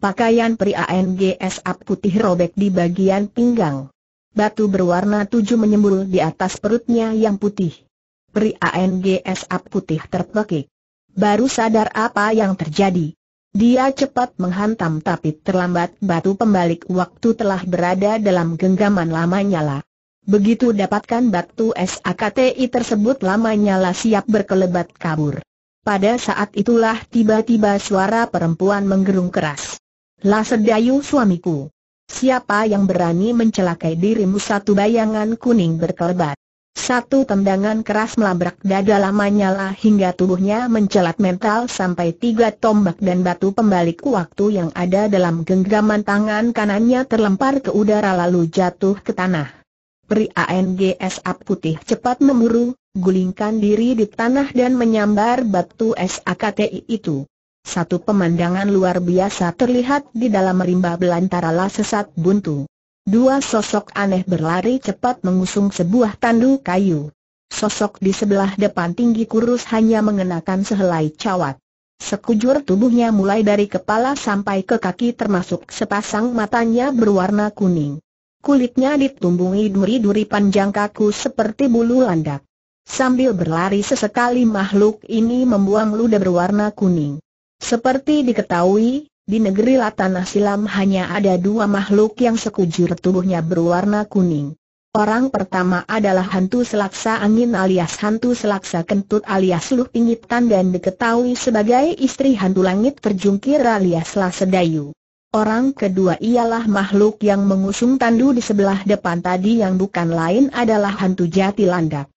Pakaian pria NGS ap putih robek di bagian pinggang. Batu berwarna tujuh menyembul di atas perutnya yang putih. Pria NGS ap putih terpekik. Baru sadar apa yang terjadi. Dia cepat menghantam tapi terlambat batu pembalik waktu telah berada dalam genggaman lamanya nyala. Begitu dapatkan batu SAKTI tersebut lamanya nyala siap berkelebat kabur. Pada saat itulah tiba-tiba suara perempuan menggerung keras sedayu suamiku. Siapa yang berani mencelakai dirimu satu bayangan kuning berkelebat? Satu tendangan keras melabrak dada lamanya lah hingga tubuhnya mencelat mental sampai tiga tombak dan batu pembalik waktu yang ada dalam genggaman tangan kanannya terlempar ke udara lalu jatuh ke tanah. Peri ANGS putih cepat memburu, gulingkan diri di tanah dan menyambar batu SAKTI itu. Satu pemandangan luar biasa terlihat di dalam rimba belantara lah sesat buntu. Dua sosok aneh berlari cepat mengusung sebuah tandu kayu. Sosok di sebelah depan tinggi kurus hanya mengenakan sehelai cawat. Sekujur tubuhnya mulai dari kepala sampai ke kaki termasuk sepasang matanya berwarna kuning. Kulitnya ditumbungi duri-duri panjang kaku seperti bulu landak. Sambil berlari sesekali makhluk ini membuang ludah berwarna kuning. Seperti diketahui, di negeri Latanah Silam hanya ada dua makhluk yang sekujur tubuhnya berwarna kuning. Orang pertama adalah hantu selaksa angin alias hantu selaksa kentut alias luh pingitan dan diketahui sebagai istri hantu langit terjungkir alias lasedayu. Orang kedua ialah makhluk yang mengusung tandu di sebelah depan tadi yang bukan lain adalah hantu jati landak.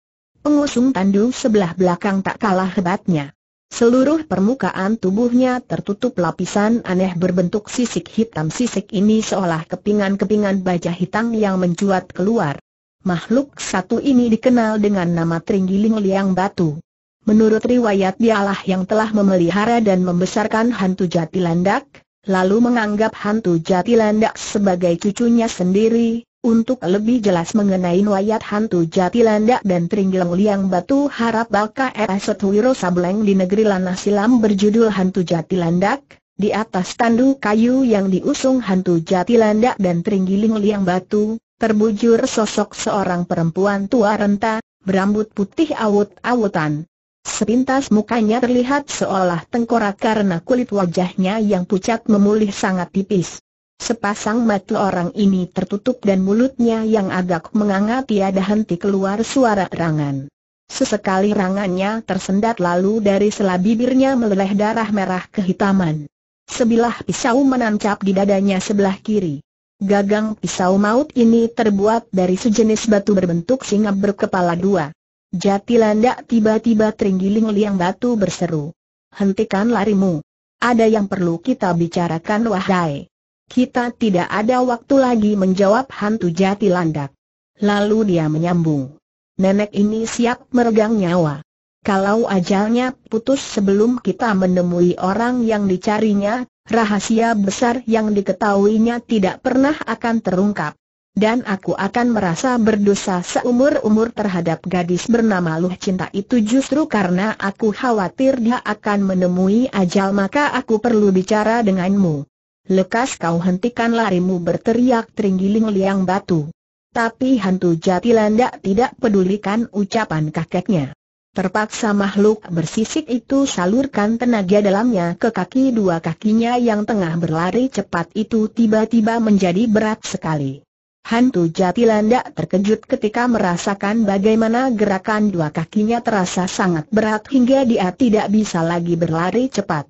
Pengusung tandu sebelah belakang tak kalah hebatnya. Seluruh permukaan tubuhnya tertutup lapisan aneh berbentuk sisik hitam Sisik ini seolah kepingan-kepingan baja hitam yang mencuat keluar Makhluk satu ini dikenal dengan nama Tringiling Liang Batu. Menurut riwayat dialah yang telah memelihara dan membesarkan hantu Jatilandak, lalu menganggap hantu Jatilandak sebagai cucunya sendiri, untuk lebih jelas mengenai wayat hantu jati landak dan teringgileng liang batu harap baka esetwiro sableng di negeri lanah silam berjudul hantu jati landak, di atas tandu kayu yang diusung hantu jati landak dan teringgiling liang batu, terbujur sosok seorang perempuan tua renta, berambut putih awut-awutan. Sepintas mukanya terlihat seolah tengkorak karena kulit wajahnya yang pucat memulih sangat tipis. Sepasang mata orang ini tertutup dan mulutnya yang agak menganga tiada henti keluar suara erangan. Sesekali rangannya tersendat lalu dari sela bibirnya meleleh darah merah kehitaman. Sebilah pisau menancap di dadanya sebelah kiri. Gagang pisau maut ini terbuat dari sejenis batu berbentuk singa berkepala dua. Jatilanda tiba-tiba teringgiling liang batu berseru. Hentikan larimu. Ada yang perlu kita bicarakan wahai. Kita tidak ada waktu lagi menjawab hantu jati landak. Lalu dia menyambung. Nenek ini siap meregang nyawa. Kalau ajalnya putus sebelum kita menemui orang yang dicarinya, rahasia besar yang diketahuinya tidak pernah akan terungkap. Dan aku akan merasa berdosa seumur-umur terhadap gadis bernama Luh Cinta itu justru karena aku khawatir dia akan menemui ajal maka aku perlu bicara denganmu. Lekas kau hentikan larimu berteriak teringgiling Liang Batu. Tapi hantu Jatilanda tidak pedulikan ucapan kakeknya. Terpaksa makhluk bersisik itu salurkan tenaga dalamnya ke kaki dua kakinya yang tengah berlari cepat itu tiba-tiba menjadi berat sekali. Hantu Jatilanda terkejut ketika merasakan bagaimana gerakan dua kakinya terasa sangat berat hingga dia tidak bisa lagi berlari cepat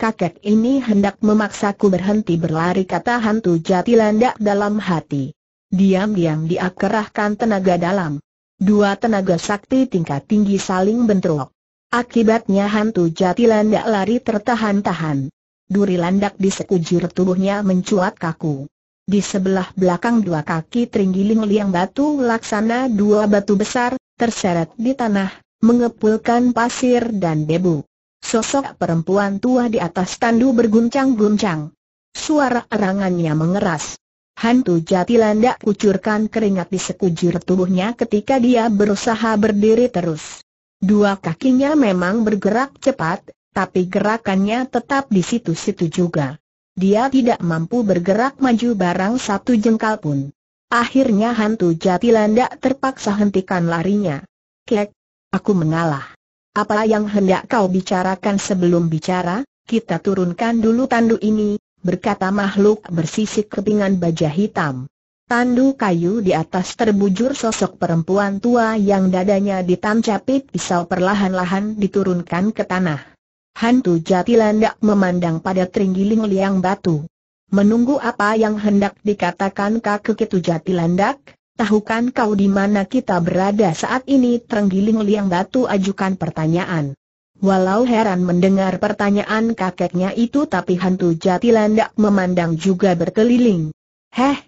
kakek ini hendak memaksaku berhenti berlari kata hantu Jatilandak dalam hati. Diam-diam dia kerahkan tenaga dalam. Dua tenaga sakti tingkat tinggi saling bentrok. Akibatnya hantu Jatilandak lari tertahan-tahan. Duri landak di sekujur tubuhnya mencuat kaku. Di sebelah belakang dua kaki teringgiling liang batu laksana dua batu besar, terseret di tanah, mengepulkan pasir dan debu. Sosok perempuan tua di atas tandu berguncang-guncang. Suara erangannya mengeras. Hantu Jatilanda kucurkan keringat di sekujur tubuhnya ketika dia berusaha berdiri terus. Dua kakinya memang bergerak cepat, tapi gerakannya tetap di situ-situ juga. Dia tidak mampu bergerak maju barang satu jengkal pun. Akhirnya hantu Jatilanda terpaksa hentikan larinya. Kek, aku mengalah apa yang hendak kau bicarakan sebelum bicara, kita turunkan dulu tandu ini, berkata makhluk bersisik kepingan baja hitam. Tandu kayu di atas terbujur sosok perempuan tua yang dadanya ditancapi pisau perlahan-lahan diturunkan ke tanah. Hantu Jatilandak memandang pada teringgiling liang batu. Menunggu apa yang hendak dikatakan kakek itu jatilandak? landak, Tahukan kau di mana kita berada saat ini? Trenggiling Liang Batu ajukan pertanyaan. Walau heran mendengar pertanyaan kakeknya itu tapi hantu jatilandak memandang juga berkeliling. Heh,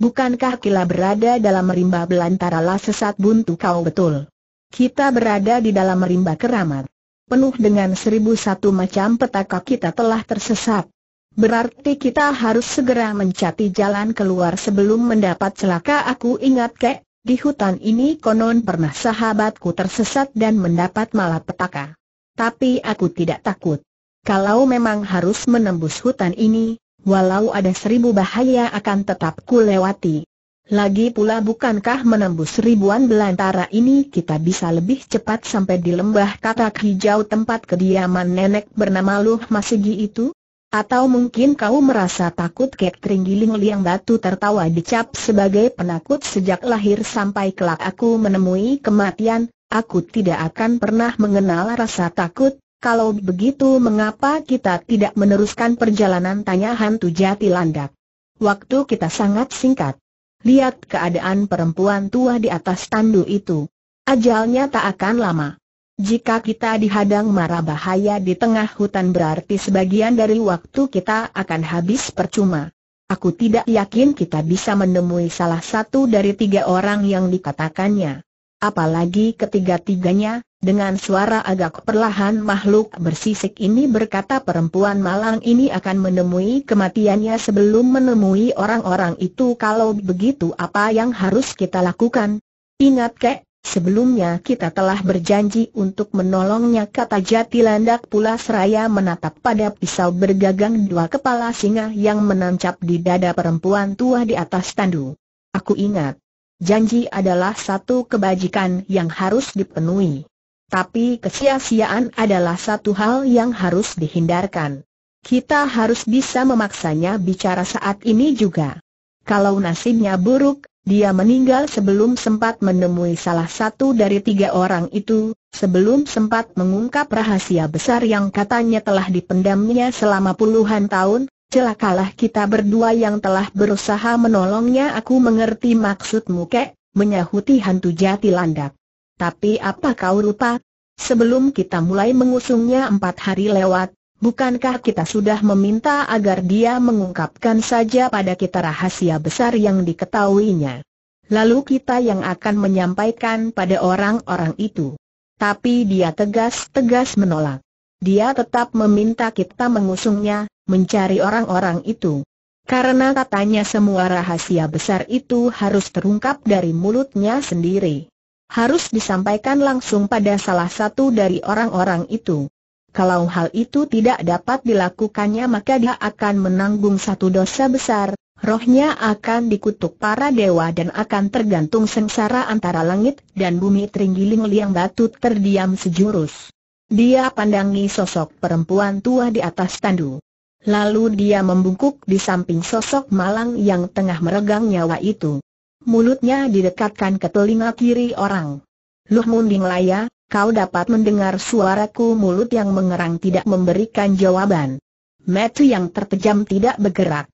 bukankah kita berada dalam rimba belantara lah sesat buntu kau betul? Kita berada di dalam rimba keramat. Penuh dengan seribu satu macam petaka kita telah tersesat. Berarti kita harus segera mencari jalan keluar sebelum mendapat celaka aku ingat kek, di hutan ini konon pernah sahabatku tersesat dan mendapat malapetaka. Tapi aku tidak takut. Kalau memang harus menembus hutan ini, walau ada seribu bahaya akan tetap ku lewati. Lagi pula bukankah menembus ribuan belantara ini kita bisa lebih cepat sampai di lembah katak hijau tempat kediaman nenek bernama Luh Masigi itu? Atau mungkin kau merasa takut kek teringgiling Liang Batu tertawa dicap sebagai penakut sejak lahir sampai kelak aku menemui kematian, aku tidak akan pernah mengenal rasa takut, kalau begitu mengapa kita tidak meneruskan perjalanan tanya hantu jati landak. Waktu kita sangat singkat. Lihat keadaan perempuan tua di atas tandu itu. Ajalnya tak akan lama. Jika kita dihadang mara bahaya di tengah hutan berarti sebagian dari waktu kita akan habis percuma. Aku tidak yakin kita bisa menemui salah satu dari tiga orang yang dikatakannya. Apalagi ketiga-tiganya, dengan suara agak perlahan makhluk bersisik ini berkata perempuan malang ini akan menemui kematiannya sebelum menemui orang-orang itu kalau begitu apa yang harus kita lakukan? Ingat kek, Sebelumnya kita telah berjanji untuk menolongnya kata jati landak pula seraya menatap pada pisau bergagang dua kepala singa yang menancap di dada perempuan tua di atas tandu. Aku ingat, janji adalah satu kebajikan yang harus dipenuhi. Tapi kesia-siaan adalah satu hal yang harus dihindarkan. Kita harus bisa memaksanya bicara saat ini juga. Kalau nasibnya buruk, dia meninggal sebelum sempat menemui salah satu dari tiga orang itu, sebelum sempat mengungkap rahasia besar yang katanya telah dipendamnya selama puluhan tahun, celakalah kita berdua yang telah berusaha menolongnya aku mengerti maksudmu kek, menyahuti hantu jati landak. Tapi apa kau lupa? Sebelum kita mulai mengusungnya empat hari lewat, Bukankah kita sudah meminta agar dia mengungkapkan saja pada kita rahasia besar yang diketahuinya? Lalu kita yang akan menyampaikan pada orang-orang itu. Tapi dia tegas-tegas menolak. Dia tetap meminta kita mengusungnya, mencari orang-orang itu. Karena katanya semua rahasia besar itu harus terungkap dari mulutnya sendiri. Harus disampaikan langsung pada salah satu dari orang-orang itu. Kalau hal itu tidak dapat dilakukannya maka dia akan menanggung satu dosa besar, rohnya akan dikutuk para dewa dan akan tergantung sengsara antara langit dan bumi Teringgiling liang batu terdiam sejurus. Dia pandangi sosok perempuan tua di atas tandu. Lalu dia membungkuk di samping sosok malang yang tengah meregang nyawa itu. Mulutnya didekatkan ke telinga kiri orang. Luh Munding Laya, kau dapat mendengar suaraku mulut yang mengerang tidak memberikan jawaban. Matu yang terpejam tidak bergerak.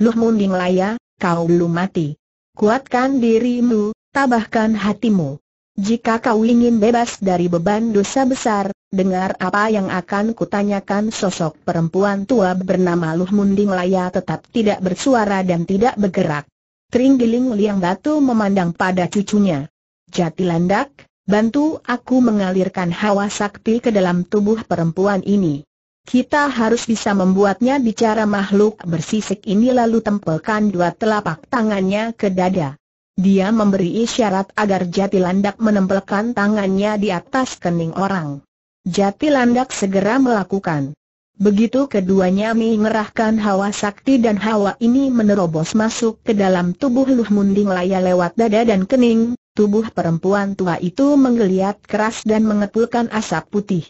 Luh munding laya, kau belum mati. Kuatkan dirimu, tabahkan hatimu. Jika kau ingin bebas dari beban dosa besar, dengar apa yang akan kutanyakan sosok perempuan tua bernama Luh Munding Laya tetap tidak bersuara dan tidak bergerak. Tringgiling Liang Batu memandang pada cucunya. Jatilandak. Bantu aku mengalirkan hawa sakti ke dalam tubuh perempuan ini. Kita harus bisa membuatnya bicara makhluk bersisik ini lalu tempelkan dua telapak tangannya ke dada. Dia memberi isyarat agar jati landak menempelkan tangannya di atas kening orang. Jati landak segera melakukan. Begitu keduanya mengerahkan hawa sakti dan hawa ini menerobos masuk ke dalam tubuh Luh Munding Laya lewat dada dan kening, Tubuh perempuan tua itu menggeliat keras dan mengepulkan asap putih.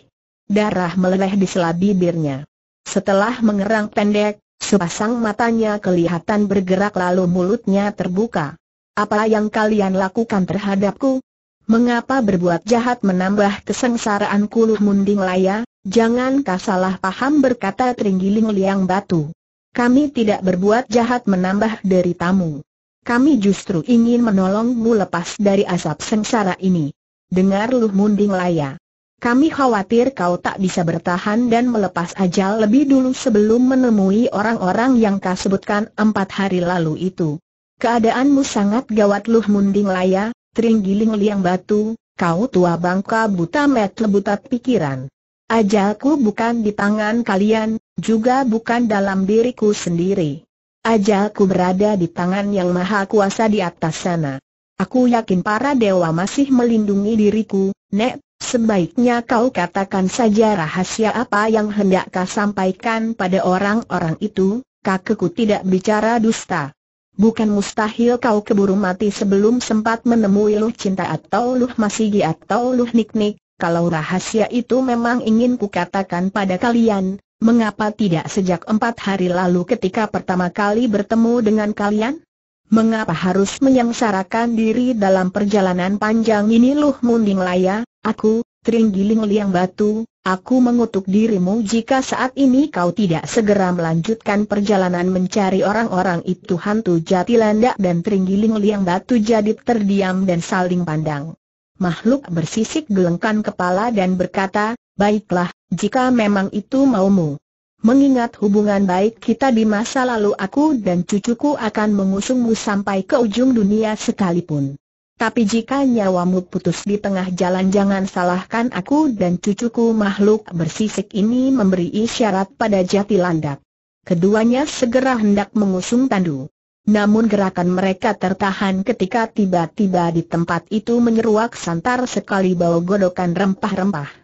Darah meleleh di sela bibirnya. Setelah mengerang pendek, sepasang matanya kelihatan bergerak lalu mulutnya terbuka. Apa yang kalian lakukan terhadapku? Mengapa berbuat jahat menambah kesengsaraan kuluh munding laya? Jangan kau salah paham berkata teringgiling Liang Batu. Kami tidak berbuat jahat menambah deritamu. Kami justru ingin menolongmu lepas dari asap sengsara ini. Dengar Luh Munding Laya. Kami khawatir kau tak bisa bertahan dan melepas ajal lebih dulu sebelum menemui orang-orang yang kau sebutkan empat hari lalu itu. Keadaanmu sangat gawat Luh Munding Laya, Teringgiling Liang Batu, kau tua bangka buta met lebutat pikiran. Ajalku bukan di tangan kalian, juga bukan dalam diriku sendiri. Ajalku berada di tangan yang maha kuasa di atas sana. Aku yakin para dewa masih melindungi diriku, Nek, sebaiknya kau katakan saja rahasia apa yang hendak kau sampaikan pada orang-orang itu, kakekku tidak bicara dusta. Bukan mustahil kau keburu mati sebelum sempat menemui Luh Cinta atau Luh Masigi atau Luh Niknik, kalau rahasia itu memang ingin ku katakan pada kalian, Mengapa tidak sejak empat hari lalu ketika pertama kali bertemu dengan kalian? Mengapa harus menyengsarakan diri dalam perjalanan panjang ini Luh Munding Laya, aku, Tringgiling Liang Batu, aku mengutuk dirimu jika saat ini kau tidak segera melanjutkan perjalanan mencari orang-orang itu hantu jati landak dan Tringgiling Liang Batu jadi terdiam dan saling pandang. Makhluk bersisik gelengkan kepala dan berkata, Baiklah, jika memang itu maumu. Mengingat hubungan baik kita di masa lalu aku dan cucuku akan mengusungmu sampai ke ujung dunia sekalipun. Tapi jika nyawamu putus di tengah jalan jangan salahkan aku dan cucuku makhluk bersisik ini memberi isyarat pada jati landak. Keduanya segera hendak mengusung tandu. Namun gerakan mereka tertahan ketika tiba-tiba di tempat itu menyeruak santar sekali bau godokan rempah-rempah.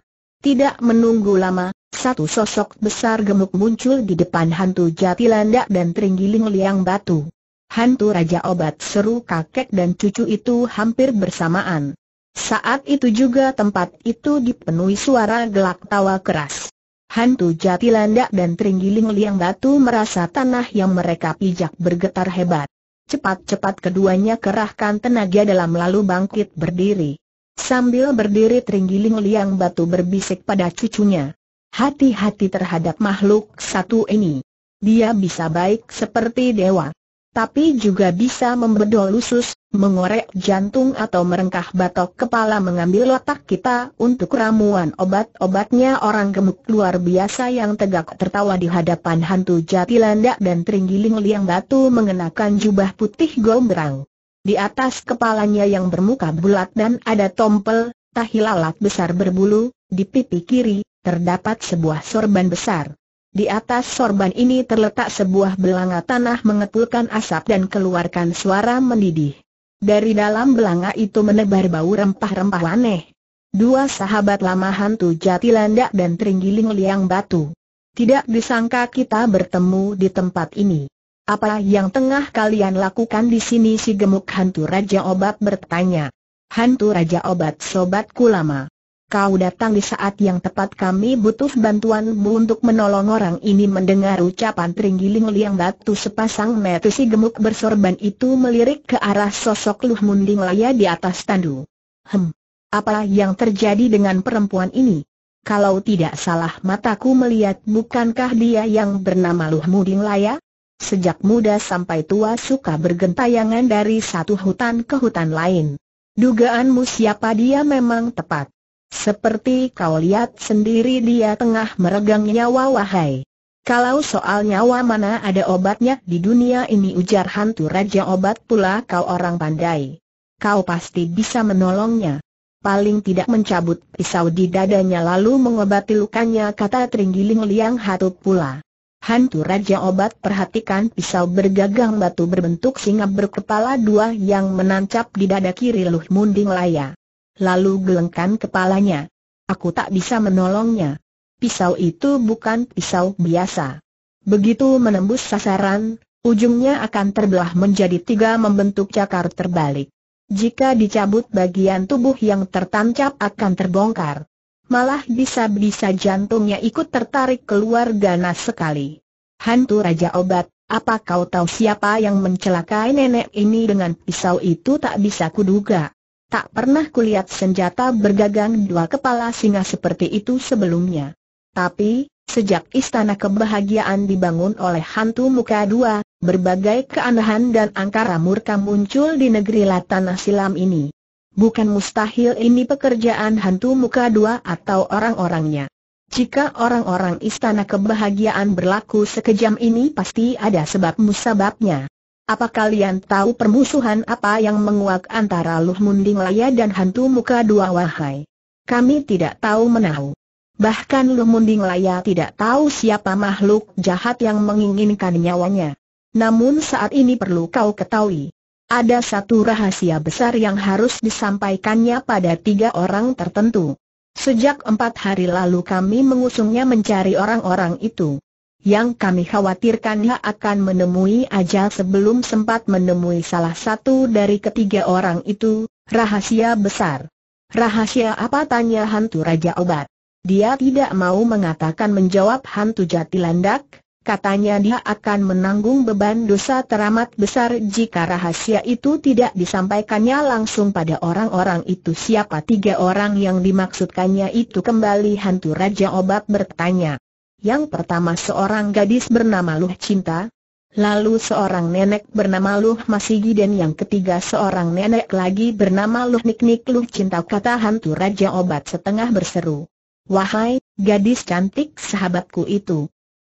Tidak menunggu lama, satu sosok besar gemuk muncul di depan hantu Jatilandak dan Tringiling Liang Batu. Hantu Raja Obat seru kakek dan cucu itu hampir bersamaan. Saat itu juga tempat itu dipenuhi suara gelak tawa keras. Hantu Jatilandak dan Tringiling Liang Batu merasa tanah yang mereka pijak bergetar hebat. Cepat-cepat keduanya kerahkan tenaga dalam lalu bangkit berdiri. Sambil berdiri teringgiling Liang Batu berbisik pada cucunya. Hati-hati terhadap makhluk satu ini. Dia bisa baik seperti dewa. Tapi juga bisa membedol usus, mengorek jantung atau merengkah batok kepala mengambil otak kita untuk ramuan obat-obatnya orang gemuk luar biasa yang tegak tertawa di hadapan hantu Jatilandak dan teringgiling Liang Batu mengenakan jubah putih gombrang. Di atas kepalanya yang bermuka bulat dan ada tompel, lalat besar berbulu, di pipi kiri, terdapat sebuah sorban besar. Di atas sorban ini terletak sebuah belanga tanah mengepulkan asap dan keluarkan suara mendidih. Dari dalam belanga itu menebar bau rempah-rempah aneh. Dua sahabat lama hantu Jatilandak dan Tringgiling liang batu. Tidak disangka kita bertemu di tempat ini. Apa yang tengah kalian lakukan di sini si gemuk hantu Raja Obat bertanya. Hantu Raja Obat sobatku lama. Kau datang di saat yang tepat kami butuh bantuanmu untuk menolong orang ini mendengar ucapan Tringgiling Liang Batu sepasang metu si gemuk bersorban itu melirik ke arah sosok Luh Munding Laya di atas tandu. Hem, apa yang terjadi dengan perempuan ini? Kalau tidak salah mataku melihat bukankah dia yang bernama Luh Munding Laya? Sejak muda sampai tua suka bergentayangan dari satu hutan ke hutan lain. Dugaanmu siapa dia memang tepat. Seperti kau lihat sendiri dia tengah meregang nyawa wahai. Kalau soal nyawa mana ada obatnya di dunia ini ujar hantu raja obat pula kau orang pandai. Kau pasti bisa menolongnya. Paling tidak mencabut pisau di dadanya lalu mengobati lukanya kata Tringgiling Liang Hatu pula. Hantu Raja Obat perhatikan pisau bergagang batu berbentuk singa berkepala dua yang menancap di dada kiri Luh Munding Laya. Lalu gelengkan kepalanya. Aku tak bisa menolongnya. Pisau itu bukan pisau biasa. Begitu menembus sasaran, ujungnya akan terbelah menjadi tiga membentuk cakar terbalik. Jika dicabut bagian tubuh yang tertancap akan terbongkar malah bisa-bisa jantungnya ikut tertarik keluar ganas sekali. Hantu Raja Obat, apa kau tahu siapa yang mencelakai nenek ini dengan pisau itu tak bisa kuduga. Tak pernah kulihat senjata bergagang dua kepala singa seperti itu sebelumnya. Tapi, sejak istana kebahagiaan dibangun oleh hantu muka dua, berbagai keanehan dan angkara murka muncul di negeri Latanah Silam ini. Bukan mustahil ini pekerjaan hantu muka dua atau orang-orangnya. Jika orang-orang istana kebahagiaan berlaku sekejam ini pasti ada sebab musababnya. Apa kalian tahu permusuhan apa yang menguak antara Luh Munding Laya dan hantu muka dua wahai? Kami tidak tahu menahu. Bahkan Luh Munding Laya tidak tahu siapa makhluk jahat yang menginginkan nyawanya. Namun saat ini perlu kau ketahui. Ada satu rahasia besar yang harus disampaikannya pada tiga orang tertentu. Sejak empat hari lalu kami mengusungnya mencari orang-orang itu. Yang kami khawatirkan ia akan menemui ajal sebelum sempat menemui salah satu dari ketiga orang itu, rahasia besar. Rahasia apa tanya hantu Raja Obat? Dia tidak mau mengatakan menjawab hantu Jatilandak. landak, Katanya dia akan menanggung beban dosa teramat besar jika rahasia itu tidak disampaikannya langsung pada orang-orang itu Siapa tiga orang yang dimaksudkannya itu kembali hantu Raja Obat bertanya Yang pertama seorang gadis bernama Luh Cinta Lalu seorang nenek bernama Luh Masigi dan yang ketiga seorang nenek lagi bernama Luh Niknik Luh Cinta kata hantu Raja Obat setengah berseru Wahai, gadis cantik sahabatku itu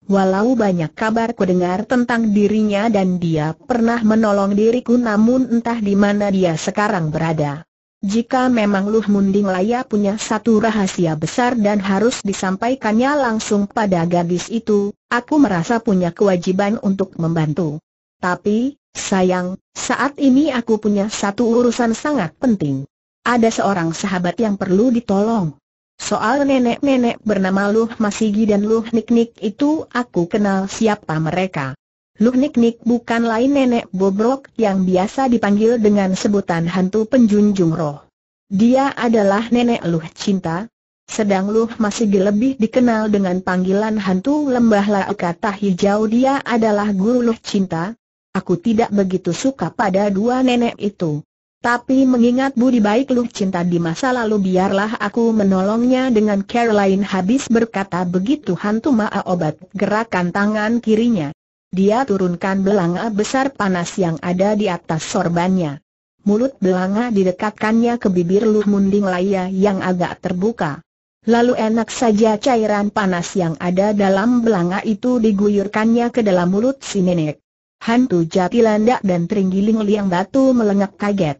Walau banyak kabar kudengar tentang dirinya dan dia pernah menolong diriku namun entah di mana dia sekarang berada. Jika memang Luh Munding Laya punya satu rahasia besar dan harus disampaikannya langsung pada gadis itu, aku merasa punya kewajiban untuk membantu. Tapi, sayang, saat ini aku punya satu urusan sangat penting. Ada seorang sahabat yang perlu ditolong. Soal nenek-nenek bernama Luh Masigi dan Luh Niknik itu aku kenal siapa mereka. Luh Niknik bukan lain nenek bobrok yang biasa dipanggil dengan sebutan hantu penjunjung roh. Dia adalah nenek Luh Cinta, sedang Luh Masigi lebih dikenal dengan panggilan hantu lembah laukata hijau dia adalah guru Luh Cinta. Aku tidak begitu suka pada dua nenek itu. Tapi mengingat budi baik Lu cinta di masa lalu biarlah aku menolongnya dengan Caroline habis berkata begitu hantu Maa obat gerakan tangan kirinya. Dia turunkan belanga besar panas yang ada di atas sorbannya. Mulut belanga didekatkannya ke bibir Lu Munding Laya yang agak terbuka. Lalu enak saja cairan panas yang ada dalam belanga itu diguyurkannya ke dalam mulut si nenek. Hantu jatilandak dan teringgiling Liang Batu melengak kaget.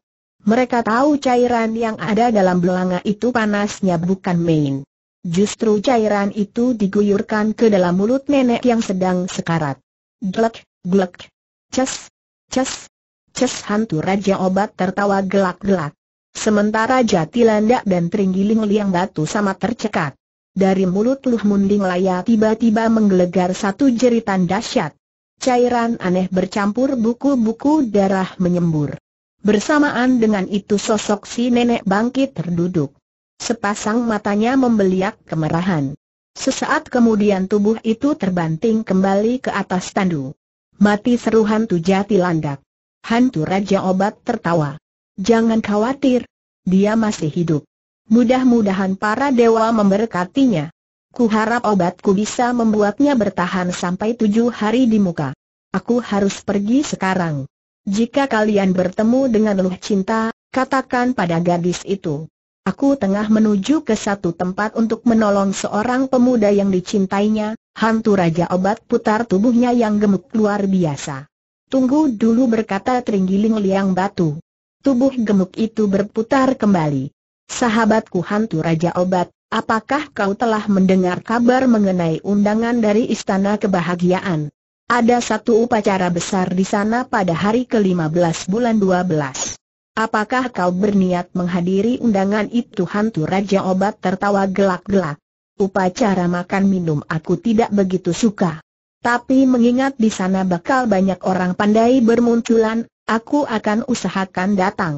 Mereka tahu cairan yang ada dalam belanga itu panasnya bukan main. Justru cairan itu diguyurkan ke dalam mulut nenek yang sedang sekarat. Glek, glek. Ces, ces, ces hantu raja obat tertawa gelak-gelak. Sementara jati landak dan teringgiling liang batu sama tercekat. Dari mulut Luh Munding Laya tiba-tiba menggelegar satu jeritan dahsyat. Cairan aneh bercampur buku-buku darah menyembur. Bersamaan dengan itu sosok si nenek bangkit terduduk. Sepasang matanya membeliak kemerahan. Sesaat kemudian tubuh itu terbanting kembali ke atas tandu. Mati seru hantu jati landak. Hantu Raja Obat tertawa. Jangan khawatir, dia masih hidup. Mudah-mudahan para dewa memberkatinya. Kuharap obatku bisa membuatnya bertahan sampai tujuh hari di muka. Aku harus pergi sekarang. Jika kalian bertemu dengan luh cinta, katakan pada gadis itu. Aku tengah menuju ke satu tempat untuk menolong seorang pemuda yang dicintainya, hantu Raja Obat putar tubuhnya yang gemuk luar biasa. Tunggu dulu berkata Teringgiling Liang Batu. Tubuh gemuk itu berputar kembali. Sahabatku hantu Raja Obat, apakah kau telah mendengar kabar mengenai undangan dari Istana Kebahagiaan? Ada satu upacara besar di sana pada hari ke-15 bulan 12. Apakah kau berniat menghadiri undangan itu hantu Raja Obat tertawa gelak-gelak? Upacara makan minum aku tidak begitu suka. Tapi mengingat di sana bakal banyak orang pandai bermunculan, aku akan usahakan datang.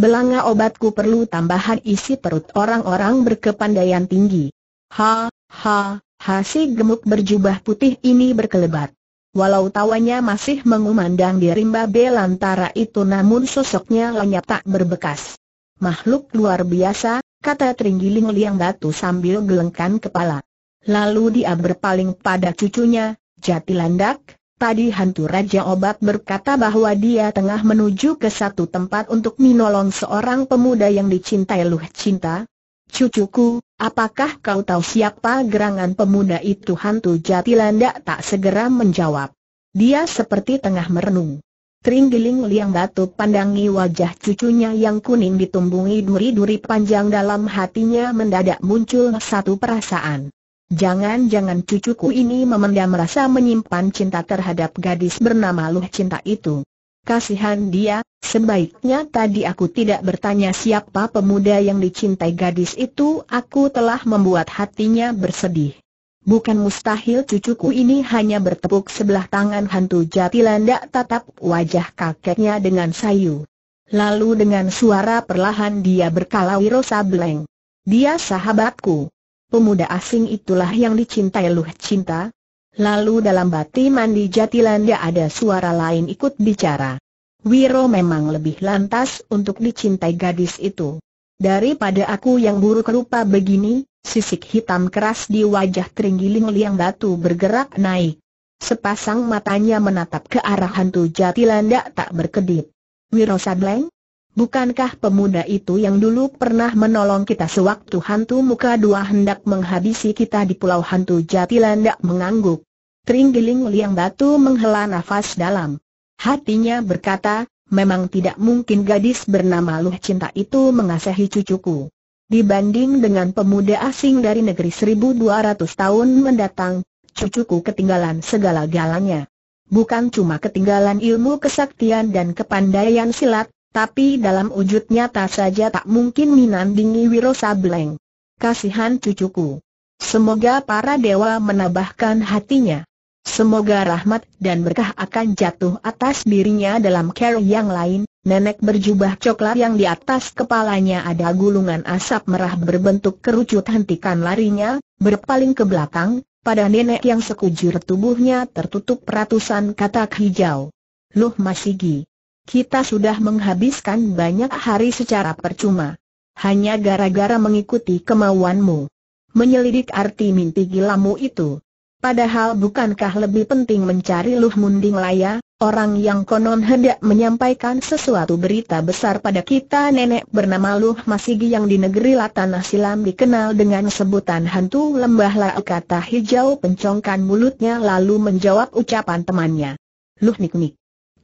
Belanga obatku perlu tambahan isi perut orang-orang berkepandaian tinggi. Ha, ha, ha si gemuk berjubah putih ini berkelebat. Walau tawanya masih mengumandang di rimba belantara itu namun sosoknya lenyap tak berbekas. Makhluk luar biasa, kata Tringiling Liang Batu sambil gelengkan kepala. Lalu dia berpaling pada cucunya, Jatilandak. tadi hantu Raja Obat berkata bahwa dia tengah menuju ke satu tempat untuk menolong seorang pemuda yang dicintai Luh Cinta, Cucuku, apakah kau tahu siapa gerangan pemuda itu hantu jatilanda tak segera menjawab. Dia seperti tengah merenung. Teringgiling liang batu pandangi wajah cucunya yang kuning ditumbungi duri-duri panjang dalam hatinya mendadak muncul satu perasaan. Jangan-jangan cucuku ini memendam rasa menyimpan cinta terhadap gadis bernama Luh Cinta itu. Kasihan dia, sebaiknya tadi aku tidak bertanya siapa pemuda yang dicintai gadis itu Aku telah membuat hatinya bersedih Bukan mustahil cucuku ini hanya bertepuk sebelah tangan hantu jati landak tatap wajah kakeknya dengan sayu Lalu dengan suara perlahan dia berkala rosa Sableng Dia sahabatku Pemuda asing itulah yang dicintai Luh Cinta Lalu dalam bati mandi Jatilanda ada suara lain ikut bicara. Wiro memang lebih lantas untuk dicintai gadis itu. Daripada aku yang buruk rupa begini, sisik hitam keras di wajah Teringgiling Liang Batu bergerak naik. Sepasang matanya menatap ke arah hantu Jatilanda tak berkedip. Wiro Sableng? Bukankah pemuda itu yang dulu pernah menolong kita sewaktu hantu muka dua hendak menghabisi kita di pulau hantu Jatilanda mengangguk? Tringgiling Liang Batu menghela nafas dalam. Hatinya berkata, memang tidak mungkin gadis bernama Luh Cinta itu mengasihi cucuku. Dibanding dengan pemuda asing dari negeri 1200 tahun mendatang, cucuku ketinggalan segala-galanya. Bukan cuma ketinggalan ilmu kesaktian dan kepandaian silat, tapi dalam wujud nyata saja tak mungkin minandingi Wiro Sableng. Kasihan cucuku. Semoga para dewa menabahkan hatinya. Semoga rahmat dan berkah akan jatuh atas dirinya dalam care yang lain. Nenek berjubah coklat yang di atas kepalanya ada gulungan asap merah berbentuk kerucut hentikan larinya, berpaling ke belakang, pada nenek yang sekujur tubuhnya tertutup ratusan katak hijau. Luh Masigi, kita sudah menghabiskan banyak hari secara percuma. Hanya gara-gara mengikuti kemauanmu. Menyelidik arti mimpi gilamu itu. Padahal bukankah lebih penting mencari Luh Munding Laya, orang yang konon hendak menyampaikan sesuatu berita besar pada kita nenek bernama Luh Masigi yang di negeri Latanah Silam dikenal dengan sebutan hantu lembah lau kata hijau pencongkan mulutnya lalu menjawab ucapan temannya. Luh Nik Nik.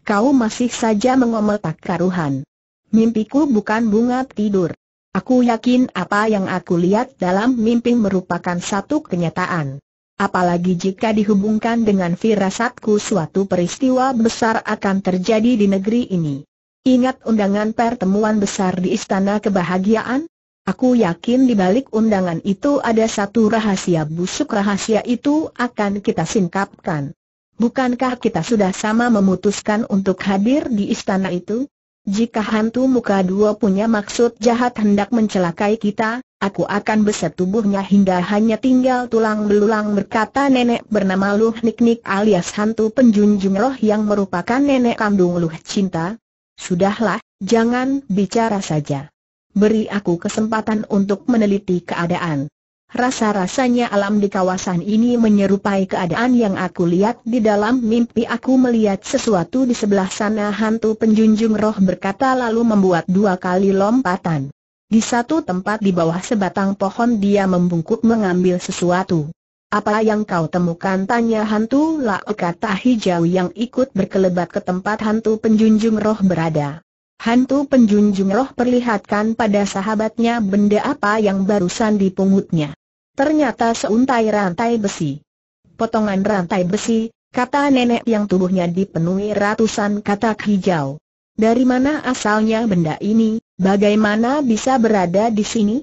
Kau masih saja mengomel tak karuhan. Mimpiku bukan bunga tidur. Aku yakin apa yang aku lihat dalam mimpi merupakan satu kenyataan apalagi jika dihubungkan dengan firasatku suatu peristiwa besar akan terjadi di negeri ini. Ingat undangan pertemuan besar di Istana Kebahagiaan? Aku yakin di balik undangan itu ada satu rahasia busuk rahasia itu akan kita singkapkan. Bukankah kita sudah sama memutuskan untuk hadir di istana itu? Jika hantu muka dua punya maksud jahat hendak mencelakai kita, Aku akan beset tubuhnya hingga hanya tinggal tulang belulang berkata nenek bernama Luh niknik alias hantu penjunjung roh yang merupakan nenek kandung Luh Cinta. Sudahlah, jangan bicara saja. Beri aku kesempatan untuk meneliti keadaan. Rasa-rasanya alam di kawasan ini menyerupai keadaan yang aku lihat di dalam mimpi aku melihat sesuatu di sebelah sana hantu penjunjung roh berkata lalu membuat dua kali lompatan. Di satu tempat di bawah sebatang pohon dia membungkuk mengambil sesuatu. Apa yang kau temukan? Tanya hantu lau kata hijau yang ikut berkelebat ke tempat hantu penjunjung roh berada. Hantu penjunjung roh perlihatkan pada sahabatnya benda apa yang barusan dipungutnya. Ternyata seuntai rantai besi. Potongan rantai besi, kata nenek yang tubuhnya dipenuhi ratusan katak hijau. Dari mana asalnya benda ini, bagaimana bisa berada di sini?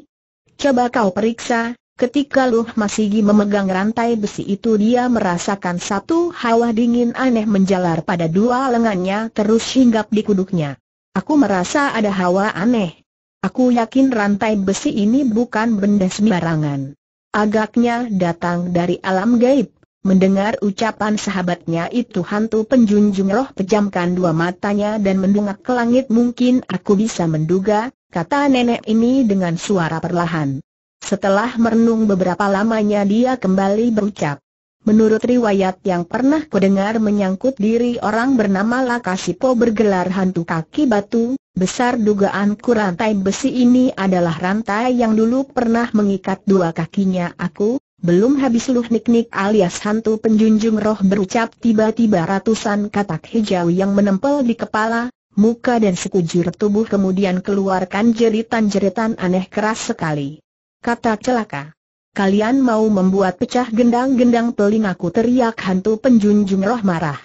Coba kau periksa, ketika Luh Masigi memegang rantai besi itu dia merasakan satu hawa dingin aneh menjalar pada dua lengannya terus hinggap di kuduknya. Aku merasa ada hawa aneh. Aku yakin rantai besi ini bukan benda sembarangan. Agaknya datang dari alam gaib. Mendengar ucapan sahabatnya itu hantu penjunjung roh pejamkan dua matanya dan mendungak ke langit mungkin aku bisa menduga, kata nenek ini dengan suara perlahan. Setelah merenung beberapa lamanya dia kembali berucap. Menurut riwayat yang pernah kudengar menyangkut diri orang bernama Lakasipo bergelar hantu kaki batu, besar dugaanku rantai besi ini adalah rantai yang dulu pernah mengikat dua kakinya aku, belum habis Luh niknik, alias hantu penjunjung roh berucap tiba-tiba ratusan katak hijau yang menempel di kepala, muka dan sekujur tubuh kemudian keluarkan jeritan-jeritan aneh keras sekali. Kata celaka. Kalian mau membuat pecah gendang-gendang telingaku teriak hantu penjunjung roh marah.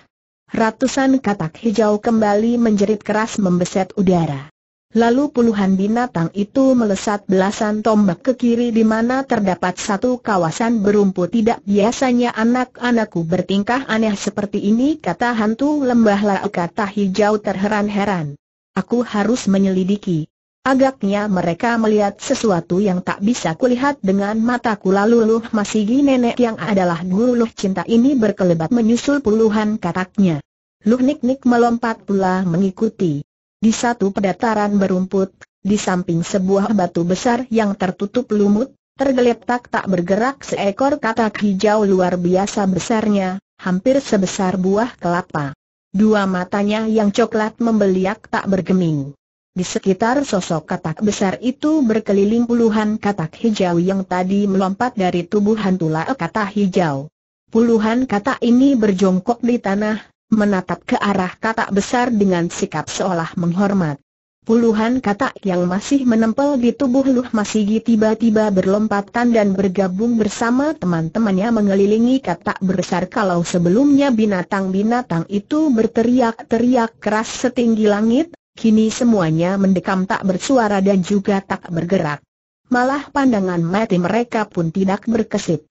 Ratusan katak hijau kembali menjerit keras membeset udara. Lalu puluhan binatang itu melesat belasan tombak ke kiri di mana terdapat satu kawasan berumput tidak biasanya anak-anakku bertingkah aneh seperti ini kata hantu lembah lau kata hijau terheran-heran. Aku harus menyelidiki. Agaknya mereka melihat sesuatu yang tak bisa kulihat dengan mataku lalu Luh Masigi nenek yang adalah guru Luh cinta ini berkelebat menyusul puluhan kataknya. Luh Nik Nik melompat pula mengikuti. Di satu pedataran berumput, di samping sebuah batu besar yang tertutup lumut, tergeletak tak bergerak seekor katak hijau luar biasa besarnya, hampir sebesar buah kelapa. Dua matanya yang coklat membeliak tak bergeming. Di sekitar sosok katak besar itu berkeliling puluhan katak hijau yang tadi melompat dari tubuh hantu lae katak hijau. Puluhan katak ini berjongkok di tanah, menatap ke arah katak besar dengan sikap seolah menghormat. Puluhan katak yang masih menempel di tubuh Luh Masigi tiba-tiba berlompatan dan bergabung bersama teman-temannya mengelilingi katak besar kalau sebelumnya binatang-binatang itu berteriak-teriak keras setinggi langit, kini semuanya mendekam tak bersuara dan juga tak bergerak. Malah pandangan mati mereka pun tidak berkesip.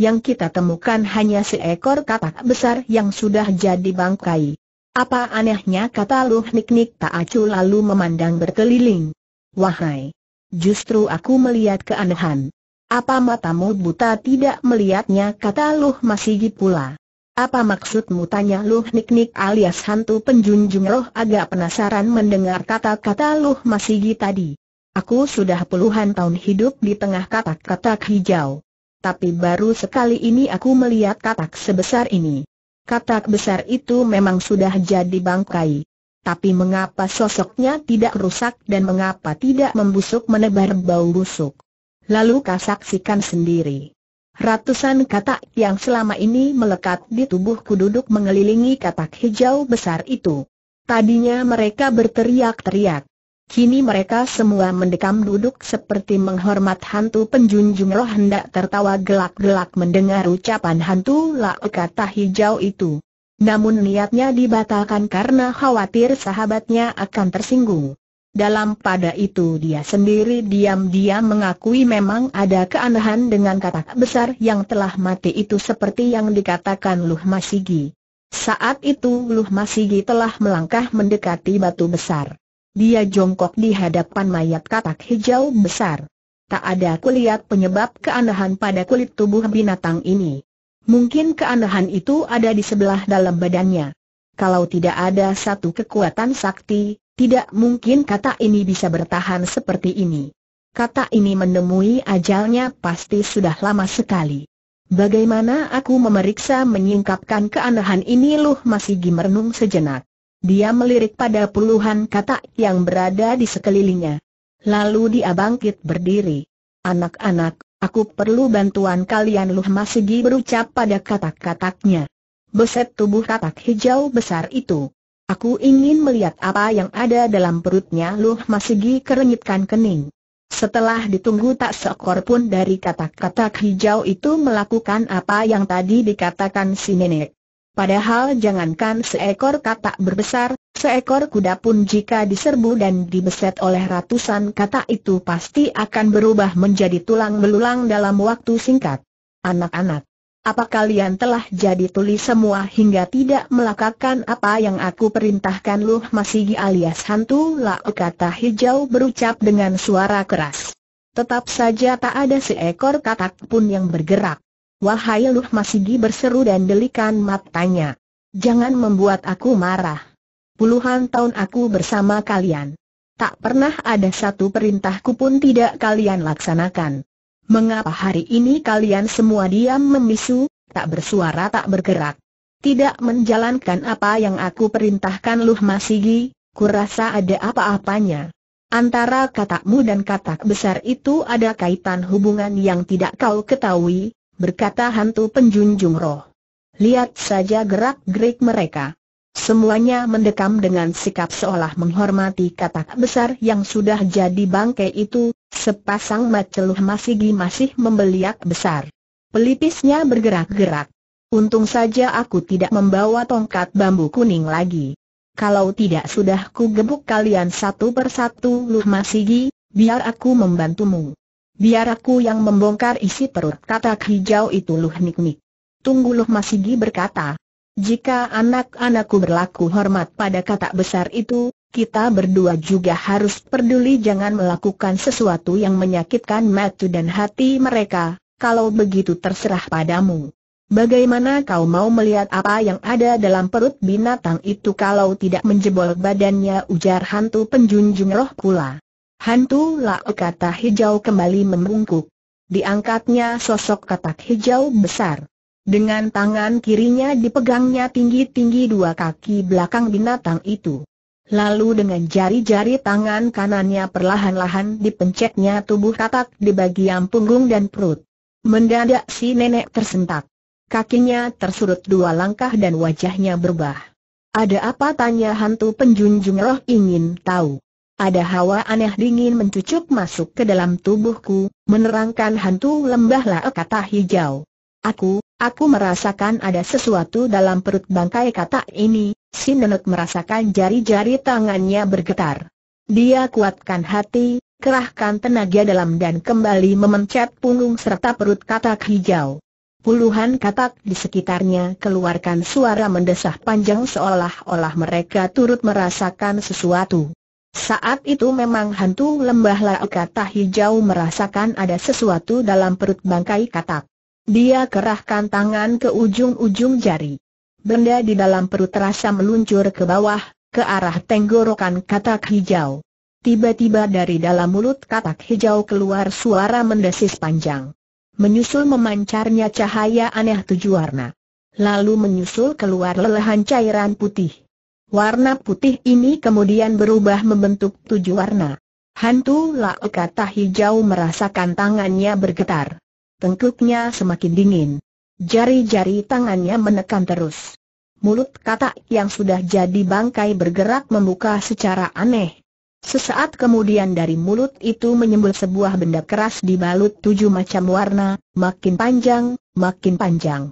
Yang kita temukan hanya seekor katak besar yang sudah jadi bangkai. Apa anehnya kata Luh Nik Nik tak acu lalu memandang berkeliling. Wahai! Justru aku melihat keanehan. Apa matamu buta tidak melihatnya kata Luh Masigi pula. Apa maksudmu tanya Luh Nik Nik alias hantu penjunjung roh agak penasaran mendengar kata-kata Luh Masigi tadi. Aku sudah puluhan tahun hidup di tengah katak-katak hijau tapi baru sekali ini aku melihat katak sebesar ini. Katak besar itu memang sudah jadi bangkai. Tapi mengapa sosoknya tidak rusak dan mengapa tidak membusuk menebar bau busuk? Lalu kasaksikan sendiri. Ratusan katak yang selama ini melekat di tubuhku duduk mengelilingi katak hijau besar itu. Tadinya mereka berteriak-teriak. Kini mereka semua mendekam duduk seperti menghormat hantu penjunjung roh hendak tertawa gelak-gelak mendengar ucapan hantu lak kata hijau itu. Namun niatnya dibatalkan karena khawatir sahabatnya akan tersinggung. Dalam pada itu dia sendiri diam-diam mengakui memang ada keanehan dengan kata besar yang telah mati itu seperti yang dikatakan Luh Masigi. Saat itu Luh Masigi telah melangkah mendekati batu besar. Dia jongkok di hadapan mayat katak hijau besar. Tak ada kulihat penyebab keanehan pada kulit tubuh binatang ini. Mungkin keanehan itu ada di sebelah dalam badannya. Kalau tidak ada satu kekuatan sakti, tidak mungkin kata ini bisa bertahan seperti ini. Kata ini menemui ajalnya pasti sudah lama sekali. Bagaimana aku memeriksa menyingkapkan keanehan ini Luh masih gimernung sejenak. Dia melirik pada puluhan kata yang berada di sekelilingnya. Lalu dia bangkit berdiri. Anak-anak, aku perlu bantuan kalian Luh Masigi berucap pada katak-kataknya. Beset tubuh katak hijau besar itu. Aku ingin melihat apa yang ada dalam perutnya Luh Masigi kerenyitkan kening. Setelah ditunggu tak seekor pun dari katak-katak hijau itu melakukan apa yang tadi dikatakan si nenek. Padahal jangankan seekor katak berbesar, seekor kuda pun jika diserbu dan dibeset oleh ratusan katak itu pasti akan berubah menjadi tulang belulang dalam waktu singkat. Anak-anak, apa kalian telah jadi tuli semua hingga tidak melakukan apa yang aku perintahkan Luh Masigi alias hantu lau kata hijau berucap dengan suara keras. Tetap saja tak ada seekor katak pun yang bergerak. Wahai Luh Masigi berseru dan delikan matanya. Jangan membuat aku marah. Puluhan tahun aku bersama kalian. Tak pernah ada satu perintahku pun tidak kalian laksanakan. Mengapa hari ini kalian semua diam memisu, tak bersuara tak bergerak? Tidak menjalankan apa yang aku perintahkan Luh Masigi, kurasa ada apa-apanya. Antara katakmu dan katak besar itu ada kaitan hubungan yang tidak kau ketahui, berkata hantu penjunjung roh. Lihat saja gerak-gerik mereka. Semuanya mendekam dengan sikap seolah menghormati katak besar yang sudah jadi bangke itu, sepasang maceluh masigi masih membeliak besar. Pelipisnya bergerak-gerak. Untung saja aku tidak membawa tongkat bambu kuning lagi. Kalau tidak sudah ku gebuk kalian satu persatu Luh Masigi, biar aku membantumu. Biar aku yang membongkar isi perut kata hijau itu luh nik-nik. Tunggu luh Masigi berkata. Jika anak-anakku berlaku hormat pada kata besar itu, kita berdua juga harus peduli jangan melakukan sesuatu yang menyakitkan mata dan hati mereka, kalau begitu terserah padamu. Bagaimana kau mau melihat apa yang ada dalam perut binatang itu kalau tidak menjebol badannya ujar hantu penjunjung roh pula. Hantu Lao kata hijau kembali membungkuk. Diangkatnya sosok katak hijau besar. Dengan tangan kirinya dipegangnya tinggi-tinggi dua kaki belakang binatang itu. Lalu dengan jari-jari tangan kanannya perlahan-lahan dipencetnya tubuh katak di bagian punggung dan perut. Mendadak si nenek tersentak. Kakinya tersurut dua langkah dan wajahnya berubah. Ada apa tanya hantu penjunjung roh ingin tahu. Ada hawa aneh dingin mencucuk masuk ke dalam tubuhku, menerangkan hantu lembah lae kata hijau. Aku, aku merasakan ada sesuatu dalam perut bangkai kata ini, si nenek merasakan jari-jari tangannya bergetar. Dia kuatkan hati, kerahkan tenaga dalam dan kembali memencet punggung serta perut katak hijau. Puluhan katak di sekitarnya keluarkan suara mendesah panjang seolah-olah mereka turut merasakan sesuatu. Saat itu memang hantu lembah laut kata hijau merasakan ada sesuatu dalam perut bangkai katak. Dia kerahkan tangan ke ujung-ujung jari. Benda di dalam perut terasa meluncur ke bawah, ke arah tenggorokan katak hijau. Tiba-tiba dari dalam mulut katak hijau keluar suara mendesis panjang. Menyusul memancarnya cahaya aneh tujuh warna. Lalu menyusul keluar lelehan cairan putih. Warna putih ini kemudian berubah membentuk tujuh warna. Hantu Lao kata hijau merasakan tangannya bergetar. Tengkuknya semakin dingin. Jari-jari tangannya menekan terus. Mulut kata yang sudah jadi bangkai bergerak membuka secara aneh. Sesaat kemudian dari mulut itu menyembul sebuah benda keras dibalut tujuh macam warna, makin panjang, makin panjang.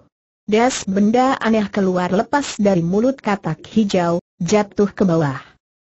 Des benda aneh keluar lepas dari mulut katak hijau, jatuh ke bawah.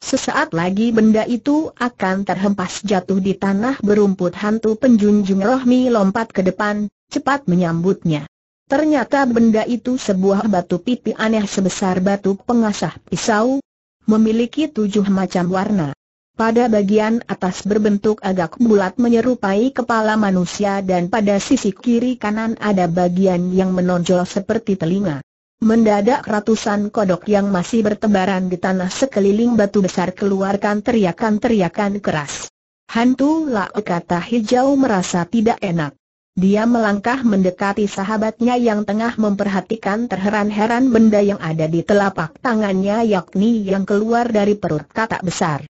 Sesaat lagi benda itu akan terhempas jatuh di tanah berumput hantu penjunjung rohmi lompat ke depan, cepat menyambutnya. Ternyata benda itu sebuah batu pipi aneh sebesar batu pengasah pisau, memiliki tujuh macam warna pada bagian atas berbentuk agak bulat menyerupai kepala manusia dan pada sisi kiri kanan ada bagian yang menonjol seperti telinga. Mendadak ratusan kodok yang masih bertebaran di tanah sekeliling batu besar keluarkan teriakan-teriakan keras. Hantu Lak kata hijau merasa tidak enak. Dia melangkah mendekati sahabatnya yang tengah memperhatikan terheran-heran benda yang ada di telapak tangannya yakni yang keluar dari perut katak besar.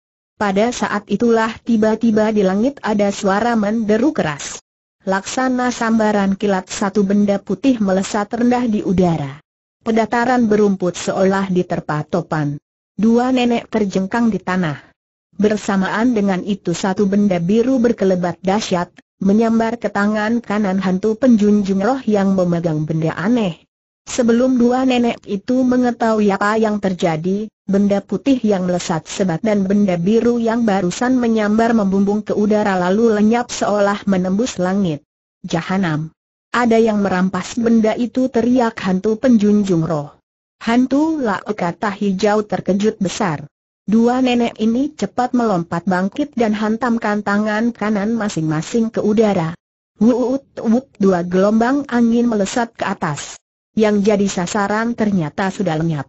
Pada saat itulah tiba-tiba di langit ada suara menderu keras. Laksana sambaran kilat satu benda putih melesat rendah di udara. Pedataran berumput seolah diterpa topan. Dua nenek terjengkang di tanah. Bersamaan dengan itu satu benda biru berkelebat dahsyat, menyambar ke tangan kanan hantu penjunjung roh yang memegang benda aneh. Sebelum dua nenek itu mengetahui apa yang terjadi, benda putih yang melesat sebat dan benda biru yang barusan menyambar membumbung ke udara lalu lenyap seolah menembus langit. Jahanam. Ada yang merampas benda itu teriak hantu penjunjung roh. Hantu lau kata hijau terkejut besar. Dua nenek ini cepat melompat bangkit dan hantamkan tangan kanan masing-masing ke udara. Wuut-wuut dua gelombang angin melesat ke atas yang jadi sasaran ternyata sudah lenyap.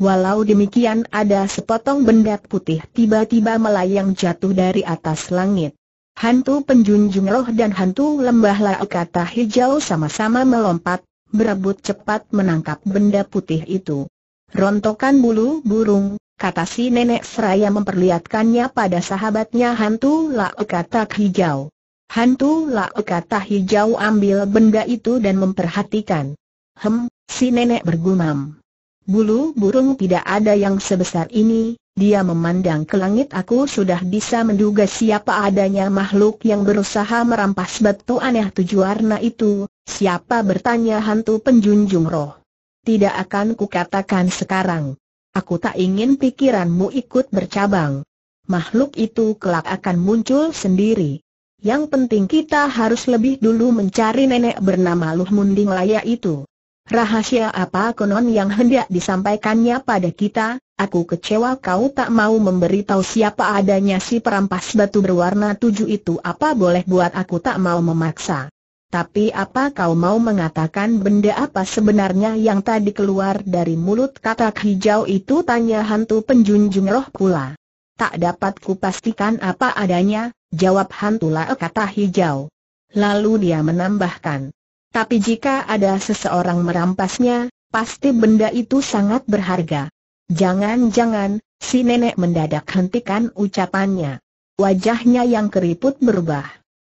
Walau demikian ada sepotong benda putih tiba-tiba melayang jatuh dari atas langit. Hantu penjunjung roh dan hantu lembah laukata hijau sama-sama melompat, berebut cepat menangkap benda putih itu. Rontokan bulu burung, kata si nenek seraya memperlihatkannya pada sahabatnya hantu laukata kata hijau. Hantu laukata kata hijau ambil benda itu dan memperhatikan. Hem, si nenek bergumam. Bulu burung tidak ada yang sebesar ini, dia memandang ke langit aku sudah bisa menduga siapa adanya makhluk yang berusaha merampas batu aneh tujuh warna itu, siapa bertanya hantu penjunjung roh. Tidak akan kukatakan sekarang. Aku tak ingin pikiranmu ikut bercabang. Makhluk itu kelak akan muncul sendiri. Yang penting kita harus lebih dulu mencari nenek bernama Luh Munding Laya itu. Rahasia apa konon yang hendak disampaikannya pada kita? Aku kecewa kau tak mau memberitahu siapa adanya si perampas batu berwarna tujuh itu apa boleh buat aku tak mau memaksa. Tapi apa kau mau mengatakan benda apa sebenarnya yang tadi keluar dari mulut katak hijau itu tanya hantu penjunjung roh pula. Tak dapat kupastikan apa adanya, jawab hantu kata hijau. Lalu dia menambahkan, tapi jika ada seseorang merampasnya, pasti benda itu sangat berharga. Jangan-jangan, si nenek mendadak hentikan ucapannya. Wajahnya yang keriput berubah.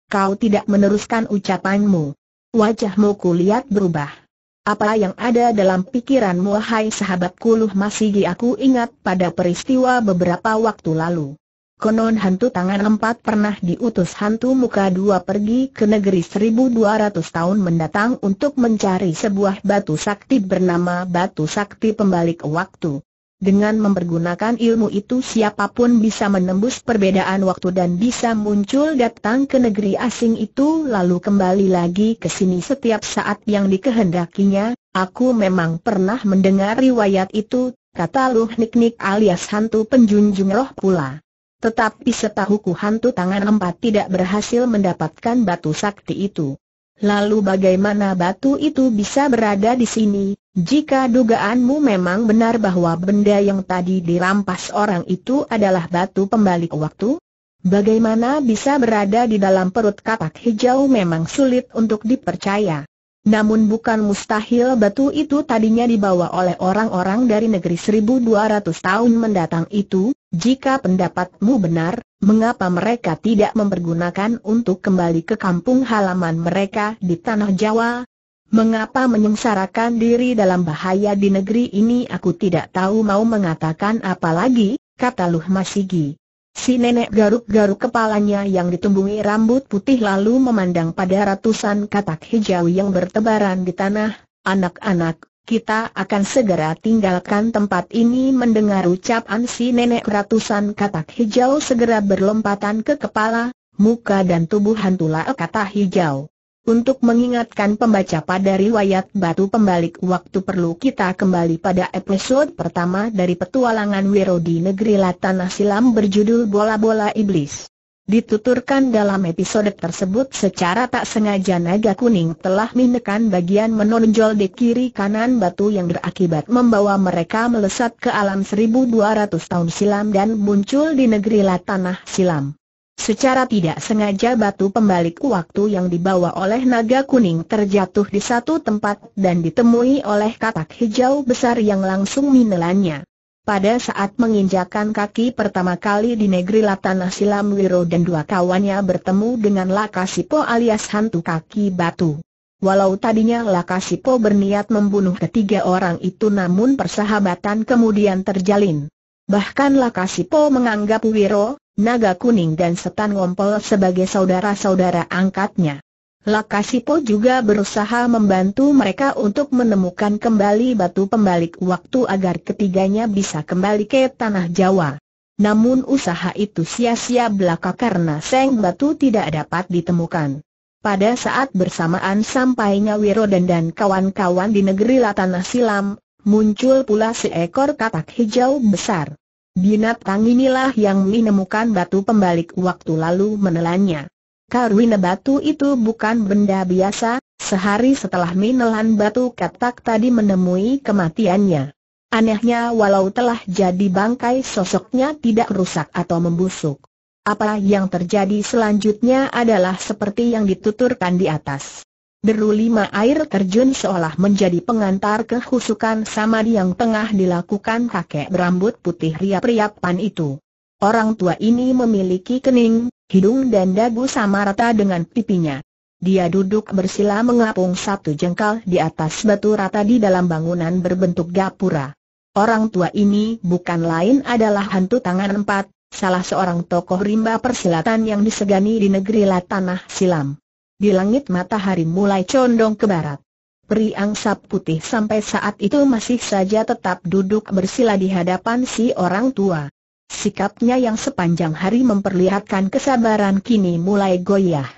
Kau tidak meneruskan ucapanmu. Wajahmu kulihat berubah. Apa yang ada dalam pikiranmu hai sahabatku Luh di aku ingat pada peristiwa beberapa waktu lalu. Konon hantu tangan empat pernah diutus hantu muka dua pergi ke negeri 1200 tahun mendatang untuk mencari sebuah batu sakti bernama batu sakti pembalik waktu. Dengan mempergunakan ilmu itu siapapun bisa menembus perbedaan waktu dan bisa muncul datang ke negeri asing itu lalu kembali lagi ke sini setiap saat yang dikehendakinya. Aku memang pernah mendengar riwayat itu, kata Luh niknik alias hantu penjunjung roh pula. Tetapi setahuku hantu tangan empat tidak berhasil mendapatkan batu sakti itu. Lalu bagaimana batu itu bisa berada di sini, jika dugaanmu memang benar bahwa benda yang tadi dirampas orang itu adalah batu pembalik waktu? Bagaimana bisa berada di dalam perut kapak hijau memang sulit untuk dipercaya. Namun bukan mustahil batu itu tadinya dibawa oleh orang-orang dari negeri 1200 tahun mendatang itu, jika pendapatmu benar, mengapa mereka tidak mempergunakan untuk kembali ke kampung halaman mereka di Tanah Jawa? Mengapa menyengsarakan diri dalam bahaya di negeri ini aku tidak tahu mau mengatakan apa lagi, kata Luhmasigi. Si nenek garuk-garuk kepalanya yang ditumbuhi rambut putih lalu memandang pada ratusan katak hijau yang bertebaran di tanah, anak-anak, kita akan segera tinggalkan tempat ini mendengar ucapan si nenek ratusan katak hijau segera berlompatan ke kepala, muka dan tubuh hantu kata hijau. Untuk mengingatkan pembaca pada riwayat batu pembalik waktu perlu kita kembali pada episode pertama dari petualangan Wiro di negeri Latanah Silam berjudul Bola-Bola Iblis. Dituturkan dalam episode tersebut secara tak sengaja naga kuning telah menekan bagian menonjol di kiri kanan batu yang berakibat membawa mereka melesat ke alam 1200 tahun silam dan muncul di negeri Latanah Silam. Secara tidak sengaja batu pembalik waktu yang dibawa oleh naga kuning terjatuh di satu tempat dan ditemui oleh katak hijau besar yang langsung menelannya. Pada saat menginjakan kaki pertama kali di negeri Latanah Silam Wiro dan dua kawannya bertemu dengan Lakasipo alias hantu kaki batu. Walau tadinya Lakasipo berniat membunuh ketiga orang itu namun persahabatan kemudian terjalin. Bahkan Lakasipo menganggap Wiro, Naga Kuning dan Setan Ngompol sebagai saudara-saudara angkatnya. Lakasipo juga berusaha membantu mereka untuk menemukan kembali batu pembalik waktu agar ketiganya bisa kembali ke Tanah Jawa. Namun usaha itu sia-sia belaka karena Seng Batu tidak dapat ditemukan. Pada saat bersamaan sampainya Wiroden dan kawan-kawan di negeri Latanah Silam, muncul pula seekor katak hijau besar. Binatang inilah yang menemukan batu pembalik waktu lalu menelannya. Karwina batu itu bukan benda biasa, sehari setelah menelan batu katak tadi menemui kematiannya. Anehnya walau telah jadi bangkai sosoknya tidak rusak atau membusuk. Apa yang terjadi selanjutnya adalah seperti yang dituturkan di atas. Deru lima air terjun seolah menjadi pengantar kehusukan samadi yang tengah dilakukan kakek berambut putih riap-riapan itu. Orang tua ini memiliki kening, hidung dan dagu sama rata dengan pipinya. Dia duduk bersila mengapung satu jengkal di atas batu rata di dalam bangunan berbentuk gapura. Orang tua ini bukan lain adalah hantu tangan empat, salah seorang tokoh rimba persilatan yang disegani di negeri Latanah Silam. Di langit matahari mulai condong ke barat. Peri angsa putih sampai saat itu masih saja tetap duduk bersila di hadapan si orang tua. Sikapnya yang sepanjang hari memperlihatkan kesabaran kini mulai goyah.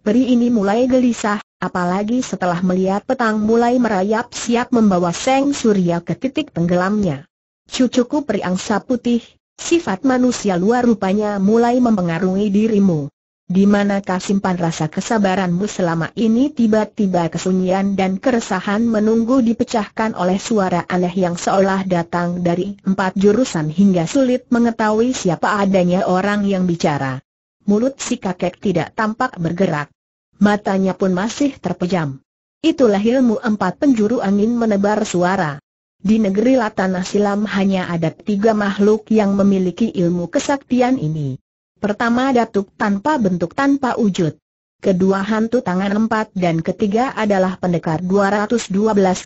Peri ini mulai gelisah, apalagi setelah melihat petang mulai merayap siap membawa Seng Surya ke titik tenggelamnya. Cucuku Peri angsa putih, sifat manusia luar rupanya mulai mempengaruhi dirimu. Di manakah simpan rasa kesabaranmu selama ini tiba-tiba kesunyian dan keresahan menunggu dipecahkan oleh suara aneh yang seolah datang dari empat jurusan hingga sulit mengetahui siapa adanya orang yang bicara. Mulut si kakek tidak tampak bergerak. Matanya pun masih terpejam. Itulah ilmu empat penjuru angin menebar suara. Di negeri Latanah Silam hanya ada tiga makhluk yang memiliki ilmu kesaktian ini. Pertama datuk tanpa bentuk tanpa wujud. Kedua hantu tangan empat dan ketiga adalah pendekar 212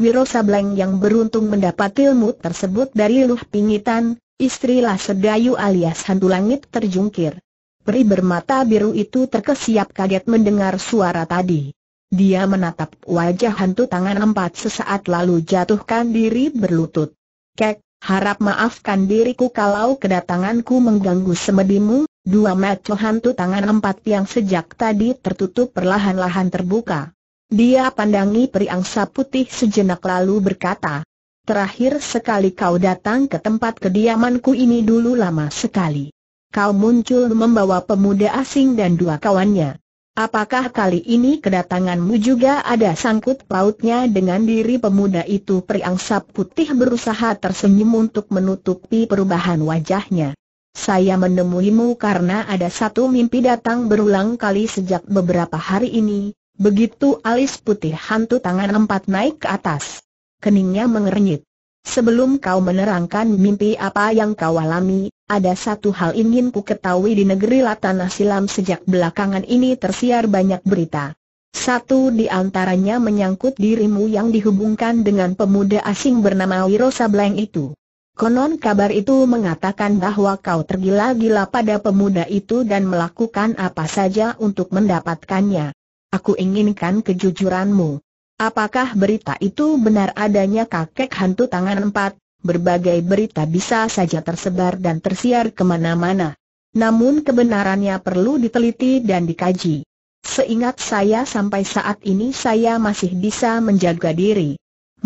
Wiro Sableng yang beruntung mendapat ilmu tersebut dari Luh Pingitan, istrilah Sedayu alias hantu langit terjungkir. Peri bermata biru itu terkesiap kaget mendengar suara tadi. Dia menatap wajah hantu tangan empat sesaat lalu jatuhkan diri berlutut. Kek, harap maafkan diriku kalau kedatanganku mengganggu semedimu, Dua mata hantu tangan empat yang sejak tadi tertutup perlahan-lahan terbuka. Dia pandangi periangsa putih sejenak lalu berkata, Terakhir sekali kau datang ke tempat kediamanku ini dulu lama sekali. Kau muncul membawa pemuda asing dan dua kawannya. Apakah kali ini kedatanganmu juga ada sangkut pautnya dengan diri pemuda itu? angsa putih berusaha tersenyum untuk menutupi perubahan wajahnya. Saya menemuimu karena ada satu mimpi datang berulang kali sejak beberapa hari ini, begitu alis putih hantu tangan empat naik ke atas. Keningnya mengernyit. Sebelum kau menerangkan mimpi apa yang kau alami, ada satu hal ingin ku ketahui di negeri Latana Silam sejak belakangan ini tersiar banyak berita. Satu di antaranya menyangkut dirimu yang dihubungkan dengan pemuda asing bernama Wirosa Sableng itu. Konon kabar itu mengatakan bahwa kau tergila-gila pada pemuda itu dan melakukan apa saja untuk mendapatkannya. Aku inginkan kejujuranmu. Apakah berita itu benar adanya kakek hantu tangan empat? Berbagai berita bisa saja tersebar dan tersiar kemana-mana. Namun kebenarannya perlu diteliti dan dikaji. Seingat saya sampai saat ini saya masih bisa menjaga diri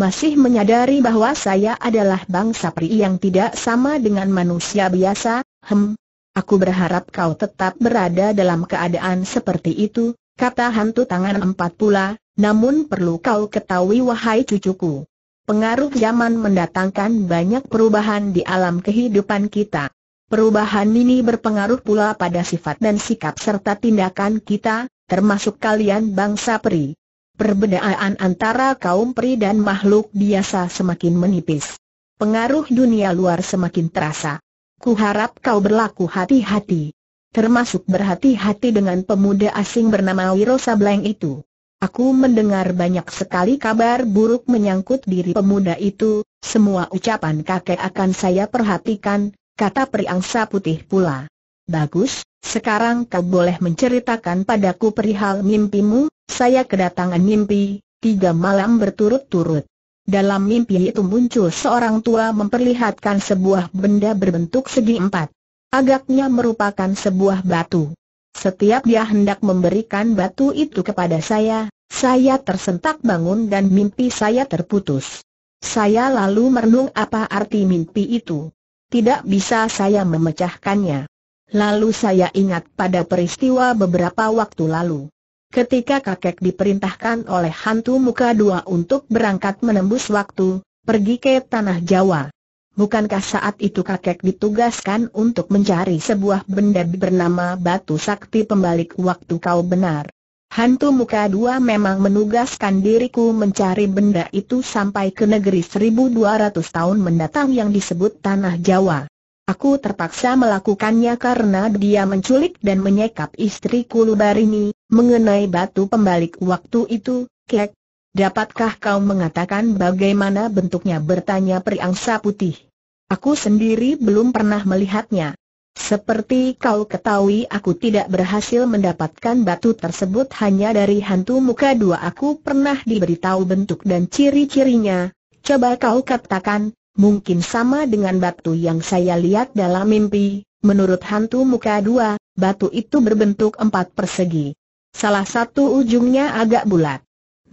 masih menyadari bahwa saya adalah bangsa pri yang tidak sama dengan manusia biasa, hem. Aku berharap kau tetap berada dalam keadaan seperti itu, kata hantu tangan empat pula, namun perlu kau ketahui wahai cucuku. Pengaruh zaman mendatangkan banyak perubahan di alam kehidupan kita. Perubahan ini berpengaruh pula pada sifat dan sikap serta tindakan kita, termasuk kalian bangsa peri perbedaan antara kaum peri dan makhluk biasa semakin menipis. Pengaruh dunia luar semakin terasa. Kuharap kau berlaku hati-hati. Termasuk berhati-hati dengan pemuda asing bernama Wiro Sableng itu. Aku mendengar banyak sekali kabar buruk menyangkut diri pemuda itu, semua ucapan kakek akan saya perhatikan, kata periangsa putih pula. Bagus, sekarang kau boleh menceritakan padaku perihal mimpimu, saya kedatangan mimpi, tiga malam berturut-turut. Dalam mimpi itu muncul seorang tua memperlihatkan sebuah benda berbentuk segi empat. Agaknya merupakan sebuah batu. Setiap dia hendak memberikan batu itu kepada saya, saya tersentak bangun dan mimpi saya terputus. Saya lalu merenung apa arti mimpi itu. Tidak bisa saya memecahkannya. Lalu saya ingat pada peristiwa beberapa waktu lalu. Ketika kakek diperintahkan oleh hantu muka dua untuk berangkat menembus waktu, pergi ke Tanah Jawa. Bukankah saat itu kakek ditugaskan untuk mencari sebuah benda bernama batu sakti pembalik waktu kau benar? Hantu muka dua memang menugaskan diriku mencari benda itu sampai ke negeri 1200 tahun mendatang yang disebut Tanah Jawa. Aku terpaksa melakukannya karena dia menculik dan menyekap istriku Lubarini, Mengenai batu pembalik waktu itu, Kek, dapatkah kau mengatakan bagaimana bentuknya bertanya periangsa putih? Aku sendiri belum pernah melihatnya. Seperti kau ketahui aku tidak berhasil mendapatkan batu tersebut hanya dari hantu muka dua aku pernah diberitahu bentuk dan ciri-cirinya, coba kau katakan, mungkin sama dengan batu yang saya lihat dalam mimpi, menurut hantu muka dua, batu itu berbentuk empat persegi. Salah satu ujungnya agak bulat.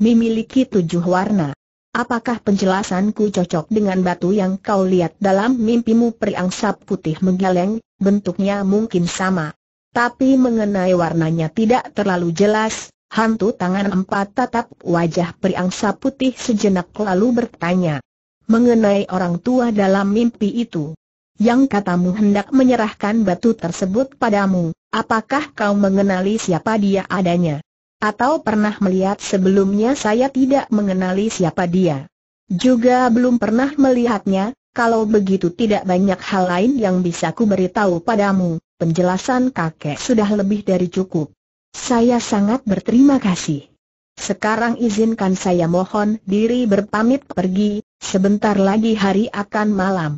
Memiliki tujuh warna. Apakah penjelasanku cocok dengan batu yang kau lihat dalam mimpimu periangsap putih menggeleng, bentuknya mungkin sama. Tapi mengenai warnanya tidak terlalu jelas, hantu tangan empat tatap wajah periangsap putih sejenak lalu bertanya. Mengenai orang tua dalam mimpi itu, yang katamu hendak menyerahkan batu tersebut padamu, apakah kau mengenali siapa dia adanya? Atau pernah melihat sebelumnya saya tidak mengenali siapa dia? Juga belum pernah melihatnya, kalau begitu tidak banyak hal lain yang bisa ku beritahu padamu, penjelasan kakek sudah lebih dari cukup. Saya sangat berterima kasih. Sekarang izinkan saya mohon diri berpamit pergi, sebentar lagi hari akan malam.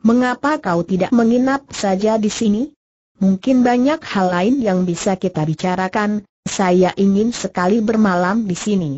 Mengapa kau tidak menginap saja di sini? Mungkin banyak hal lain yang bisa kita bicarakan, saya ingin sekali bermalam di sini.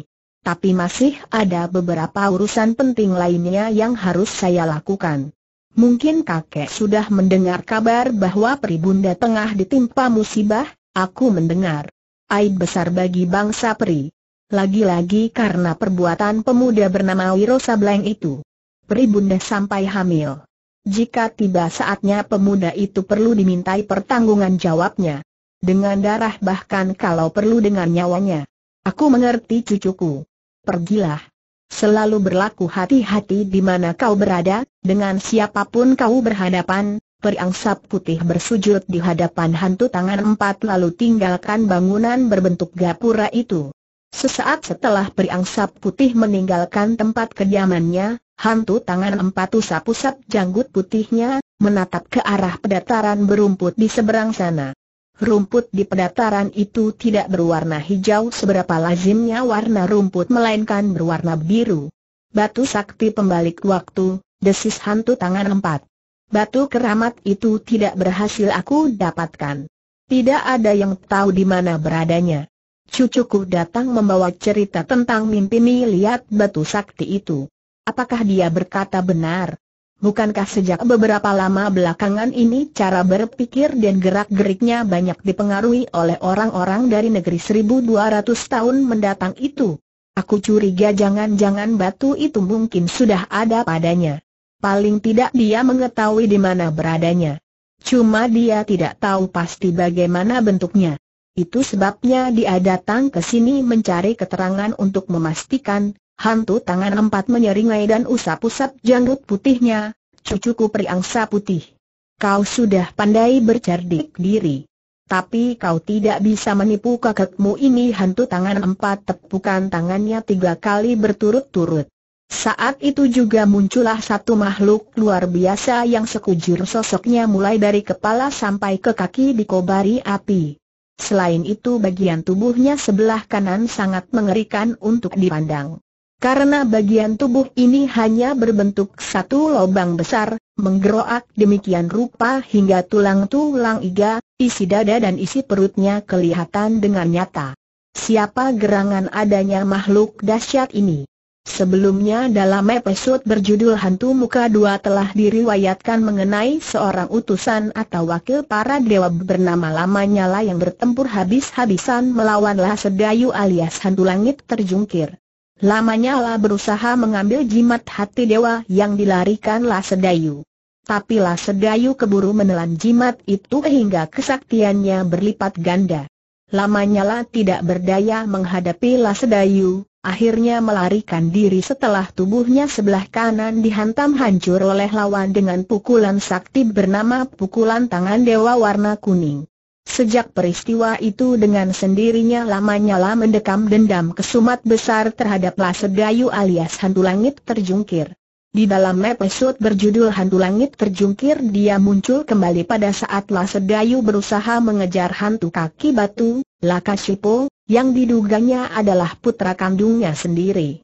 Tapi masih ada beberapa urusan penting lainnya yang harus saya lakukan. Mungkin kakek sudah mendengar kabar bahwa Peribunda tengah ditimpa musibah, aku mendengar. Aib besar bagi bangsa Peri. Lagi-lagi karena perbuatan pemuda bernama Wiro Sableng itu. Peribunda sampai hamil. Jika tiba saatnya pemuda itu perlu dimintai pertanggungan jawabnya. Dengan darah bahkan kalau perlu dengan nyawanya. Aku mengerti cucuku. Pergilah. Selalu berlaku hati-hati di mana kau berada, dengan siapapun kau berhadapan, Periangsap putih bersujud di hadapan hantu tangan empat lalu tinggalkan bangunan berbentuk gapura itu. Sesaat setelah periangsap putih meninggalkan tempat kediamannya, Hantu tangan empat usap-usap janggut putihnya, menatap ke arah pedataran berumput di seberang sana. Rumput di pedataran itu tidak berwarna hijau seberapa lazimnya warna rumput melainkan berwarna biru. Batu sakti pembalik waktu, desis hantu tangan empat. Batu keramat itu tidak berhasil aku dapatkan. Tidak ada yang tahu di mana beradanya. Cucuku datang membawa cerita tentang mimpi melihat batu sakti itu. Apakah dia berkata benar? Bukankah sejak beberapa lama belakangan ini cara berpikir dan gerak-geriknya banyak dipengaruhi oleh orang-orang dari negeri 1200 tahun mendatang itu? Aku curiga jangan-jangan batu itu mungkin sudah ada padanya. Paling tidak dia mengetahui di mana beradanya. Cuma dia tidak tahu pasti bagaimana bentuknya. Itu sebabnya dia datang ke sini mencari keterangan untuk memastikan, Hantu tangan empat menyeringai dan usap-usap janggut putihnya, cucuku periangsa putih. Kau sudah pandai bercerdik diri. Tapi kau tidak bisa menipu kakekmu ini hantu tangan empat tepukan tangannya tiga kali berturut-turut. Saat itu juga muncullah satu makhluk luar biasa yang sekujur sosoknya mulai dari kepala sampai ke kaki dikobari api. Selain itu bagian tubuhnya sebelah kanan sangat mengerikan untuk dipandang. Karena bagian tubuh ini hanya berbentuk satu lubang besar, menggeroak demikian rupa hingga tulang-tulang iga, isi dada dan isi perutnya kelihatan dengan nyata. Siapa gerangan adanya makhluk dahsyat ini? Sebelumnya dalam episode berjudul Hantu Muka Dua telah diriwayatkan mengenai seorang utusan atau wakil para dewa bernama Lamanyala yang bertempur habis-habisan melawan Lasedayu alias Hantu Langit terjungkir. Lamanya lah berusaha mengambil jimat hati dewa yang dilarikan lah sedayu. Tapi lah sedayu keburu menelan jimat itu hingga kesaktiannya berlipat ganda. Lamanya lah tidak berdaya menghadapi lah sedayu, akhirnya melarikan diri setelah tubuhnya sebelah kanan dihantam hancur oleh lawan dengan pukulan sakti bernama pukulan tangan dewa warna kuning. Sejak peristiwa itu dengan sendirinya Lamanya lah mendekam dendam kesumat besar terhadap Lasedayu alias Hantu Langit terjungkir. Di dalam episode berjudul Hantu Langit Terjungkir dia muncul kembali pada saat Lasedayu berusaha mengejar hantu kaki batu, Lakashipo, yang diduganya adalah putra kandungnya sendiri.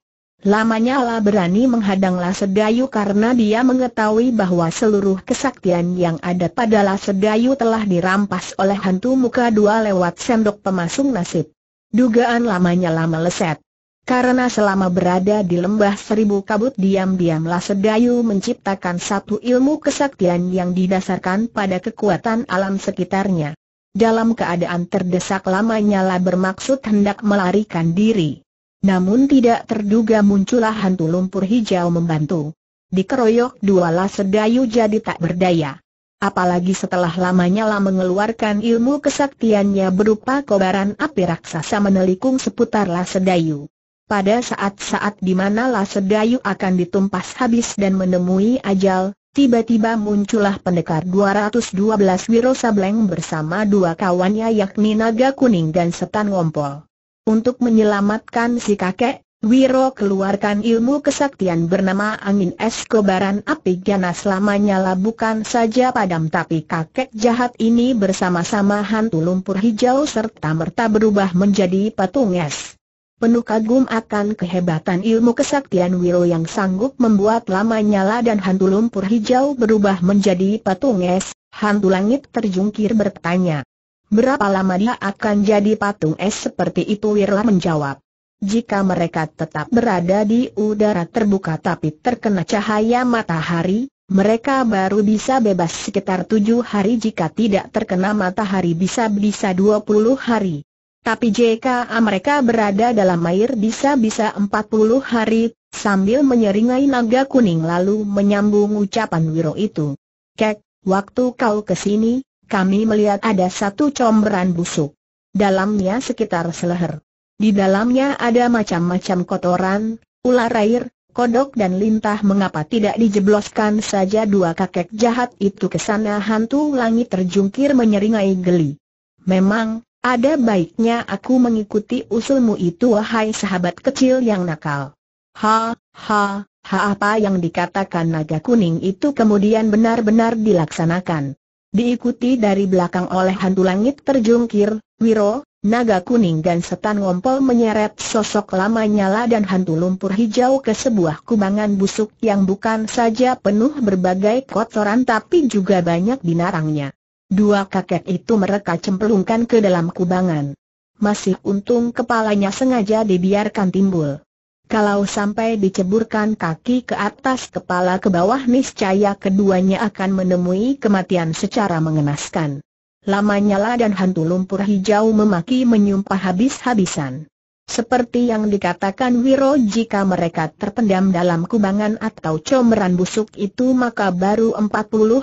Lamanya lah berani menghadang Lasedayu karena dia mengetahui bahwa seluruh kesaktian yang ada pada Lasedayu telah dirampas oleh hantu muka dua lewat sendok pemasung nasib. Dugaan lamanya lama leset. Karena selama berada di lembah seribu kabut diam-diam Lasedayu menciptakan satu ilmu kesaktian yang didasarkan pada kekuatan alam sekitarnya. Dalam keadaan terdesak lamanya lah bermaksud hendak melarikan diri. Namun tidak terduga muncullah hantu lumpur hijau membantu. Dikeroyok dua lah sedayu jadi tak berdaya. Apalagi setelah lamanya lah mengeluarkan ilmu kesaktiannya berupa kobaran api raksasa menelikung seputar lah sedayu. Pada saat-saat di mana lah sedayu akan ditumpas habis dan menemui ajal, tiba-tiba muncullah pendekar 212 Wiro Sableng bersama dua kawannya yakni Naga Kuning dan Setan Ngompol. Untuk menyelamatkan si kakek, Wiro keluarkan ilmu kesaktian bernama angin es kobaran api ganas lama nyala bukan saja padam tapi kakek jahat ini bersama-sama hantu lumpur hijau serta merta berubah menjadi patung es. Penuh kagum akan kehebatan ilmu kesaktian Wiro yang sanggup membuat lama nyala dan hantu lumpur hijau berubah menjadi patung es, hantu langit terjungkir bertanya. Berapa lama dia akan jadi patung es eh, seperti itu Wirla menjawab. Jika mereka tetap berada di udara terbuka tapi terkena cahaya matahari, mereka baru bisa bebas sekitar tujuh hari jika tidak terkena matahari bisa-bisa puluh hari. Tapi jika mereka berada dalam air bisa-bisa empat puluh hari, sambil menyeringai naga kuning lalu menyambung ucapan Wiro itu. Kek, waktu kau kesini, kami melihat ada satu comberan busuk. Dalamnya sekitar seleher. Di dalamnya ada macam-macam kotoran, ular air, kodok dan lintah mengapa tidak dijebloskan saja dua kakek jahat itu ke sana hantu langit terjungkir menyeringai geli. Memang, ada baiknya aku mengikuti usulmu itu wahai sahabat kecil yang nakal. Ha, ha, ha apa yang dikatakan naga kuning itu kemudian benar-benar dilaksanakan. Diikuti dari belakang oleh hantu langit terjungkir, Wiro, naga kuning dan setan ngompol menyeret sosok lama nyala dan hantu lumpur hijau ke sebuah kubangan busuk yang bukan saja penuh berbagai kotoran tapi juga banyak binarangnya. Dua kakek itu mereka cemplungkan ke dalam kubangan. Masih untung kepalanya sengaja dibiarkan timbul. Kalau sampai diceburkan kaki ke atas kepala ke bawah niscaya keduanya akan menemui kematian secara mengenaskan. Lama nyala dan hantu lumpur hijau memaki menyumpah habis-habisan. Seperti yang dikatakan Wiro jika mereka terpendam dalam kubangan atau comeran busuk itu maka baru 40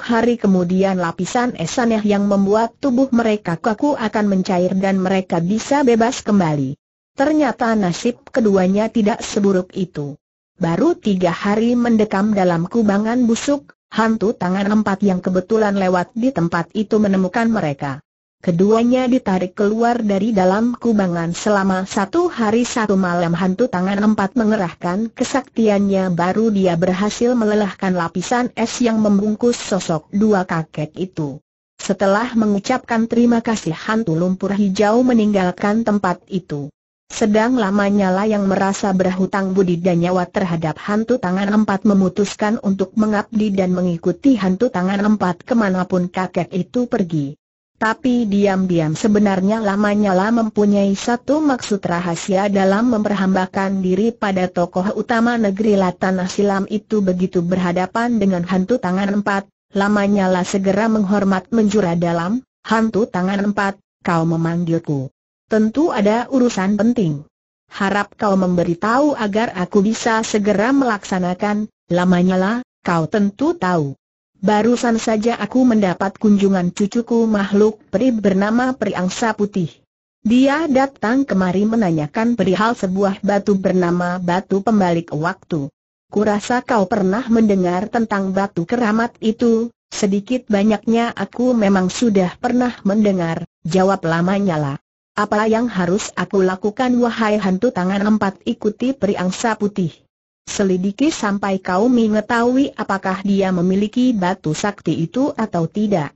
hari kemudian lapisan esaneh yang membuat tubuh mereka kaku akan mencair dan mereka bisa bebas kembali. Ternyata nasib keduanya tidak seburuk itu. Baru tiga hari mendekam dalam kubangan busuk, hantu tangan empat yang kebetulan lewat di tempat itu menemukan mereka. Keduanya ditarik keluar dari dalam kubangan selama satu hari satu malam hantu tangan empat mengerahkan kesaktiannya baru dia berhasil melelahkan lapisan es yang membungkus sosok dua kakek itu. Setelah mengucapkan terima kasih hantu lumpur hijau meninggalkan tempat itu. Sedang lamanya lah yang merasa berhutang budi dan nyawa terhadap hantu tangan empat memutuskan untuk mengabdi dan mengikuti hantu tangan empat kemanapun kakek itu pergi. Tapi diam-diam sebenarnya lamanya lah mempunyai satu maksud rahasia dalam memperhambakan diri pada tokoh utama negeri Tanah Silam itu begitu berhadapan dengan hantu tangan empat, lamanya lah segera menghormat menjura dalam, hantu tangan empat, kau memanggilku. Tentu ada urusan penting. Harap kau memberitahu agar aku bisa segera melaksanakan, lamanya lah, kau tentu tahu. Barusan saja aku mendapat kunjungan cucuku makhluk peri bernama angsa Putih. Dia datang kemari menanyakan perihal sebuah batu bernama batu pembalik waktu. Kurasa kau pernah mendengar tentang batu keramat itu, sedikit banyaknya aku memang sudah pernah mendengar, jawab lamanya lah. Apa yang harus aku lakukan wahai hantu tangan empat ikuti periangsa putih. Selidiki sampai kau mengetahui apakah dia memiliki batu sakti itu atau tidak.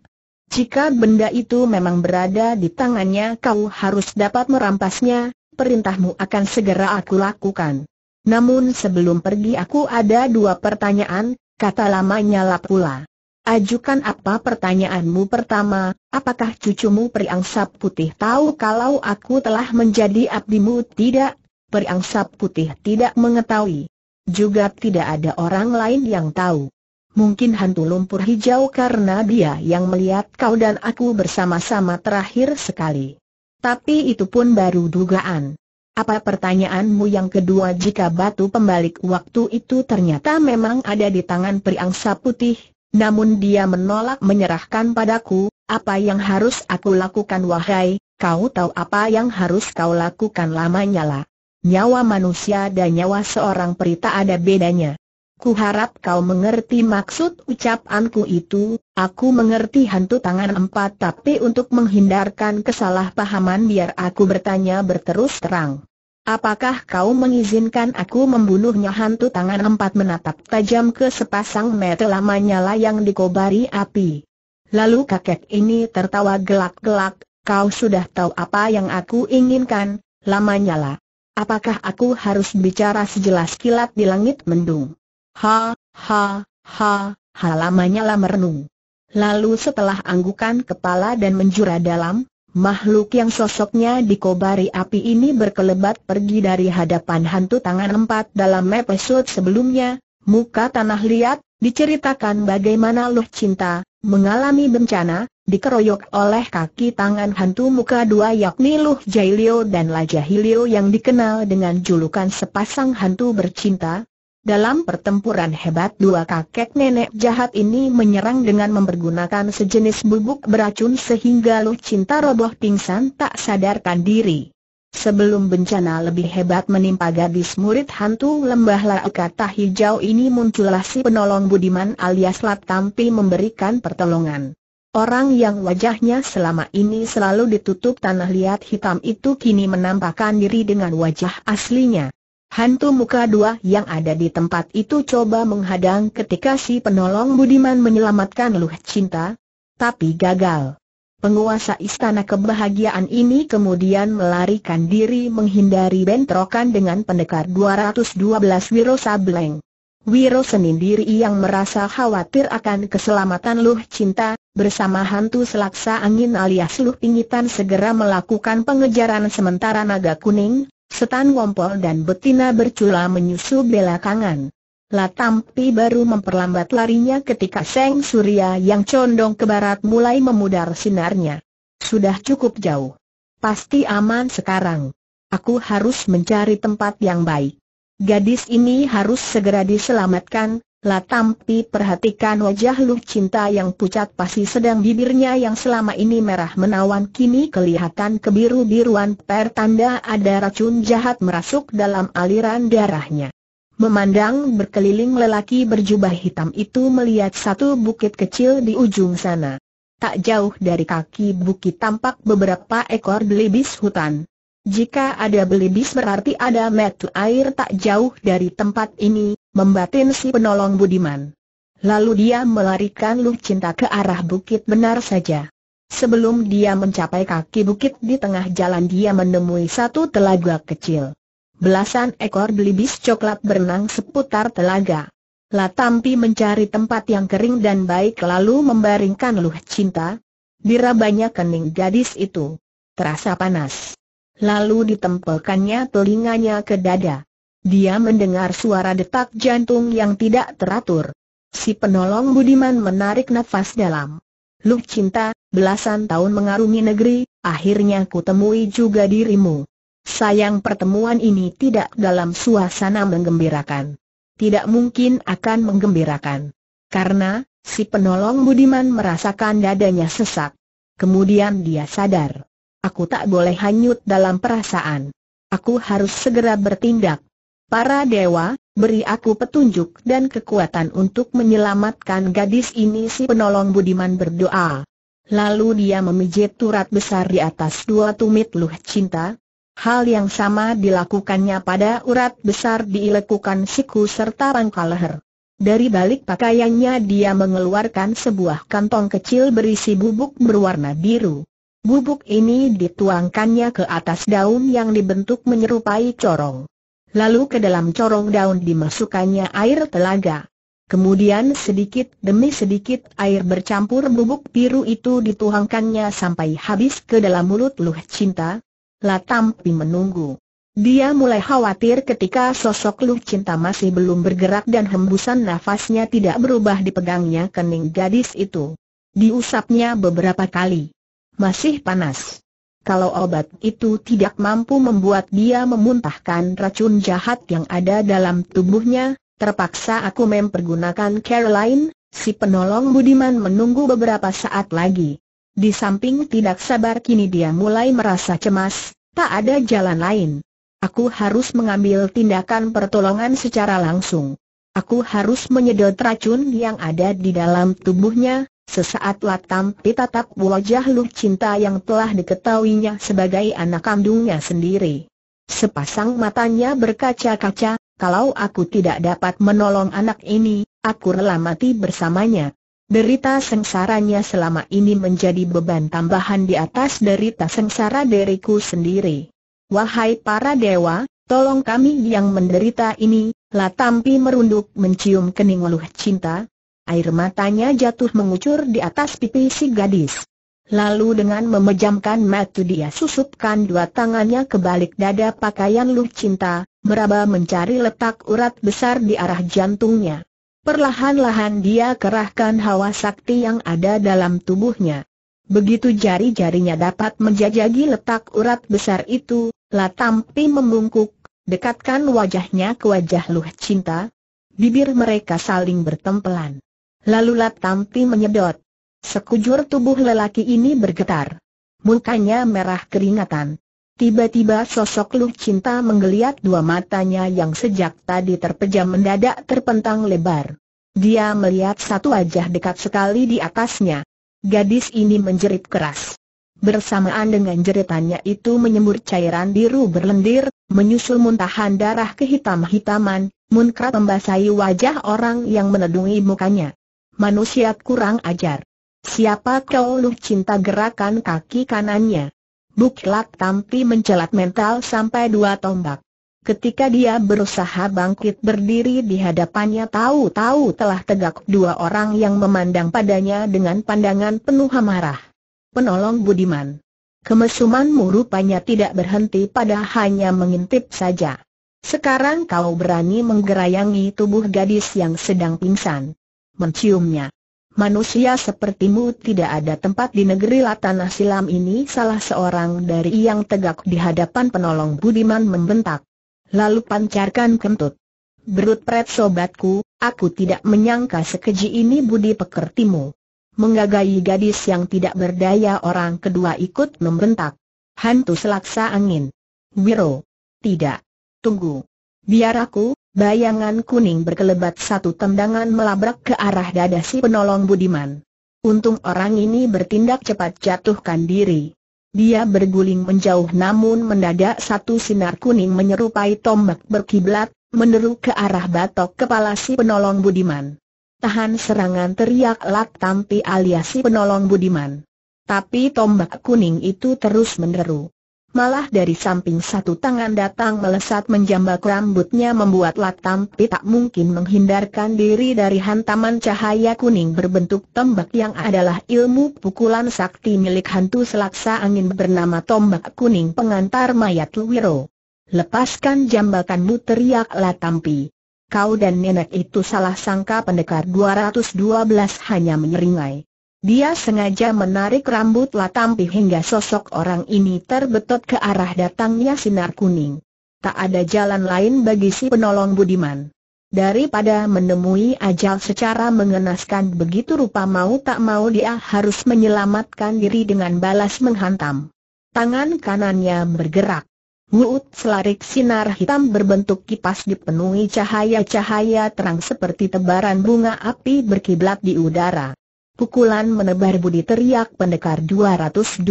Jika benda itu memang berada di tangannya kau harus dapat merampasnya, perintahmu akan segera aku lakukan. Namun sebelum pergi aku ada dua pertanyaan, kata lamanya pula. Ajukan apa pertanyaanmu pertama, apakah cucumu periangsap putih tahu kalau aku telah menjadi abdimu tidak? Periangsap putih tidak mengetahui. Juga tidak ada orang lain yang tahu. Mungkin hantu lumpur hijau karena dia yang melihat kau dan aku bersama-sama terakhir sekali. Tapi itu pun baru dugaan. Apa pertanyaanmu yang kedua jika batu pembalik waktu itu ternyata memang ada di tangan periangsa putih, namun dia menolak menyerahkan padaku, apa yang harus aku lakukan wahai, kau tahu apa yang harus kau lakukan Lamanya lah, Nyawa manusia dan nyawa seorang perita ada bedanya. Ku harap kau mengerti maksud ucapanku itu, aku mengerti hantu tangan empat tapi untuk menghindarkan kesalahpahaman biar aku bertanya berterus terang. Apakah kau mengizinkan aku membunuhnya hantu tangan empat menatap tajam ke sepasang mata lamanya yang dikobari api? Lalu kakek ini tertawa gelak-gelak, kau sudah tahu apa yang aku inginkan, lamanya lah. Apakah aku harus bicara sejelas kilat di langit mendung? Ha, ha, ha, ha lamanya lah merenung. Lalu setelah anggukan kepala dan menjura dalam, Makhluk yang sosoknya dikobari api ini berkelebat pergi dari hadapan hantu tangan empat dalam episode sebelumnya, Muka Tanah Liat, diceritakan bagaimana Luh Cinta, mengalami bencana, dikeroyok oleh kaki tangan hantu muka dua yakni Luh Jailio dan Lajahilio yang dikenal dengan julukan sepasang hantu bercinta, dalam pertempuran hebat dua kakek nenek jahat ini menyerang dengan mempergunakan sejenis bubuk beracun sehingga Lu Cinta roboh pingsan tak sadarkan diri. Sebelum bencana lebih hebat menimpa gadis murid hantu lembah Laukata Hijau ini muncullah si penolong Budiman alias Lat Tampi memberikan pertolongan. Orang yang wajahnya selama ini selalu ditutup tanah liat hitam itu kini menampakkan diri dengan wajah aslinya. Hantu muka dua yang ada di tempat itu coba menghadang ketika si penolong Budiman menyelamatkan Luh Cinta, tapi gagal. Penguasa istana kebahagiaan ini kemudian melarikan diri menghindari bentrokan dengan pendekar 212 Wiro Sableng. Wiro sendiri yang merasa khawatir akan keselamatan Luh Cinta, bersama hantu selaksa angin alias Luh Pingitan segera melakukan pengejaran sementara naga kuning, Setan Wompol dan betina bercula menyusul belakangan. Latampi baru memperlambat larinya ketika Seng Surya yang condong ke barat mulai memudar sinarnya. Sudah cukup jauh. Pasti aman sekarang. Aku harus mencari tempat yang baik. Gadis ini harus segera diselamatkan, Latampi perhatikan wajah Lu Cinta yang pucat pasi sedang bibirnya yang selama ini merah menawan kini kelihatan kebiru-biruan pertanda ada racun jahat merasuk dalam aliran darahnya. Memandang berkeliling lelaki berjubah hitam itu melihat satu bukit kecil di ujung sana. Tak jauh dari kaki bukit tampak beberapa ekor belibis hutan. Jika ada belibis berarti ada metu air tak jauh dari tempat ini, membatin si penolong Budiman. Lalu dia melarikan Lu Cinta ke arah bukit benar saja. Sebelum dia mencapai kaki bukit di tengah jalan dia menemui satu telaga kecil. Belasan ekor belibis coklat berenang seputar telaga. Latampi mencari tempat yang kering dan baik lalu membaringkan Luh Cinta. Dirabanya kening gadis itu. Terasa panas. Lalu ditempelkannya telinganya ke dada. Dia mendengar suara detak jantung yang tidak teratur. Si penolong Budiman menarik nafas dalam. Lu cinta, belasan tahun mengarungi negeri, akhirnya kutemui juga dirimu. Sayang pertemuan ini tidak dalam suasana menggembirakan. Tidak mungkin akan menggembirakan. Karena, si penolong Budiman merasakan dadanya sesak. Kemudian dia sadar. Aku tak boleh hanyut dalam perasaan. Aku harus segera bertindak. Para dewa, beri aku petunjuk dan kekuatan untuk menyelamatkan gadis ini si penolong budiman berdoa. Lalu dia memijit turat besar di atas dua tumit luh cinta. Hal yang sama dilakukannya pada urat besar di siku serta rangka leher. Dari balik pakaiannya dia mengeluarkan sebuah kantong kecil berisi bubuk berwarna biru. Bubuk ini dituangkannya ke atas daun yang dibentuk menyerupai corong lalu ke dalam corong daun dimasukkannya air telaga. Kemudian sedikit demi sedikit air bercampur bubuk biru itu dituangkannya sampai habis ke dalam mulut Luh Cinta. Latampi menunggu. Dia mulai khawatir ketika sosok Luh Cinta masih belum bergerak dan hembusan nafasnya tidak berubah dipegangnya kening gadis itu. Diusapnya beberapa kali. Masih panas kalau obat itu tidak mampu membuat dia memuntahkan racun jahat yang ada dalam tubuhnya, terpaksa aku mempergunakan Caroline, si penolong Budiman menunggu beberapa saat lagi. Di samping tidak sabar kini dia mulai merasa cemas, tak ada jalan lain. Aku harus mengambil tindakan pertolongan secara langsung. Aku harus menyedot racun yang ada di dalam tubuhnya, Sesaat Latam ditatap wajah Lu Cinta yang telah diketahuinya sebagai anak kandungnya sendiri. Sepasang matanya berkaca-kaca, kalau aku tidak dapat menolong anak ini, aku rela mati bersamanya. Derita sengsaranya selama ini menjadi beban tambahan di atas derita sengsara diriku sendiri. Wahai para dewa, tolong kami yang menderita ini, Latampi merunduk mencium kening Luh Cinta, Air matanya jatuh mengucur di atas pipi si gadis. Lalu dengan memejamkan mata dia susupkan dua tangannya ke balik dada pakaian Lu Cinta, meraba mencari letak urat besar di arah jantungnya. Perlahan-lahan dia kerahkan hawa sakti yang ada dalam tubuhnya. Begitu jari-jarinya dapat menjajagi letak urat besar itu, Latampi membungkuk, dekatkan wajahnya ke wajah Luh Cinta. Bibir mereka saling bertempelan. Lalu Lap Tampi menyedot. Sekujur tubuh lelaki ini bergetar. Mukanya merah keringatan. Tiba-tiba sosok luh Cinta menggeliat dua matanya yang sejak tadi terpejam mendadak terpentang lebar. Dia melihat satu wajah dekat sekali di atasnya. Gadis ini menjerit keras. Bersamaan dengan jeritannya itu menyembur cairan biru berlendir, menyusul muntahan darah kehitam-hitaman, munkrat membasahi wajah orang yang menedungi mukanya. Manusia kurang ajar. Siapa kau lu cinta gerakan kaki kanannya? Buklak Tampi mencelat mental sampai dua tombak. Ketika dia berusaha bangkit berdiri di hadapannya tahu-tahu telah tegak dua orang yang memandang padanya dengan pandangan penuh amarah. Penolong Budiman. Kemesumanmu rupanya tidak berhenti pada hanya mengintip saja. Sekarang kau berani menggerayangi tubuh gadis yang sedang pingsan menciumnya. Manusia sepertimu tidak ada tempat di negeri Latanah Silam ini salah seorang dari yang tegak di hadapan penolong Budiman membentak. Lalu pancarkan kentut. Berut pret sobatku, aku tidak menyangka sekeji ini budi pekertimu. Menggagai gadis yang tidak berdaya orang kedua ikut membentak. Hantu selaksa angin. Wiro. Tidak. Tunggu. Biar aku, Bayangan kuning berkelebat satu tendangan melabrak ke arah dada si penolong Budiman. Untung orang ini bertindak cepat jatuhkan diri. Dia berguling menjauh namun mendadak satu sinar kuning menyerupai tombak berkiblat, meneru ke arah batok kepala si penolong Budiman. Tahan serangan teriak Lak Tampi alias si penolong Budiman. Tapi tombak kuning itu terus meneru. Malah dari samping satu tangan datang melesat menjambak rambutnya membuat Latampi tak mungkin menghindarkan diri dari hantaman cahaya kuning berbentuk tombak yang adalah ilmu pukulan sakti milik hantu selaksa angin bernama tombak kuning pengantar mayat Wiro. Lepaskan jambakanmu teriak Latampi. Kau dan nenek itu salah sangka pendekar 212 hanya menyeringai. Dia sengaja menarik rambut Latampi hingga sosok orang ini terbetot ke arah datangnya sinar kuning. Tak ada jalan lain bagi si penolong Budiman. Daripada menemui ajal secara mengenaskan begitu rupa mau tak mau dia harus menyelamatkan diri dengan balas menghantam. Tangan kanannya bergerak. Wuut selarik sinar hitam berbentuk kipas dipenuhi cahaya-cahaya terang seperti tebaran bunga api berkiblat di udara. Pukulan menebar budi teriak pendekar 212.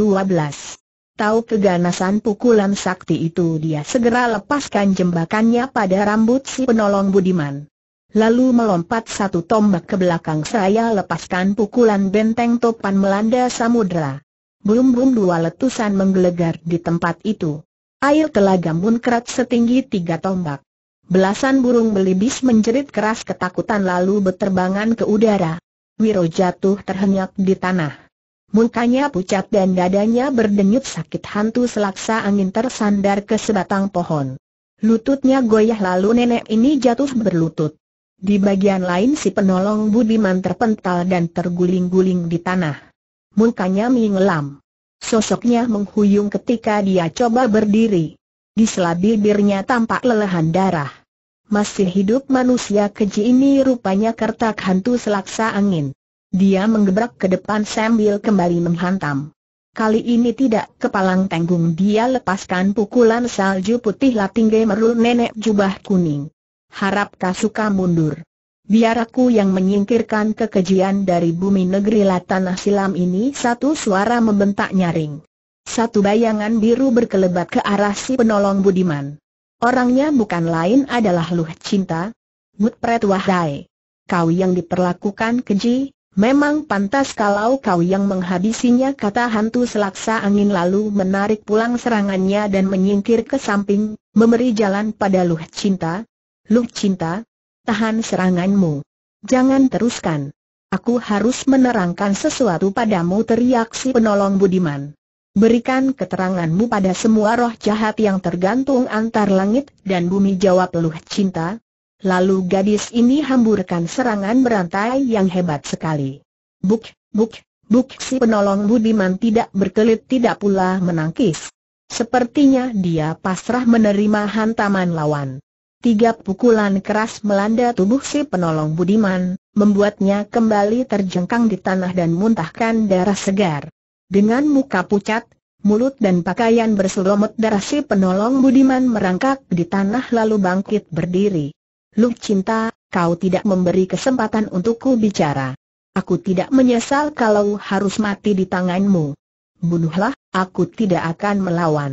Tahu keganasan pukulan sakti itu dia segera lepaskan jembakannya pada rambut si penolong Budiman. Lalu melompat satu tombak ke belakang saya, lepaskan pukulan benteng topan melanda samudera. Bum-bum dua letusan menggelegar di tempat itu. Air telaga munkrat setinggi tiga tombak. Belasan burung belibis menjerit keras ketakutan lalu berterbangan ke udara. Wiro jatuh terhenyak di tanah. Mukanya pucat dan dadanya berdenyut sakit hantu selaksa angin tersandar ke sebatang pohon. Lututnya goyah lalu nenek ini jatuh berlutut. Di bagian lain si penolong Budiman terpental dan terguling-guling di tanah. Mukanya mengelam. Sosoknya menghuyung ketika dia coba berdiri. Di selabibirnya tampak lelehan darah masih hidup manusia keji ini rupanya kertak hantu selaksa angin. Dia menggebrak ke depan sambil kembali menghantam. Kali ini tidak kepalang tanggung dia lepaskan pukulan salju putih latingge merul nenek jubah kuning. Harap Kasuka mundur. Biar aku yang menyingkirkan kekejian dari bumi negeri Latanah Silam ini satu suara membentak nyaring. Satu bayangan biru berkelebat ke arah si penolong Budiman. Orangnya bukan lain adalah Luh Cinta, Mut Pret Wahai. Kau yang diperlakukan keji, memang pantas kalau kau yang menghabisinya kata hantu selaksa angin lalu menarik pulang serangannya dan menyingkir ke samping, memberi jalan pada Luh Cinta. Luh Cinta, tahan seranganmu. Jangan teruskan. Aku harus menerangkan sesuatu padamu teriak si penolong Budiman. Berikan keteranganmu pada semua roh jahat yang tergantung antar langit dan bumi jawab Luh Cinta. Lalu gadis ini hamburkan serangan berantai yang hebat sekali. Buk, buk, buk si penolong Budiman tidak berkelit tidak pula menangkis. Sepertinya dia pasrah menerima hantaman lawan. Tiga pukulan keras melanda tubuh si penolong Budiman, membuatnya kembali terjengkang di tanah dan muntahkan darah segar. Dengan muka pucat, mulut dan pakaian berselomot darah si penolong Budiman merangkak di tanah lalu bangkit berdiri. Lu cinta, kau tidak memberi kesempatan untukku bicara. Aku tidak menyesal kalau harus mati di tanganmu. Bunuhlah, aku tidak akan melawan.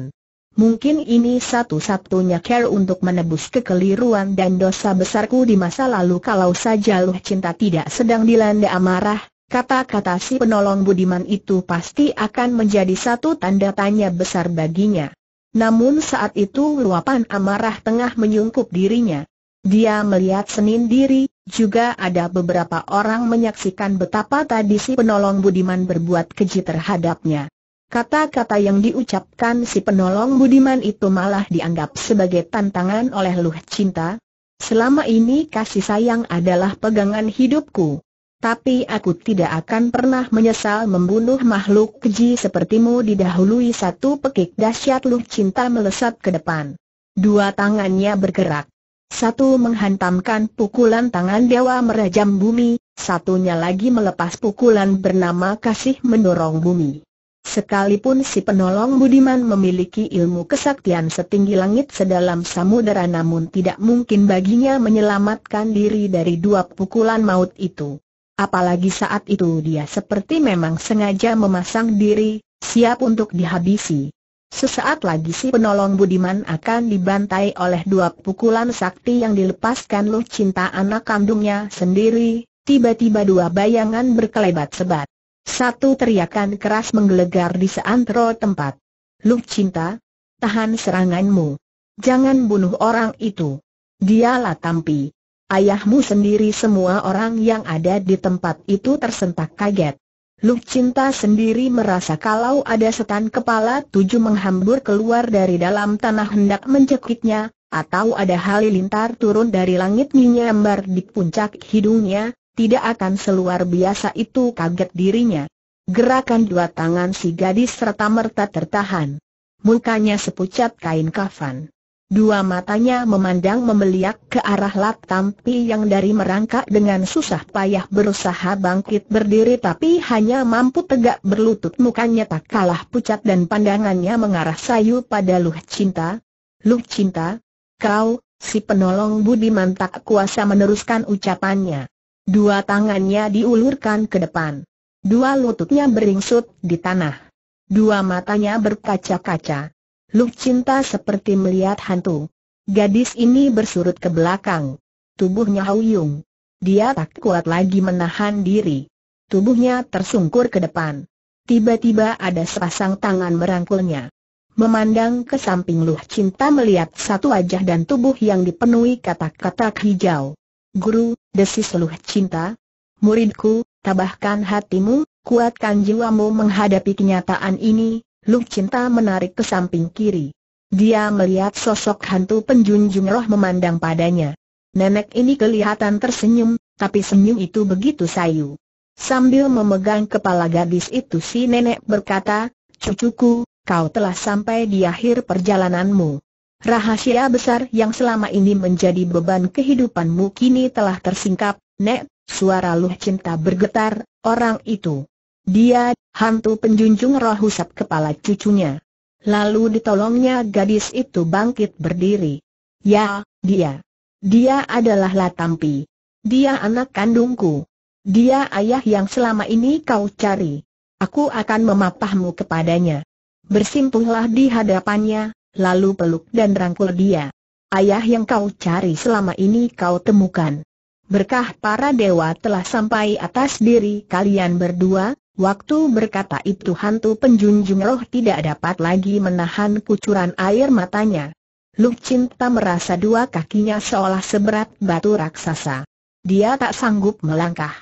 Mungkin ini satu-satunya care untuk menebus kekeliruan dan dosa besarku di masa lalu kalau saja Lu Cinta tidak sedang dilanda amarah, Kata-kata si penolong Budiman itu pasti akan menjadi satu tanda tanya besar baginya. Namun saat itu luapan amarah tengah menyungkup dirinya. Dia melihat senin diri, juga ada beberapa orang menyaksikan betapa tadi si penolong Budiman berbuat keji terhadapnya. Kata-kata yang diucapkan si penolong Budiman itu malah dianggap sebagai tantangan oleh Luh Cinta. Selama ini kasih sayang adalah pegangan hidupku. Tapi aku tidak akan pernah menyesal membunuh makhluk keji sepertimu didahului satu pekik dahsyat Luh Cinta melesat ke depan. Dua tangannya bergerak. Satu menghantamkan pukulan tangan dewa merajam bumi, satunya lagi melepas pukulan bernama kasih mendorong bumi. Sekalipun si penolong Budiman memiliki ilmu kesaktian setinggi langit sedalam samudera namun tidak mungkin baginya menyelamatkan diri dari dua pukulan maut itu. Apalagi saat itu dia seperti memang sengaja memasang diri, siap untuk dihabisi. Sesaat lagi si penolong Budiman akan dibantai oleh dua pukulan sakti yang dilepaskan Lu Cinta anak kandungnya sendiri, tiba-tiba dua bayangan berkelebat sebat. Satu teriakan keras menggelegar di seantero tempat. Lu Cinta, tahan seranganmu. Jangan bunuh orang itu. Dialah tampil. Ayahmu sendiri semua orang yang ada di tempat itu tersentak kaget. Luk Cinta sendiri merasa kalau ada setan kepala tujuh menghambur keluar dari dalam tanah hendak mencekiknya, atau ada halilintar turun dari langit menyambar di puncak hidungnya, tidak akan seluar biasa itu kaget dirinya. Gerakan dua tangan si gadis serta merta tertahan. Mukanya sepucat kain kafan. Dua matanya memandang membeliak ke arah Lat Tampi yang dari merangkak dengan susah payah berusaha bangkit berdiri tapi hanya mampu tegak berlutut mukanya tak kalah pucat dan pandangannya mengarah sayu pada Luh Cinta. Luh Cinta, kau, si penolong Budiman tak kuasa meneruskan ucapannya. Dua tangannya diulurkan ke depan. Dua lututnya beringsut di tanah. Dua matanya berkaca-kaca. Luk Cinta seperti melihat hantu. Gadis ini bersurut ke belakang. Tubuhnya Hauyung. Dia tak kuat lagi menahan diri. Tubuhnya tersungkur ke depan. Tiba-tiba ada sepasang tangan merangkulnya. Memandang ke samping Luh Cinta melihat satu wajah dan tubuh yang dipenuhi kata-kata hijau. Guru, desis Luh Cinta. Muridku, tabahkan hatimu, kuatkan jiwamu menghadapi kenyataan ini, Lu Cinta menarik ke samping kiri. Dia melihat sosok hantu penjunjung roh memandang padanya. Nenek ini kelihatan tersenyum, tapi senyum itu begitu sayu. Sambil memegang kepala gadis itu si nenek berkata, Cucuku, kau telah sampai di akhir perjalananmu. Rahasia besar yang selama ini menjadi beban kehidupanmu kini telah tersingkap, Nek, suara Luh Cinta bergetar, orang itu. Dia, hantu penjunjung roh usap kepala cucunya. Lalu ditolongnya gadis itu bangkit berdiri. Ya, dia. Dia adalah Latampi. Dia anak kandungku. Dia ayah yang selama ini kau cari. Aku akan memapahmu kepadanya. Bersimpuhlah di hadapannya, lalu peluk dan rangkul dia. Ayah yang kau cari selama ini kau temukan. Berkah para dewa telah sampai atas diri kalian berdua, Waktu berkata itu hantu penjunjung roh tidak dapat lagi menahan kucuran air matanya. Luk Cinta merasa dua kakinya seolah seberat batu raksasa. Dia tak sanggup melangkah.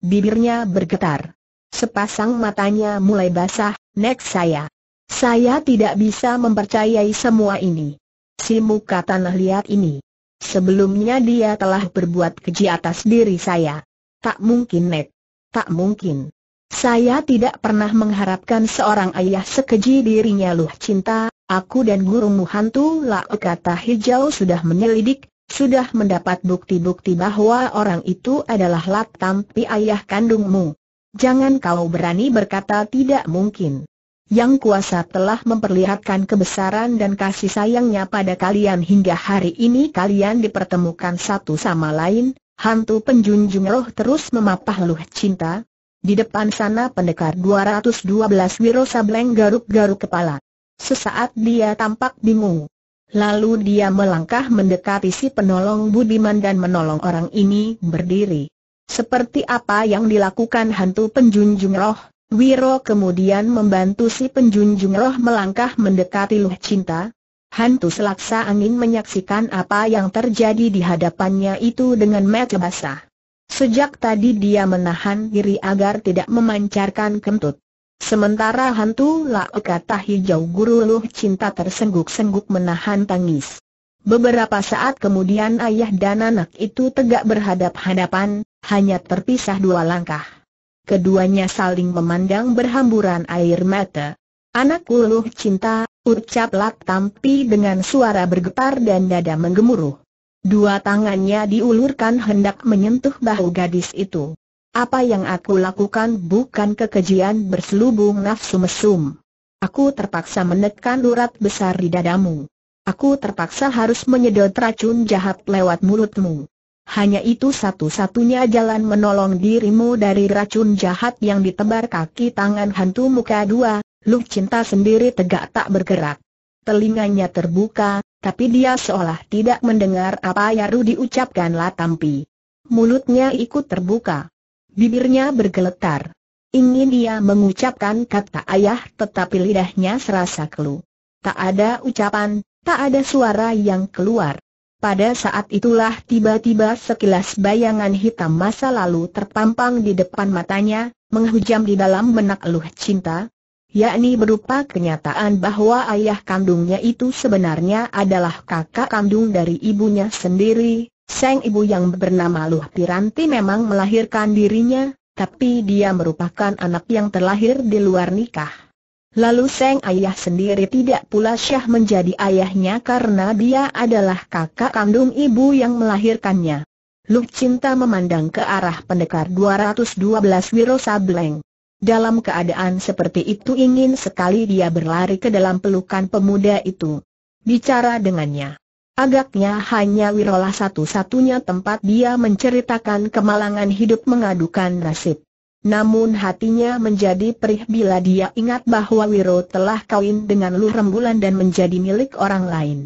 Bibirnya bergetar. Sepasang matanya mulai basah, nek saya. Saya tidak bisa mempercayai semua ini. Si muka tanah liat ini. Sebelumnya dia telah berbuat keji atas diri saya. Tak mungkin nek. Tak mungkin. Saya tidak pernah mengharapkan seorang ayah sekeji dirinya luh cinta, aku dan gurumu hantu lah kata hijau sudah menyelidik, sudah mendapat bukti-bukti bahwa orang itu adalah latam Tampi ayah kandungmu. Jangan kau berani berkata tidak mungkin. Yang kuasa telah memperlihatkan kebesaran dan kasih sayangnya pada kalian hingga hari ini kalian dipertemukan satu sama lain, hantu penjunjung roh terus memapah luh cinta, di depan sana pendekar 212 Wiro Sableng garuk-garuk kepala. Sesaat dia tampak bingung. Lalu dia melangkah mendekati si penolong Budiman dan menolong orang ini berdiri. Seperti apa yang dilakukan hantu penjunjung roh, Wiro kemudian membantu si penjunjung roh melangkah mendekati Luh Cinta. Hantu selaksa angin menyaksikan apa yang terjadi di hadapannya itu dengan mata basah. Sejak tadi dia menahan diri agar tidak memancarkan kentut. Sementara hantu lau kata hijau guru luh cinta tersengguk-sengguk menahan tangis. Beberapa saat kemudian ayah dan anak itu tegak berhadap-hadapan, hanya terpisah dua langkah. Keduanya saling memandang berhamburan air mata. Anak uluh cinta, ucap Lak Tampi dengan suara bergetar dan dada menggemuruh. Dua tangannya diulurkan hendak menyentuh bahu gadis itu. Apa yang aku lakukan bukan kekejian berselubung nafsu mesum. Aku terpaksa menekan urat besar di dadamu. Aku terpaksa harus menyedot racun jahat lewat mulutmu. Hanya itu satu-satunya jalan menolong dirimu dari racun jahat yang ditebar kaki tangan hantu muka dua, Lu cinta sendiri tegak tak bergerak. Telinganya terbuka, tapi dia seolah tidak mendengar apa Yaru diucapkan Latampi. Mulutnya ikut terbuka. Bibirnya bergeletar. Ingin dia mengucapkan kata ayah tetapi lidahnya serasa kelu. Tak ada ucapan, tak ada suara yang keluar. Pada saat itulah tiba-tiba sekilas bayangan hitam masa lalu terpampang di depan matanya, menghujam di dalam benak luh cinta, yakni berupa kenyataan bahwa ayah kandungnya itu sebenarnya adalah kakak kandung dari ibunya sendiri. Sang ibu yang bernama Luh Piranti memang melahirkan dirinya, tapi dia merupakan anak yang terlahir di luar nikah. Lalu Sang ayah sendiri tidak pula syah menjadi ayahnya karena dia adalah kakak kandung ibu yang melahirkannya. Luh Cinta memandang ke arah pendekar 212 Wiro Sableng. Dalam keadaan seperti itu ingin sekali dia berlari ke dalam pelukan pemuda itu. Bicara dengannya. Agaknya hanya Wirola satu-satunya tempat dia menceritakan kemalangan hidup mengadukan nasib. Namun hatinya menjadi perih bila dia ingat bahwa Wiro telah kawin dengan Lu Rembulan dan menjadi milik orang lain.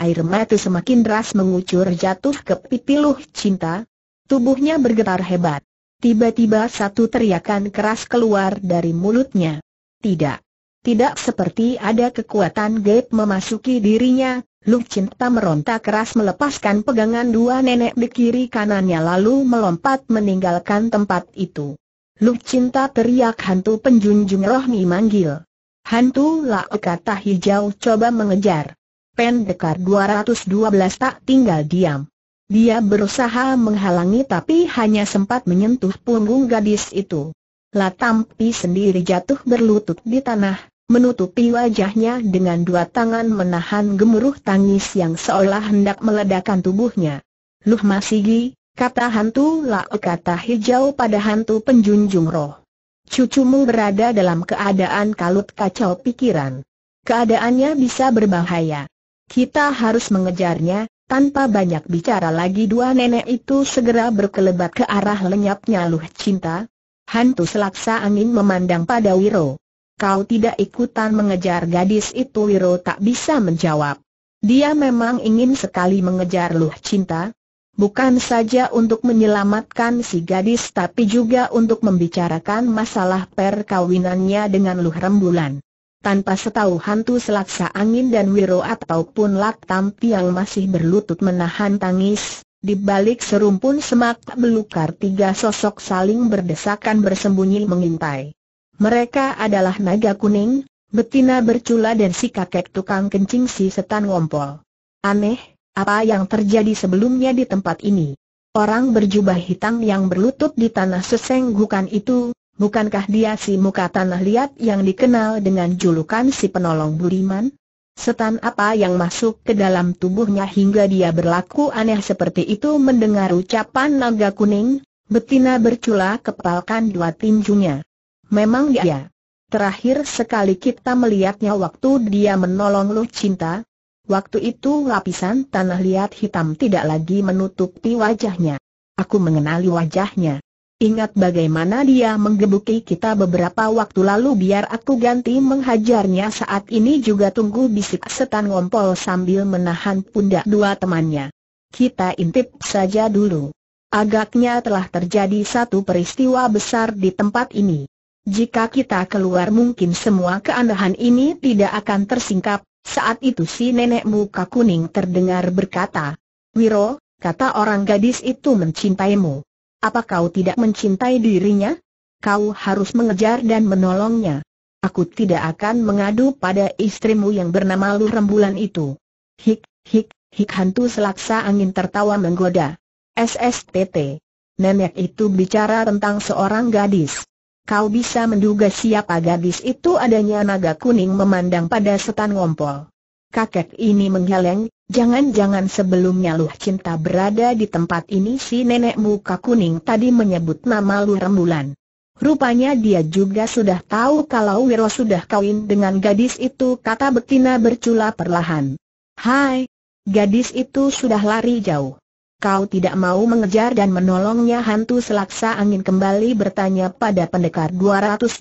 Air mata semakin deras mengucur jatuh ke pipi Luh Cinta. Tubuhnya bergetar hebat. Tiba-tiba satu teriakan keras keluar dari mulutnya. Tidak. Tidak seperti ada kekuatan gaib memasuki dirinya, Luk Cinta meronta keras melepaskan pegangan dua nenek di kiri kanannya lalu melompat meninggalkan tempat itu. Luk Cinta teriak hantu penjunjung rohmi manggil. Hantu lah, kata hijau coba mengejar. Pendekar 212 tak tinggal diam. Dia berusaha menghalangi tapi hanya sempat menyentuh punggung gadis itu. Latampi sendiri jatuh berlutut di tanah, menutupi wajahnya dengan dua tangan menahan gemuruh tangis yang seolah hendak meledakkan tubuhnya. Luh Masigi, kata hantu La kata hijau pada hantu penjunjung roh. Cucumu berada dalam keadaan kalut kacau pikiran. Keadaannya bisa berbahaya. Kita harus mengejarnya, tanpa banyak bicara lagi dua nenek itu segera berkelebat ke arah lenyapnya Luh Cinta. Hantu selaksa angin memandang pada Wiro. Kau tidak ikutan mengejar gadis itu Wiro tak bisa menjawab. Dia memang ingin sekali mengejar Luh Cinta. Bukan saja untuk menyelamatkan si gadis tapi juga untuk membicarakan masalah perkawinannya dengan Luh Rembulan tanpa setahu hantu selaksa angin dan wiro ataupun laktam yang masih berlutut menahan tangis, di balik serumpun semak belukar tiga sosok saling berdesakan bersembunyi mengintai. Mereka adalah naga kuning, betina bercula dan si kakek tukang kencing si setan ngompol. Aneh, apa yang terjadi sebelumnya di tempat ini? Orang berjubah hitam yang berlutut di tanah sesenggukan itu, Bukankah dia si muka tanah liat yang dikenal dengan julukan si penolong buliman? Setan apa yang masuk ke dalam tubuhnya hingga dia berlaku aneh seperti itu mendengar ucapan naga kuning, betina bercula kepalkan dua tinjunya. Memang dia. Terakhir sekali kita melihatnya waktu dia menolong Lu Cinta. Waktu itu lapisan tanah liat hitam tidak lagi menutupi wajahnya. Aku mengenali wajahnya. Ingat bagaimana dia menggebuki kita beberapa waktu lalu biar aku ganti menghajarnya saat ini juga tunggu bisik setan ngompol sambil menahan pundak dua temannya. Kita intip saja dulu. Agaknya telah terjadi satu peristiwa besar di tempat ini. Jika kita keluar mungkin semua keanehan ini tidak akan tersingkap, saat itu si nenek muka kuning terdengar berkata, Wiro, kata orang gadis itu mencintaimu. Apa kau tidak mencintai dirinya? Kau harus mengejar dan menolongnya. Aku tidak akan mengadu pada istrimu yang bernama Lu Rembulan itu. Hik, hik, hik hantu selaksa angin tertawa menggoda. SSTT. Nenek itu bicara tentang seorang gadis. Kau bisa menduga siapa gadis itu adanya naga kuning memandang pada setan ngompol. Kakek ini menggeleng, Jangan-jangan sebelumnya Luh Cinta berada di tempat ini si nenek muka kuning tadi menyebut nama lu Rembulan. Rupanya dia juga sudah tahu kalau Wiro sudah kawin dengan gadis itu kata betina bercula perlahan. Hai, gadis itu sudah lari jauh. Kau tidak mau mengejar dan menolongnya hantu selaksa angin kembali bertanya pada pendekar 212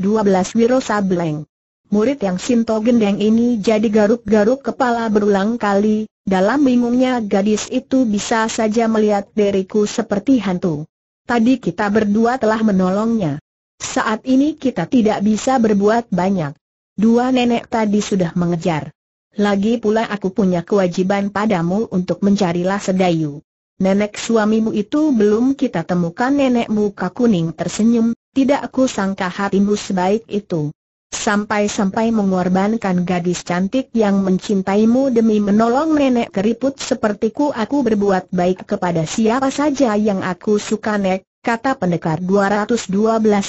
Wiro Sableng. Murid yang Sinto Gendeng ini jadi garuk-garuk kepala berulang kali, dalam bingungnya gadis itu bisa saja melihat diriku seperti hantu. Tadi kita berdua telah menolongnya. Saat ini kita tidak bisa berbuat banyak. Dua nenek tadi sudah mengejar. Lagi pula aku punya kewajiban padamu untuk mencarilah sedayu. Nenek suamimu itu belum kita temukan nenek muka kuning tersenyum, tidak aku sangka hatimu sebaik itu. Sampai-sampai mengorbankan gadis cantik yang mencintaimu demi menolong nenek keriput sepertiku aku berbuat baik kepada siapa saja yang aku suka nek, kata pendekar 212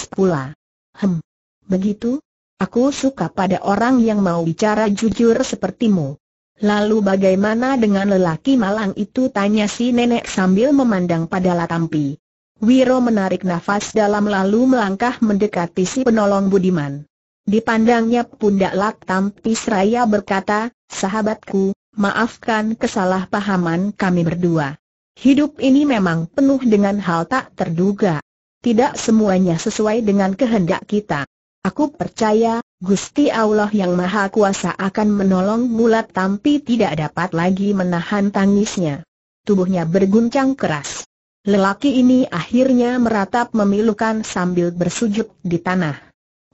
pula. Hem, begitu? Aku suka pada orang yang mau bicara jujur sepertimu. Lalu bagaimana dengan lelaki malang itu tanya si nenek sambil memandang pada Latampi. Wiro menarik nafas dalam lalu melangkah mendekati si penolong Budiman. Dipandangnya pundak Laktam Pisraya berkata, sahabatku, maafkan kesalahpahaman kami berdua. Hidup ini memang penuh dengan hal tak terduga. Tidak semuanya sesuai dengan kehendak kita. Aku percaya, Gusti Allah yang Maha Kuasa akan menolong Mulat Tampi tidak dapat lagi menahan tangisnya. Tubuhnya berguncang keras. Lelaki ini akhirnya meratap memilukan sambil bersujud di tanah.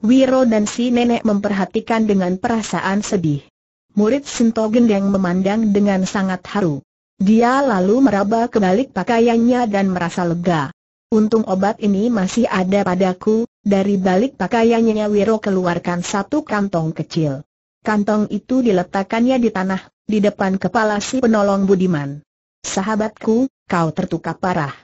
Wiro dan si nenek memperhatikan dengan perasaan sedih. Murid Sinto Gendeng memandang dengan sangat haru. Dia lalu meraba ke balik pakaiannya dan merasa lega. Untung obat ini masih ada padaku, dari balik pakaiannya Wiro keluarkan satu kantong kecil. Kantong itu diletakkannya di tanah, di depan kepala si penolong Budiman. Sahabatku, kau tertukar parah.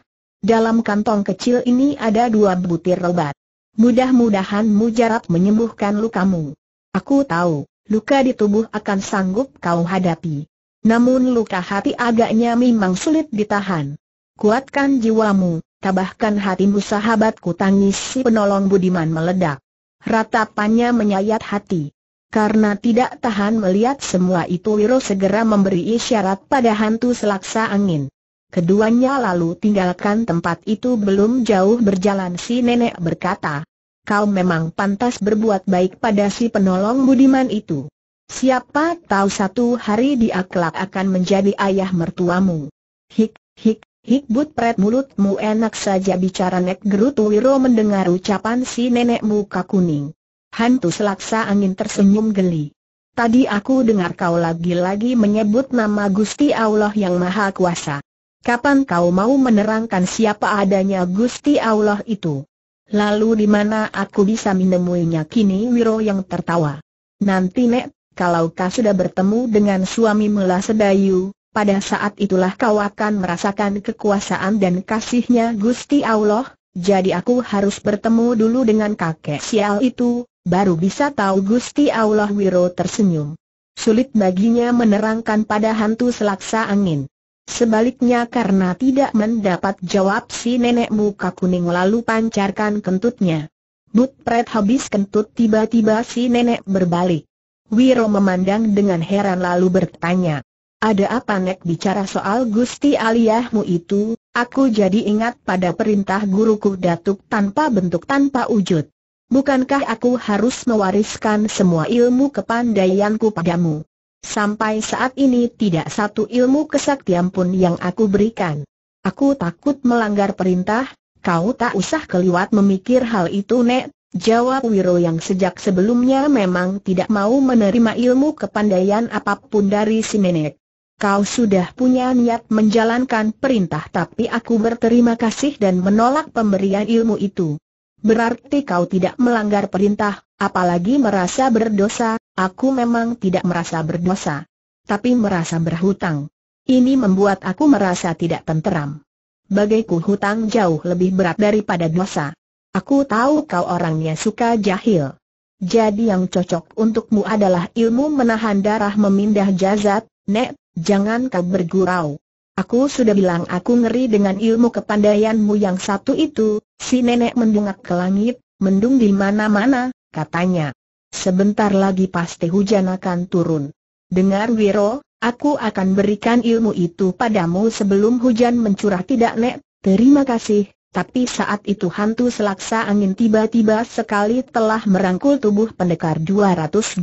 Dalam kantong kecil ini ada dua butir obat. Mudah-mudahan mujarab menyembuhkan lukamu. Aku tahu, luka di tubuh akan sanggup kau hadapi. Namun luka hati agaknya memang sulit ditahan. Kuatkan jiwamu, tabahkan hatimu sahabatku tangis si penolong Budiman meledak. Ratapannya menyayat hati. Karena tidak tahan melihat semua itu Wiro segera memberi isyarat pada hantu selaksa angin. Keduanya lalu tinggalkan tempat itu belum jauh berjalan si nenek berkata, kau memang pantas berbuat baik pada si penolong budiman itu. Siapa tahu satu hari dia kelak akan menjadi ayah mertuamu. Hik, hik, hik but pret mulutmu enak saja bicara nek gerutu wiro mendengar ucapan si nenek muka kuning. Hantu selaksa angin tersenyum geli. Tadi aku dengar kau lagi-lagi menyebut nama Gusti Allah yang Maha Kuasa. Kapan kau mau menerangkan siapa adanya Gusti Allah itu? Lalu di mana aku bisa menemuinya kini Wiro yang tertawa. Nanti Nek, kalau kau sudah bertemu dengan suami Mela Sedayu, pada saat itulah kau akan merasakan kekuasaan dan kasihnya Gusti Allah, jadi aku harus bertemu dulu dengan kakek sial itu, baru bisa tahu Gusti Allah Wiro tersenyum. Sulit baginya menerangkan pada hantu selaksa angin. Sebaliknya karena tidak mendapat jawab si nenek muka kuning lalu pancarkan kentutnya. But pret habis kentut tiba-tiba si nenek berbalik. Wiro memandang dengan heran lalu bertanya. Ada apa nek bicara soal Gusti Aliyahmu itu, aku jadi ingat pada perintah guruku datuk tanpa bentuk tanpa wujud. Bukankah aku harus mewariskan semua ilmu kepandaianku padamu? Sampai saat ini tidak satu ilmu kesaktian pun yang aku berikan. Aku takut melanggar perintah, kau tak usah keliwat memikir hal itu Nek, jawab Wiro yang sejak sebelumnya memang tidak mau menerima ilmu kepandaian apapun dari si nenek. Kau sudah punya niat menjalankan perintah tapi aku berterima kasih dan menolak pemberian ilmu itu. Berarti kau tidak melanggar perintah, apalagi merasa berdosa, Aku memang tidak merasa berdosa. Tapi merasa berhutang. Ini membuat aku merasa tidak tenteram. Bagiku hutang jauh lebih berat daripada dosa. Aku tahu kau orangnya suka jahil. Jadi yang cocok untukmu adalah ilmu menahan darah memindah jazat, Nek, jangan kau bergurau. Aku sudah bilang aku ngeri dengan ilmu kepandaianmu yang satu itu, si nenek mendungak ke langit, mendung di mana-mana, katanya. Sebentar lagi pasti hujan akan turun. Dengar Wiro, aku akan berikan ilmu itu padamu sebelum hujan mencurah tidak Nek, terima kasih. Tapi saat itu hantu selaksa angin tiba-tiba sekali telah merangkul tubuh pendekar 212.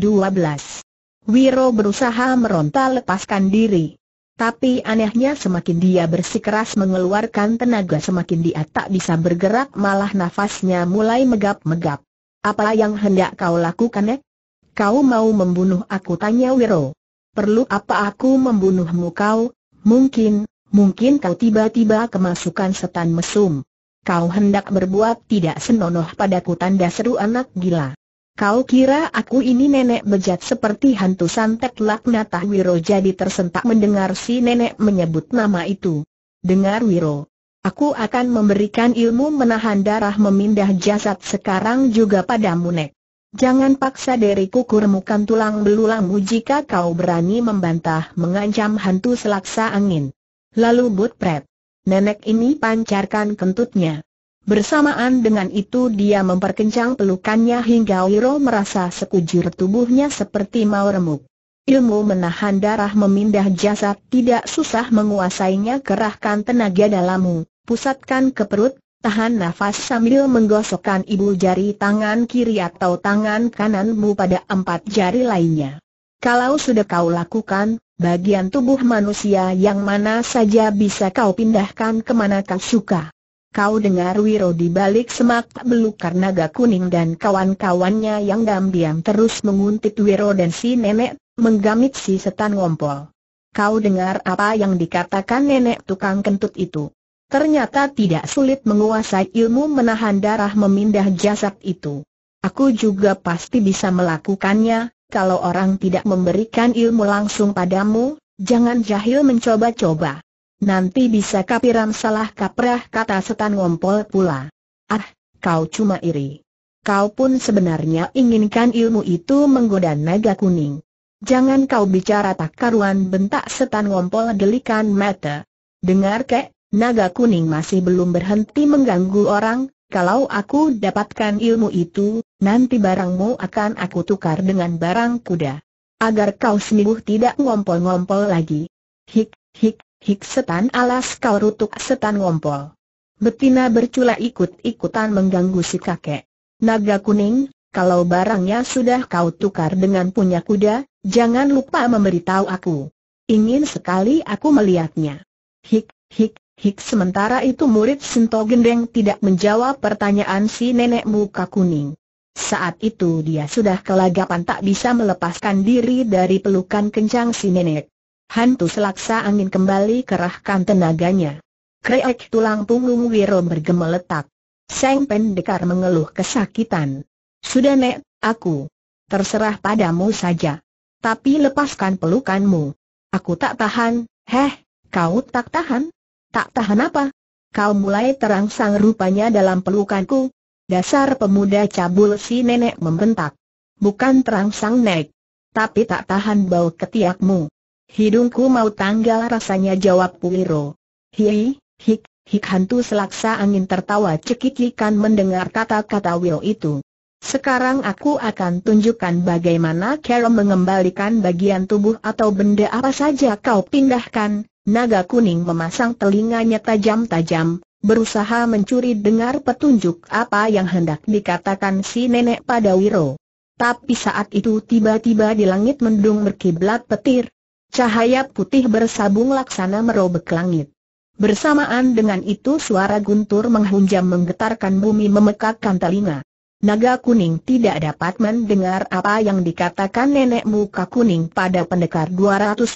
Wiro berusaha meronta lepaskan diri. Tapi anehnya semakin dia bersikeras mengeluarkan tenaga semakin dia tak bisa bergerak malah nafasnya mulai megap-megap. Apa yang hendak kau lakukan Nek? Eh? Kau mau membunuh aku tanya Wiro. Perlu apa aku membunuhmu kau? Mungkin, mungkin kau tiba-tiba kemasukan setan mesum. Kau hendak berbuat tidak senonoh padaku tanda seru anak gila. Kau kira aku ini nenek bejat seperti hantu santet laknatah Wiro jadi tersentak mendengar si nenek menyebut nama itu. Dengar Wiro, Aku akan memberikan ilmu menahan darah memindah jasad sekarang juga padamu Nek. Jangan paksa diriku kurmukan tulang belulangmu jika kau berani membantah mengancam hantu selaksa angin. Lalu Butpret. Nenek ini pancarkan kentutnya. Bersamaan dengan itu dia memperkencang pelukannya hingga Wiro merasa sekujur tubuhnya seperti mau remuk. Ilmu menahan darah memindah jasad tidak susah menguasainya kerahkan tenaga dalammu pusatkan ke perut, tahan nafas sambil menggosokkan ibu jari tangan kiri atau tangan kananmu pada empat jari lainnya. Kalau sudah kau lakukan, bagian tubuh manusia yang mana saja bisa kau pindahkan kemana kau suka. Kau dengar Wiro di balik semak belukar naga kuning dan kawan-kawannya yang diam-diam terus menguntit Wiro dan si nenek, menggamit si setan ngompol. Kau dengar apa yang dikatakan nenek tukang kentut itu. Ternyata tidak sulit menguasai ilmu menahan darah memindah jasad itu. Aku juga pasti bisa melakukannya, kalau orang tidak memberikan ilmu langsung padamu, jangan jahil mencoba-coba. Nanti bisa kapiram salah kaprah kata setan ngompol pula. Ah, kau cuma iri. Kau pun sebenarnya inginkan ilmu itu menggoda naga kuning. Jangan kau bicara tak karuan bentak setan ngompol delikan mata. Dengar kek, Naga kuning masih belum berhenti mengganggu orang, kalau aku dapatkan ilmu itu, nanti barangmu akan aku tukar dengan barang kuda. Agar kau sembuh tidak ngompol-ngompol lagi. Hik, hik, hik setan alas kau rutuk setan ngompol. Betina bercula ikut-ikutan mengganggu si kakek. Naga kuning, kalau barangnya sudah kau tukar dengan punya kuda, jangan lupa memberitahu aku. Ingin sekali aku melihatnya. Hik, hik, Hik sementara itu murid Sinto Gendeng tidak menjawab pertanyaan si nenek muka kuning. Saat itu dia sudah kelagapan tak bisa melepaskan diri dari pelukan kencang si nenek. Hantu selaksa angin kembali kerahkan tenaganya. Kreek tulang punggung Wiro bergemeletak. Seng pendekar mengeluh kesakitan. Sudah nek, aku. Terserah padamu saja. Tapi lepaskan pelukanmu. Aku tak tahan, heh, kau tak tahan? Tak tahan apa? Kau mulai terangsang rupanya dalam pelukanku. Dasar pemuda cabul si nenek membentak. Bukan terangsang nek, Tapi tak tahan bau ketiakmu. Hidungku mau tanggal rasanya jawab Puliro. Hihi, hik, hik hantu selaksa angin tertawa cekikikan mendengar kata-kata Will itu. Sekarang aku akan tunjukkan bagaimana Carol mengembalikan bagian tubuh atau benda apa saja kau pindahkan, Naga kuning memasang telinganya tajam-tajam, berusaha mencuri dengar petunjuk apa yang hendak dikatakan si nenek pada Wiro. Tapi saat itu tiba-tiba di langit mendung berkiblat petir. Cahaya putih bersabung laksana merobek langit. Bersamaan dengan itu suara guntur menghunjam menggetarkan bumi memekakkan telinga. Naga kuning tidak dapat mendengar apa yang dikatakan nenek muka kuning pada pendekar 212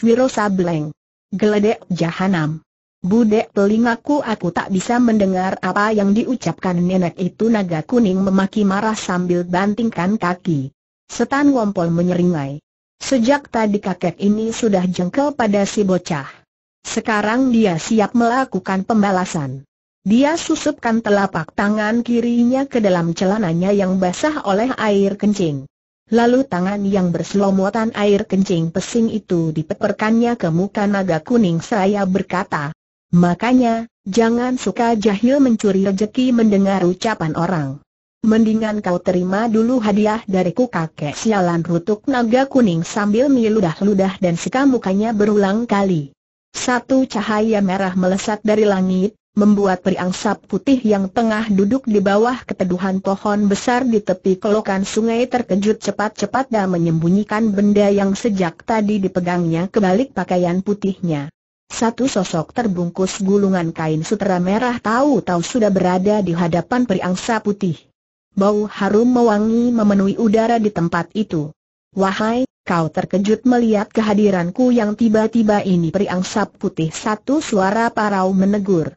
Wiro Sableng. Geledek jahanam. Budek telingaku aku tak bisa mendengar apa yang diucapkan nenek itu naga kuning memaki marah sambil bantingkan kaki. Setan Wompol menyeringai. Sejak tadi kakek ini sudah jengkel pada si bocah. Sekarang dia siap melakukan pembalasan. Dia susupkan telapak tangan kirinya ke dalam celananya yang basah oleh air kencing. Lalu tangan yang berselomotan air kencing pesing itu dipeperkannya ke muka naga kuning saya berkata, Makanya, jangan suka jahil mencuri rejeki mendengar ucapan orang. Mendingan kau terima dulu hadiah dariku kakek sialan rutuk naga kuning sambil meludah-ludah dan seka mukanya berulang kali. Satu cahaya merah melesat dari langit, membuat periangsap putih yang tengah duduk di bawah keteduhan pohon besar di tepi kelokan sungai terkejut cepat-cepat dan menyembunyikan benda yang sejak tadi dipegangnya ke balik pakaian putihnya. Satu sosok terbungkus gulungan kain sutera merah tahu-tahu sudah berada di hadapan periangsa putih. Bau harum mewangi memenuhi udara di tempat itu. Wahai, kau terkejut melihat kehadiranku yang tiba-tiba ini sap putih satu suara parau menegur.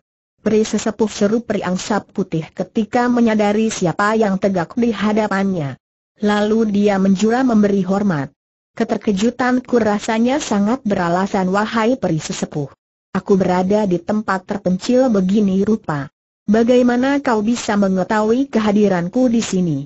Peri sesepuh seru periang sap putih ketika menyadari siapa yang tegak di hadapannya. Lalu dia menjura memberi hormat. Keterkejutanku rasanya sangat beralasan wahai peri sesepuh. Aku berada di tempat terpencil begini rupa. Bagaimana kau bisa mengetahui kehadiranku di sini?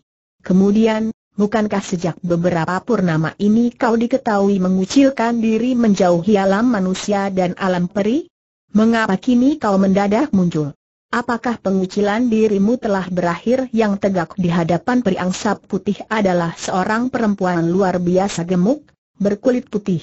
Kemudian, bukankah sejak beberapa purnama ini kau diketahui mengucilkan diri menjauhi alam manusia dan alam peri? Mengapa kini kau mendadak muncul? Apakah pengucilan dirimu telah berakhir yang tegak di hadapan periangsa putih adalah seorang perempuan luar biasa gemuk, berkulit putih.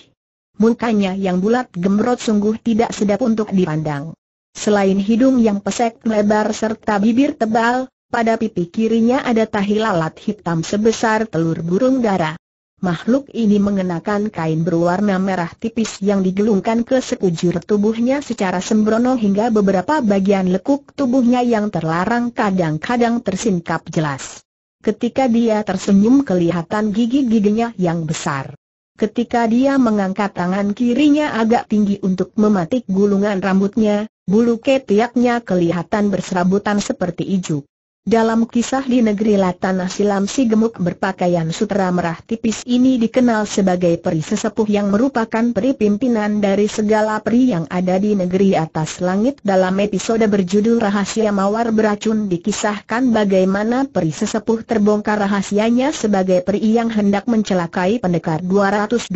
Mukanya yang bulat gemrot sungguh tidak sedap untuk dipandang. Selain hidung yang pesek lebar serta bibir tebal, pada pipi kirinya ada tahi lalat hitam sebesar telur burung dara. Makhluk ini mengenakan kain berwarna merah tipis yang digelungkan ke sekujur tubuhnya secara sembrono hingga beberapa bagian lekuk tubuhnya yang terlarang kadang-kadang tersingkap jelas. Ketika dia tersenyum kelihatan gigi-giginya yang besar. Ketika dia mengangkat tangan kirinya agak tinggi untuk mematik gulungan rambutnya, bulu ketiaknya kelihatan berserabutan seperti ijuk. Dalam kisah di negeri Latanah silam si gemuk berpakaian sutra merah tipis ini dikenal sebagai peri sesepuh yang merupakan peri pimpinan dari segala peri yang ada di negeri atas langit dalam episode berjudul Rahasia Mawar Beracun dikisahkan bagaimana peri sesepuh terbongkar rahasianya sebagai peri yang hendak mencelakai pendekar 212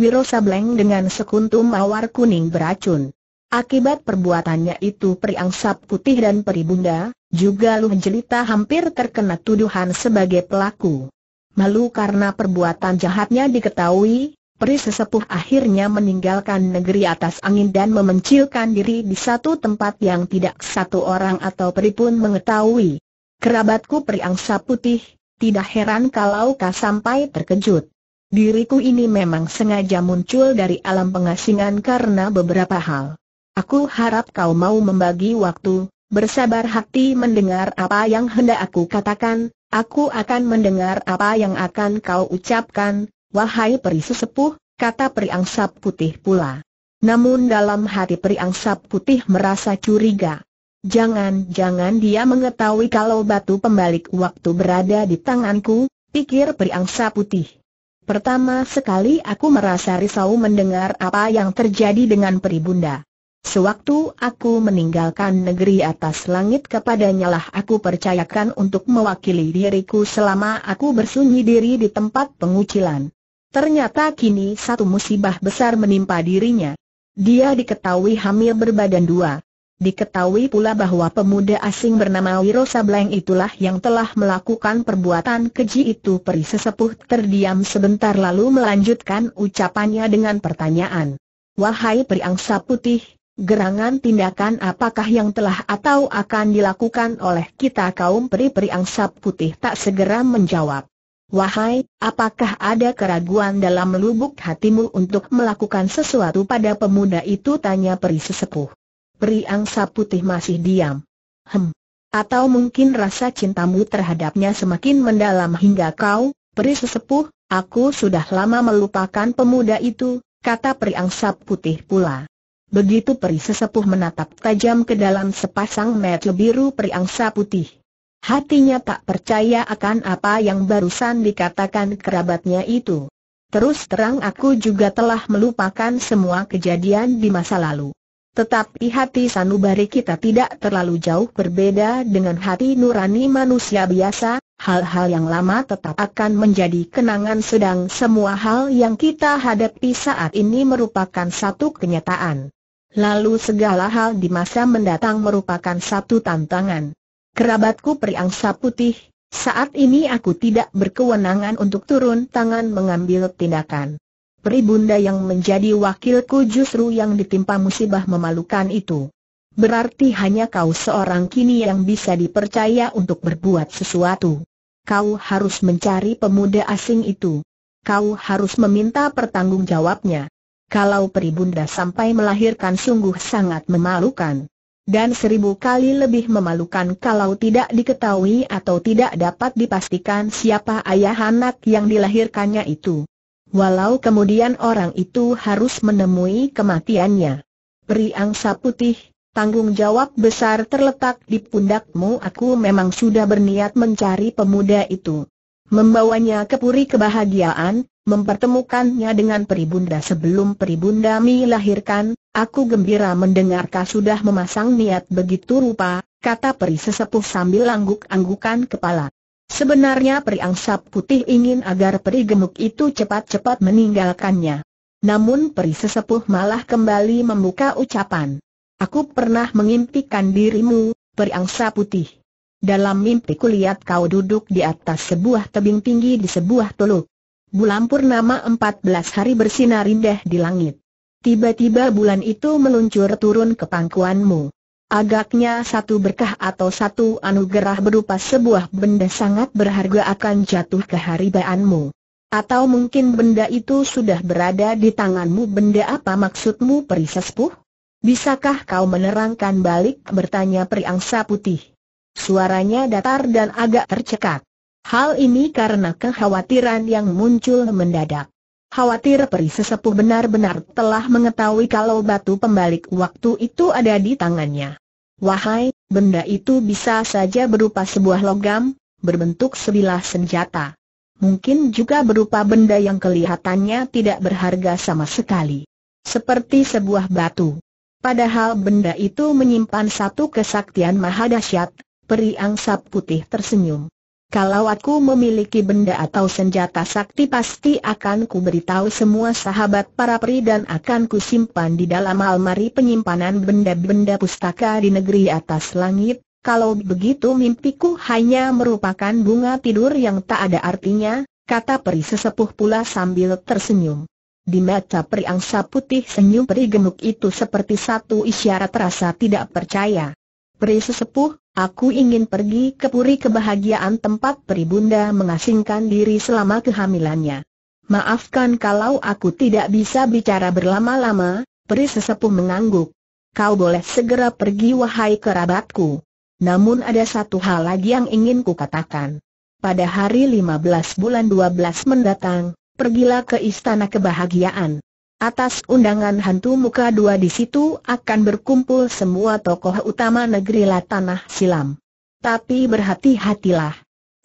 Wiro Sableng dengan sekuntum mawar kuning beracun. Akibat perbuatannya itu peri angsap putih dan peri bunda, juga Lu Jelita hampir terkena tuduhan sebagai pelaku. Malu karena perbuatan jahatnya diketahui, Peri sesepuh akhirnya meninggalkan negeri atas angin dan memencilkan diri di satu tempat yang tidak satu orang atau Peri pun mengetahui. Kerabatku Peri Angsa Putih, tidak heran kalau kau sampai terkejut. Diriku ini memang sengaja muncul dari alam pengasingan karena beberapa hal. Aku harap kau mau membagi waktu, Bersabar hati mendengar apa yang hendak aku katakan, aku akan mendengar apa yang akan kau ucapkan, wahai peri sesepuh, kata peri angsap putih pula. Namun dalam hati peri angsap putih merasa curiga. Jangan-jangan dia mengetahui kalau batu pembalik waktu berada di tanganku, pikir peri angsap putih. Pertama sekali aku merasa risau mendengar apa yang terjadi dengan peri bunda. Sewaktu aku meninggalkan negeri atas langit kepadanya lah aku percayakan untuk mewakili diriku selama aku bersunyi diri di tempat pengucilan. Ternyata kini satu musibah besar menimpa dirinya. Dia diketahui hamil berbadan dua. Diketahui pula bahwa pemuda asing bernama Wiro Sableng itulah yang telah melakukan perbuatan keji itu Peri sesepuh terdiam sebentar lalu melanjutkan ucapannya dengan pertanyaan. Wahai peri angsa Putih, gerangan tindakan apakah yang telah atau akan dilakukan oleh kita kaum peri-peri angsap putih tak segera menjawab. Wahai, apakah ada keraguan dalam lubuk hatimu untuk melakukan sesuatu pada pemuda itu tanya peri sesepuh. Peri angsa putih masih diam. Hem. Atau mungkin rasa cintamu terhadapnya semakin mendalam hingga kau, peri sesepuh, aku sudah lama melupakan pemuda itu, kata peri angsa putih pula. Begitu peri sesepuh menatap tajam ke dalam sepasang mata biru periangsa putih. Hatinya tak percaya akan apa yang barusan dikatakan kerabatnya itu. Terus terang aku juga telah melupakan semua kejadian di masa lalu. Tetapi hati sanubari kita tidak terlalu jauh berbeda dengan hati nurani manusia biasa, hal-hal yang lama tetap akan menjadi kenangan sedang semua hal yang kita hadapi saat ini merupakan satu kenyataan. Lalu segala hal di masa mendatang merupakan satu tantangan. Kerabatku periangsa putih, saat ini aku tidak berkewenangan untuk turun tangan mengambil tindakan. Peribunda yang menjadi wakilku justru yang ditimpa musibah memalukan itu. Berarti hanya kau seorang kini yang bisa dipercaya untuk berbuat sesuatu. Kau harus mencari pemuda asing itu. Kau harus meminta pertanggungjawabnya. Kalau Peribunda sampai melahirkan sungguh sangat memalukan. Dan seribu kali lebih memalukan kalau tidak diketahui atau tidak dapat dipastikan siapa ayah anak yang dilahirkannya itu. Walau kemudian orang itu harus menemui kematiannya. Peri angsa putih, tanggung jawab besar terletak di pundakmu aku memang sudah berniat mencari pemuda itu. Membawanya ke puri kebahagiaan, mempertemukannya dengan peribunda sebelum peribunda Mi lahirkan, aku gembira mendengar kau sudah memasang niat begitu rupa, kata peri sesepuh sambil angguk-anggukan kepala. Sebenarnya peri angsap putih ingin agar peri gemuk itu cepat-cepat meninggalkannya. Namun peri sesepuh malah kembali membuka ucapan. Aku pernah mengimpikan dirimu, peri angsa putih. Dalam mimpi kulihat kau duduk di atas sebuah tebing tinggi di sebuah teluk bulan purnama 14 hari bersinar indah di langit. Tiba-tiba bulan itu meluncur turun ke pangkuanmu. Agaknya satu berkah atau satu anugerah berupa sebuah benda sangat berharga akan jatuh ke haribaanmu. Atau mungkin benda itu sudah berada di tanganmu benda apa maksudmu peri sepuh? Bisakah kau menerangkan balik bertanya peri angsa putih? Suaranya datar dan agak tercekat. Hal ini karena kekhawatiran yang muncul mendadak. Khawatir peri sesepuh benar-benar telah mengetahui kalau batu pembalik waktu itu ada di tangannya. Wahai, benda itu bisa saja berupa sebuah logam, berbentuk sebilah senjata. Mungkin juga berupa benda yang kelihatannya tidak berharga sama sekali. Seperti sebuah batu. Padahal benda itu menyimpan satu kesaktian mahadasyat, peri angsap putih tersenyum. Kalau aku memiliki benda atau senjata sakti pasti akan ku beritahu semua sahabat para peri dan akan ku simpan di dalam almari penyimpanan benda-benda pustaka di negeri atas langit. Kalau begitu mimpiku hanya merupakan bunga tidur yang tak ada artinya, kata peri sesepuh pula sambil tersenyum. Di mata peri angsa putih senyum peri gemuk itu seperti satu isyarat rasa tidak percaya. Peri sesepuh, Aku ingin pergi ke puri kebahagiaan tempat peribunda mengasingkan diri selama kehamilannya. Maafkan kalau aku tidak bisa bicara berlama-lama, peri sesepuh mengangguk. Kau boleh segera pergi wahai kerabatku. Namun ada satu hal lagi yang ingin ku katakan. Pada hari 15 bulan 12 mendatang, pergilah ke istana kebahagiaan. Atas undangan hantu muka dua di situ akan berkumpul semua tokoh utama negeri Tanah Silam. Tapi berhati-hatilah.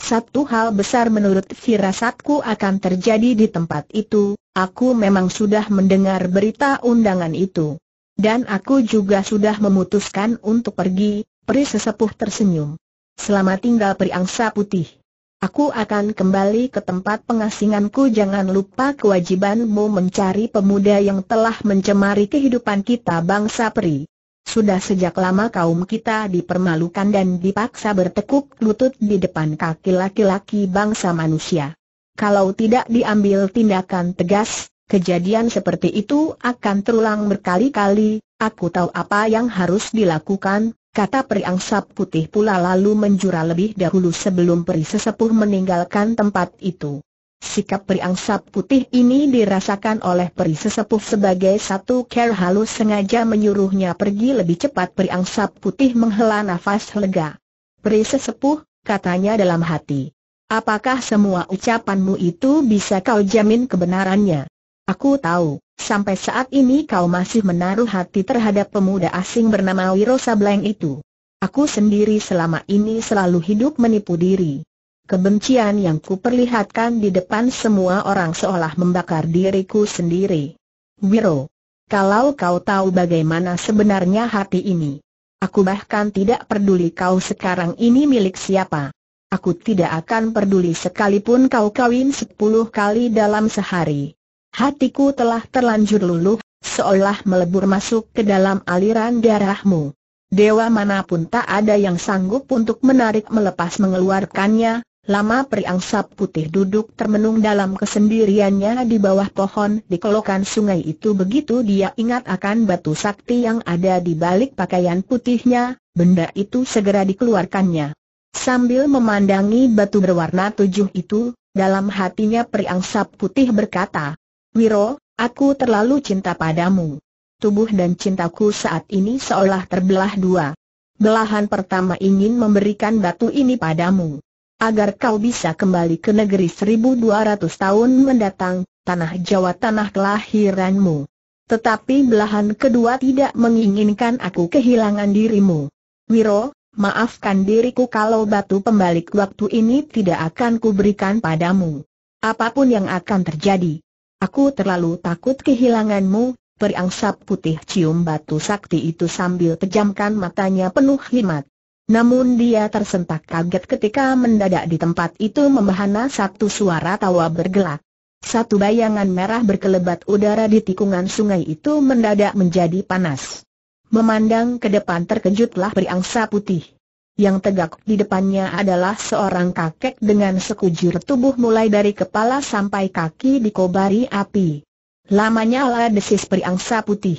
Satu hal besar menurut firasatku akan terjadi di tempat itu, aku memang sudah mendengar berita undangan itu. Dan aku juga sudah memutuskan untuk pergi, peri sesepuh tersenyum. Selamat tinggal peri angsa putih. Aku akan kembali ke tempat pengasinganku Jangan lupa kewajibanmu mencari pemuda yang telah mencemari kehidupan kita bangsa peri Sudah sejak lama kaum kita dipermalukan dan dipaksa bertekuk lutut di depan kaki laki-laki bangsa manusia Kalau tidak diambil tindakan tegas, kejadian seperti itu akan terulang berkali-kali Aku tahu apa yang harus dilakukan, kata peri angsap putih pula lalu menjura lebih dahulu sebelum peri sesepuh meninggalkan tempat itu. Sikap peri angsap putih ini dirasakan oleh peri sesepuh sebagai satu care halus sengaja menyuruhnya pergi lebih cepat peri angsap putih menghela nafas lega. Peri sesepuh, katanya dalam hati. Apakah semua ucapanmu itu bisa kau jamin kebenarannya? Aku tahu. Sampai saat ini kau masih menaruh hati terhadap pemuda asing bernama Wiro Sableng itu. Aku sendiri selama ini selalu hidup menipu diri. Kebencian yang kuperlihatkan di depan semua orang seolah membakar diriku sendiri. Wiro, kalau kau tahu bagaimana sebenarnya hati ini, aku bahkan tidak peduli kau sekarang ini milik siapa. Aku tidak akan peduli sekalipun kau kawin sepuluh kali dalam sehari hatiku telah terlanjur luluh, seolah melebur masuk ke dalam aliran darahmu. Dewa manapun tak ada yang sanggup untuk menarik melepas mengeluarkannya, lama periangsap putih duduk termenung dalam kesendiriannya di bawah pohon di kelokan sungai itu begitu dia ingat akan batu sakti yang ada di balik pakaian putihnya, benda itu segera dikeluarkannya. Sambil memandangi batu berwarna tujuh itu, dalam hatinya periangsap putih berkata, Wiro, aku terlalu cinta padamu. Tubuh dan cintaku saat ini seolah terbelah dua. Belahan pertama ingin memberikan batu ini padamu. Agar kau bisa kembali ke negeri 1200 tahun mendatang, tanah Jawa tanah kelahiranmu. Tetapi belahan kedua tidak menginginkan aku kehilangan dirimu. Wiro, maafkan diriku kalau batu pembalik waktu ini tidak akan kuberikan padamu. Apapun yang akan terjadi, Aku terlalu takut kehilanganmu, periangsap putih cium batu sakti itu sambil pejamkan matanya penuh himat. Namun dia tersentak kaget ketika mendadak di tempat itu membahana satu suara tawa bergelak. Satu bayangan merah berkelebat udara di tikungan sungai itu mendadak menjadi panas. Memandang ke depan terkejutlah periangsa putih. Yang tegak di depannya adalah seorang kakek dengan sekujur tubuh mulai dari kepala sampai kaki dikobari api. Lamanya ala desis peri angsa putih.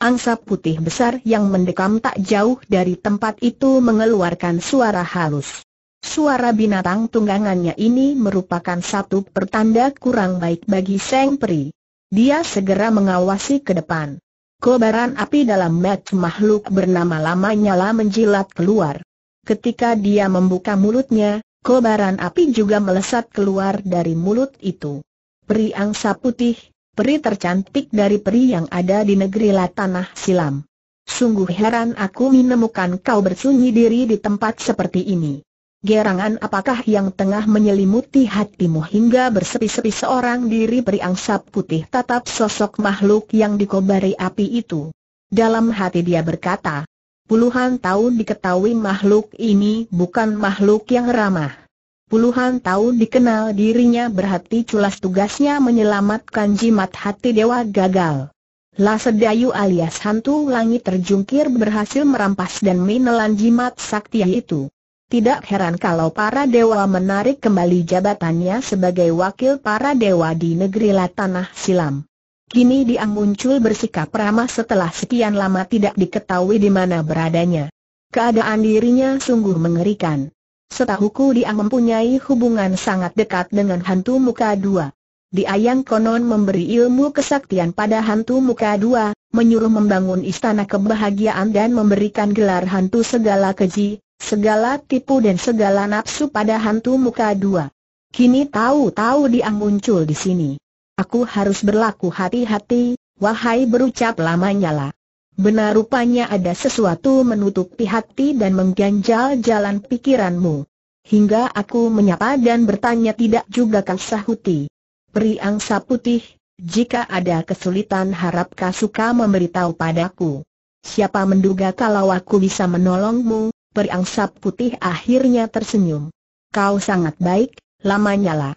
Angsa putih besar yang mendekam tak jauh dari tempat itu mengeluarkan suara halus. Suara binatang tunggangannya ini merupakan satu pertanda kurang baik bagi Seng Peri. Dia segera mengawasi ke depan. Kobaran api dalam mat makhluk bernama lama nyala menjilat keluar ketika dia membuka mulutnya, kobaran api juga melesat keluar dari mulut itu. Peri angsa putih, peri tercantik dari peri yang ada di negeri Latanah Silam. Sungguh heran aku menemukan kau bersunyi diri di tempat seperti ini. Gerangan apakah yang tengah menyelimuti hatimu hingga bersepi-sepi seorang diri Peri Angsa putih tatap sosok makhluk yang dikobari api itu. Dalam hati dia berkata, Puluhan tahun diketahui makhluk ini bukan makhluk yang ramah. Puluhan tahun dikenal dirinya berhati culas tugasnya menyelamatkan jimat hati dewa gagal. Lasedayu alias hantu langit terjungkir berhasil merampas dan menelan jimat sakti itu. Tidak heran kalau para dewa menarik kembali jabatannya sebagai wakil para dewa di negeri Latanah Silam. Kini dia muncul bersikap ramah setelah sekian lama tidak diketahui di mana beradanya. Keadaan dirinya sungguh mengerikan. Setahuku dia mempunyai hubungan sangat dekat dengan hantu muka dua. Dia yang konon memberi ilmu kesaktian pada hantu muka dua, menyuruh membangun istana kebahagiaan dan memberikan gelar hantu segala keji, segala tipu dan segala nafsu pada hantu muka dua. Kini tahu-tahu dia muncul di sini. Aku harus berlaku hati-hati, wahai berucap lama nyala. Benar rupanya ada sesuatu menutupi hati dan mengganjal jalan pikiranmu. Hingga aku menyapa dan bertanya tidak juga kau sahuti. Peri angsa putih, jika ada kesulitan harap kau suka memberitahu padaku. Siapa menduga kalau aku bisa menolongmu, Peri angsa putih akhirnya tersenyum. Kau sangat baik, lama nyala.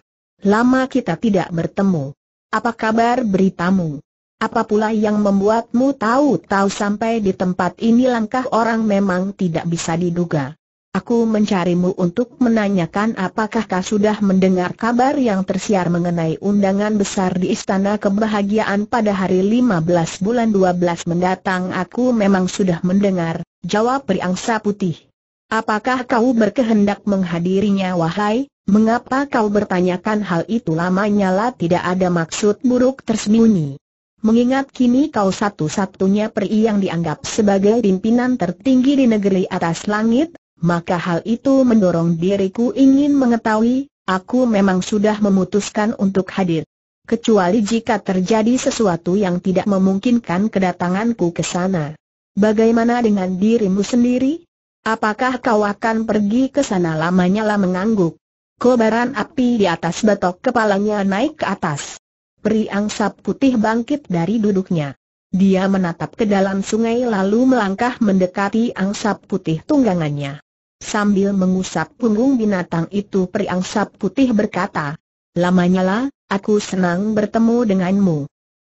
Lama kita tidak bertemu. Apa kabar beritamu? Apa pula yang membuatmu tahu-tahu sampai di tempat ini langkah orang memang tidak bisa diduga. Aku mencarimu untuk menanyakan apakah kau sudah mendengar kabar yang tersiar mengenai undangan besar di Istana Kebahagiaan pada hari 15 bulan 12 mendatang. Aku memang sudah mendengar, jawab Priangsa Putih. Apakah kau berkehendak menghadirinya wahai? Mengapa kau bertanyakan hal itu lamanya lah tidak ada maksud buruk tersembunyi? Mengingat kini kau satu-satunya peri yang dianggap sebagai pimpinan tertinggi di negeri atas langit, maka hal itu mendorong diriku ingin mengetahui, aku memang sudah memutuskan untuk hadir. Kecuali jika terjadi sesuatu yang tidak memungkinkan kedatanganku ke sana. Bagaimana dengan dirimu sendiri? Apakah kau akan pergi ke sana lamanya lah mengangguk. Kobaran api di atas batok kepalanya naik ke atas. Peri angsa putih bangkit dari duduknya. Dia menatap ke dalam sungai lalu melangkah mendekati angsa putih tunggangannya. Sambil mengusap punggung binatang itu peri angsa putih berkata, Lamanya lah, aku senang bertemu denganmu.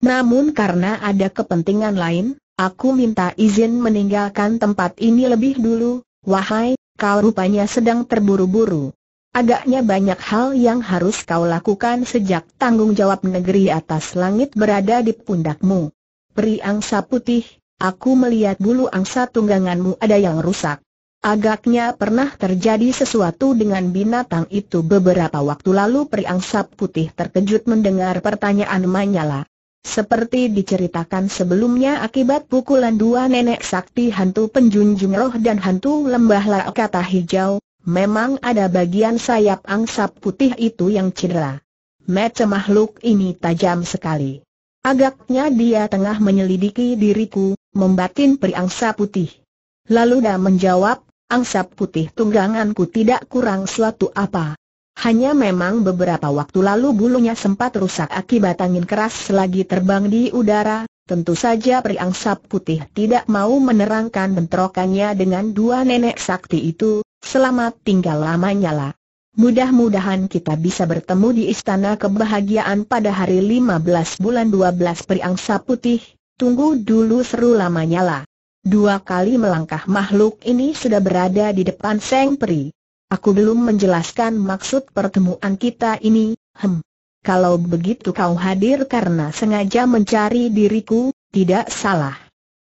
Namun karena ada kepentingan lain, Aku minta izin meninggalkan tempat ini lebih dulu, wahai, kau rupanya sedang terburu-buru. Agaknya banyak hal yang harus kau lakukan sejak tanggung jawab negeri atas langit berada di pundakmu. Peri angsa putih, aku melihat bulu angsa tungganganmu ada yang rusak. Agaknya pernah terjadi sesuatu dengan binatang itu beberapa waktu lalu peri angsa putih terkejut mendengar pertanyaan Manyala. Seperti diceritakan sebelumnya akibat pukulan dua nenek sakti hantu penjunjung roh dan hantu lembah la kata hijau, memang ada bagian sayap angsa putih itu yang cedera. Mece makhluk ini tajam sekali. Agaknya dia tengah menyelidiki diriku, membatin peri angsa putih. Lalu dia menjawab, angsa putih tungganganku tidak kurang suatu apa. Hanya memang beberapa waktu lalu bulunya sempat rusak akibat angin keras selagi terbang di udara, tentu saja Priang Sap Putih tidak mau menerangkan bentrokannya dengan dua nenek sakti itu, selamat tinggal lamanya lah. Mudah-mudahan kita bisa bertemu di Istana Kebahagiaan pada hari 15 bulan 12 priangsa Sap Putih, tunggu dulu seru lamanya lah. Dua kali melangkah makhluk ini sudah berada di depan Seng Peri. Aku belum menjelaskan maksud pertemuan kita ini, hem. Kalau begitu kau hadir karena sengaja mencari diriku, tidak salah.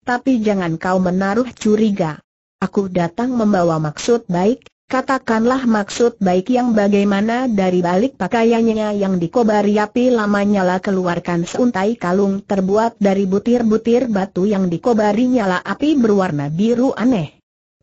Tapi jangan kau menaruh curiga. Aku datang membawa maksud baik, katakanlah maksud baik yang bagaimana dari balik pakaiannya yang dikobari api lama nyala keluarkan seuntai kalung terbuat dari butir-butir batu yang dikobari nyala api berwarna biru aneh.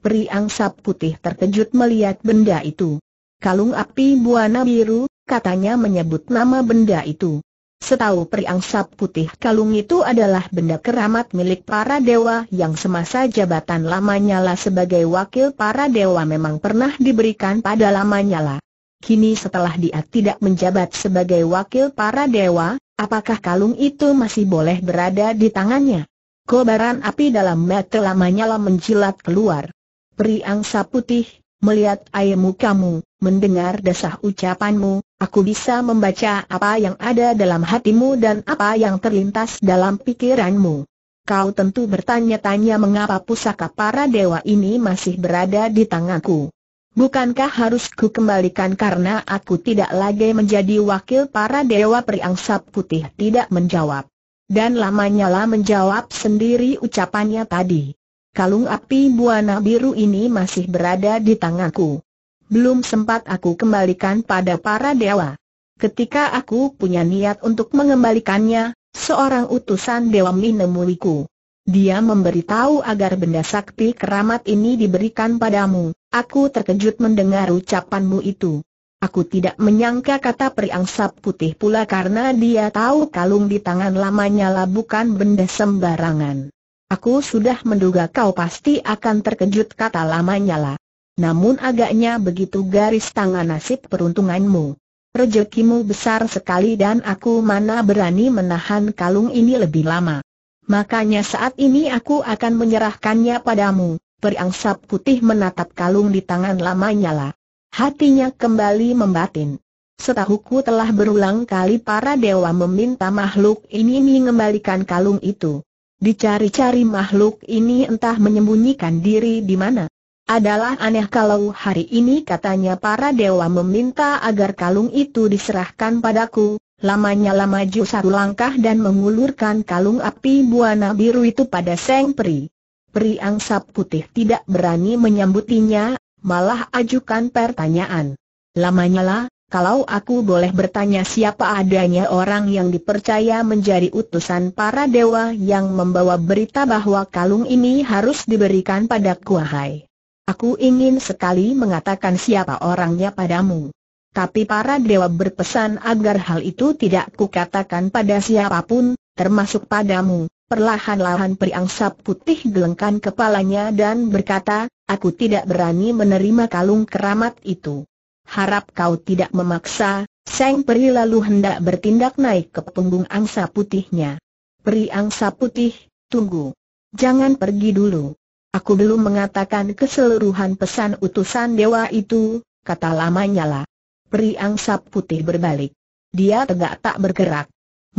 Peri angsa putih terkejut melihat benda itu. Kalung api buana biru, katanya menyebut nama benda itu. Setahu peri angsa putih kalung itu adalah benda keramat milik para dewa yang semasa jabatan Lamanyala sebagai wakil para dewa memang pernah diberikan pada Lamanyala. Kini setelah dia tidak menjabat sebagai wakil para dewa, apakah kalung itu masih boleh berada di tangannya? Kobaran api dalam mata Lamanyala menjilat keluar. Peri Angsa putih, melihat air mukamu, mendengar desah ucapanmu, aku bisa membaca apa yang ada dalam hatimu dan apa yang terlintas dalam pikiranmu. Kau tentu bertanya-tanya mengapa pusaka para dewa ini masih berada di tanganku. Bukankah harus ku kembalikan karena aku tidak lagi menjadi wakil para dewa periangsa putih tidak menjawab. Dan lamanya lah menjawab sendiri ucapannya tadi kalung api buana biru ini masih berada di tanganku. Belum sempat aku kembalikan pada para dewa. Ketika aku punya niat untuk mengembalikannya, seorang utusan dewa menemuiku. Dia memberitahu agar benda sakti keramat ini diberikan padamu. Aku terkejut mendengar ucapanmu itu. Aku tidak menyangka kata periangsap putih pula karena dia tahu kalung di tangan lamanya lah bukan benda sembarangan. Aku sudah menduga kau pasti akan terkejut kata Lamanya. lah. Namun agaknya begitu garis tangan nasib peruntunganmu. Rejekimu besar sekali dan aku mana berani menahan kalung ini lebih lama. Makanya saat ini aku akan menyerahkannya padamu. Berangsap putih menatap kalung di tangan Lamanya. lah. Hatinya kembali membatin. Setahuku telah berulang kali para dewa meminta makhluk ini mengembalikan kalung itu. Dicari-cari makhluk ini entah menyembunyikan diri di mana. Adalah aneh kalau hari ini katanya para dewa meminta agar kalung itu diserahkan padaku, lamanya-lama maju satu langkah dan mengulurkan kalung api buana biru itu pada Seng Peri. Peri angsa putih tidak berani menyambutinya, malah ajukan pertanyaan. Lamanya lah, kalau aku boleh bertanya siapa adanya orang yang dipercaya menjadi utusan para dewa yang membawa berita bahwa kalung ini harus diberikan pada Kuahai. Aku ingin sekali mengatakan siapa orangnya padamu. Tapi para dewa berpesan agar hal itu tidak kukatakan pada siapapun, termasuk padamu. Perlahan-lahan sap putih gelengkan kepalanya dan berkata, aku tidak berani menerima kalung keramat itu harap kau tidak memaksa, Seng Peri lalu hendak bertindak naik ke punggung angsa putihnya. Peri angsa putih, tunggu. Jangan pergi dulu. Aku belum mengatakan keseluruhan pesan utusan dewa itu, kata lamanya lah. Peri angsa putih berbalik. Dia tegak tak bergerak.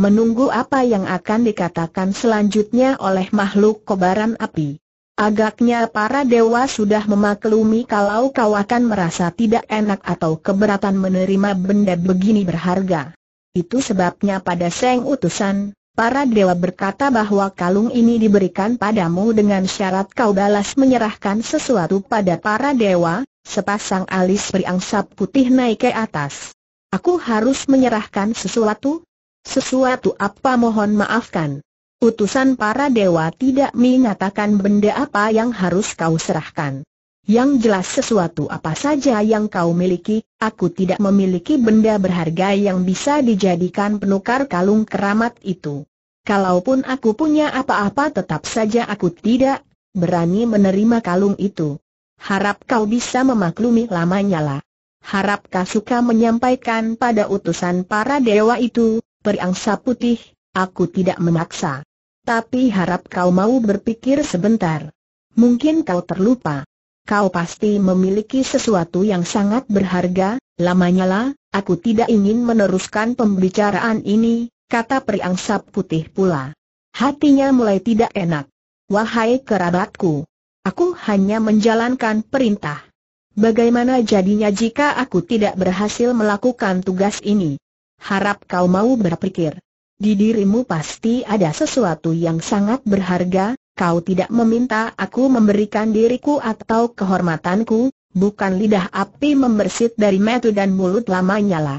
Menunggu apa yang akan dikatakan selanjutnya oleh makhluk kobaran api. Agaknya para dewa sudah memaklumi kalau kau akan merasa tidak enak atau keberatan menerima benda begini berharga. Itu sebabnya pada Seng Utusan, para dewa berkata bahwa kalung ini diberikan padamu dengan syarat kau balas menyerahkan sesuatu pada para dewa, sepasang alis berangsap putih naik ke atas. Aku harus menyerahkan sesuatu? Sesuatu apa mohon maafkan? Utusan para dewa tidak mengatakan benda apa yang harus kau serahkan. Yang jelas sesuatu apa saja yang kau miliki, aku tidak memiliki benda berharga yang bisa dijadikan penukar kalung keramat itu. Kalaupun aku punya apa-apa tetap saja aku tidak berani menerima kalung itu. Harap kau bisa memaklumi lamanya lah. Harap kau suka menyampaikan pada utusan para dewa itu, periangsa putih, Aku tidak memaksa. Tapi harap kau mau berpikir sebentar. Mungkin kau terlupa. Kau pasti memiliki sesuatu yang sangat berharga, lamanya lah, aku tidak ingin meneruskan pembicaraan ini, kata priangsap putih pula. Hatinya mulai tidak enak. Wahai kerabatku, aku hanya menjalankan perintah. Bagaimana jadinya jika aku tidak berhasil melakukan tugas ini? Harap kau mau berpikir di dirimu pasti ada sesuatu yang sangat berharga, kau tidak meminta aku memberikan diriku atau kehormatanku, bukan lidah api membersit dari metu dan mulut lamanya nyala.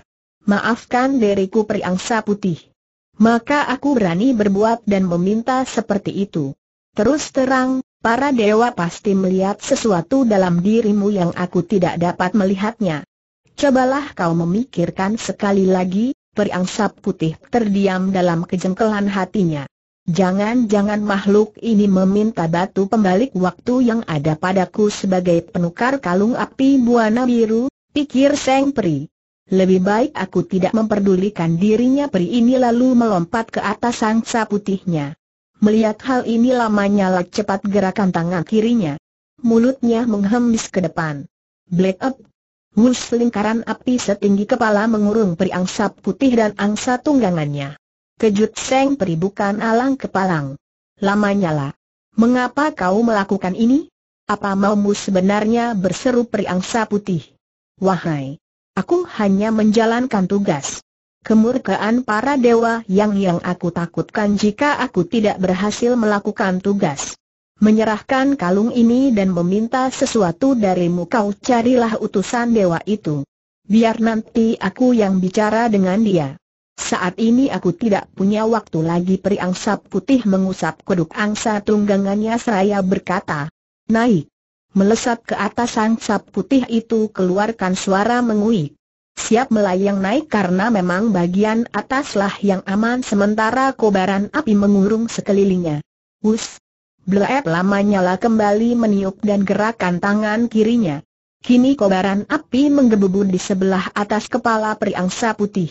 Maafkan diriku periangsa putih. Maka aku berani berbuat dan meminta seperti itu. Terus terang, para dewa pasti melihat sesuatu dalam dirimu yang aku tidak dapat melihatnya. Cobalah kau memikirkan sekali lagi, periangsa putih terdiam dalam kejengkelan hatinya. Jangan-jangan makhluk ini meminta batu pembalik waktu yang ada padaku sebagai penukar kalung api buana biru, pikir Seng peri. Lebih baik aku tidak memperdulikan dirinya Peri ini lalu melompat ke atas angsa putihnya. Melihat hal ini lamanya lah cepat gerakan tangan kirinya. Mulutnya menghembis ke depan. Black up, Wus lingkaran api setinggi kepala mengurung peri angsa putih dan angsa tunggangannya. Kejut Seng Peri bukan alang kepalang. Lamanya lah. Mengapa kau melakukan ini? Apa maumu sebenarnya berseru peri angsa putih? Wahai, aku hanya menjalankan tugas. Kemurkaan para dewa yang yang aku takutkan jika aku tidak berhasil melakukan tugas menyerahkan kalung ini dan meminta sesuatu darimu kau carilah utusan dewa itu. Biar nanti aku yang bicara dengan dia. Saat ini aku tidak punya waktu lagi peri angsa putih mengusap keduk angsa tunggangannya seraya berkata. Naik. Melesat ke atas angsa putih itu keluarkan suara menguik. Siap melayang naik karena memang bagian ataslah yang aman sementara kobaran api mengurung sekelilingnya. Wus! Bleep lama nyala kembali meniup dan gerakan tangan kirinya. Kini kobaran api menggebu di sebelah atas kepala periangsa putih.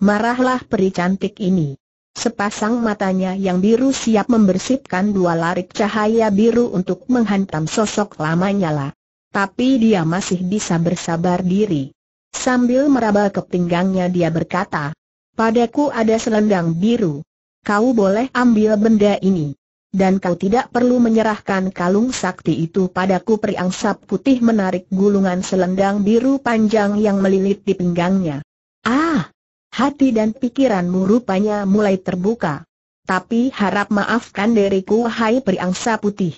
Marahlah peri cantik ini. Sepasang matanya yang biru siap membersihkan dua larik cahaya biru untuk menghantam sosok lama nyala. Tapi dia masih bisa bersabar diri. Sambil meraba ke pinggangnya dia berkata, Padaku ada selendang biru. Kau boleh ambil benda ini dan kau tidak perlu menyerahkan kalung sakti itu padaku priangsa putih menarik gulungan selendang biru panjang yang melilit di pinggangnya. Ah! Hati dan pikiranmu rupanya mulai terbuka. Tapi harap maafkan diriku hai periangsa putih.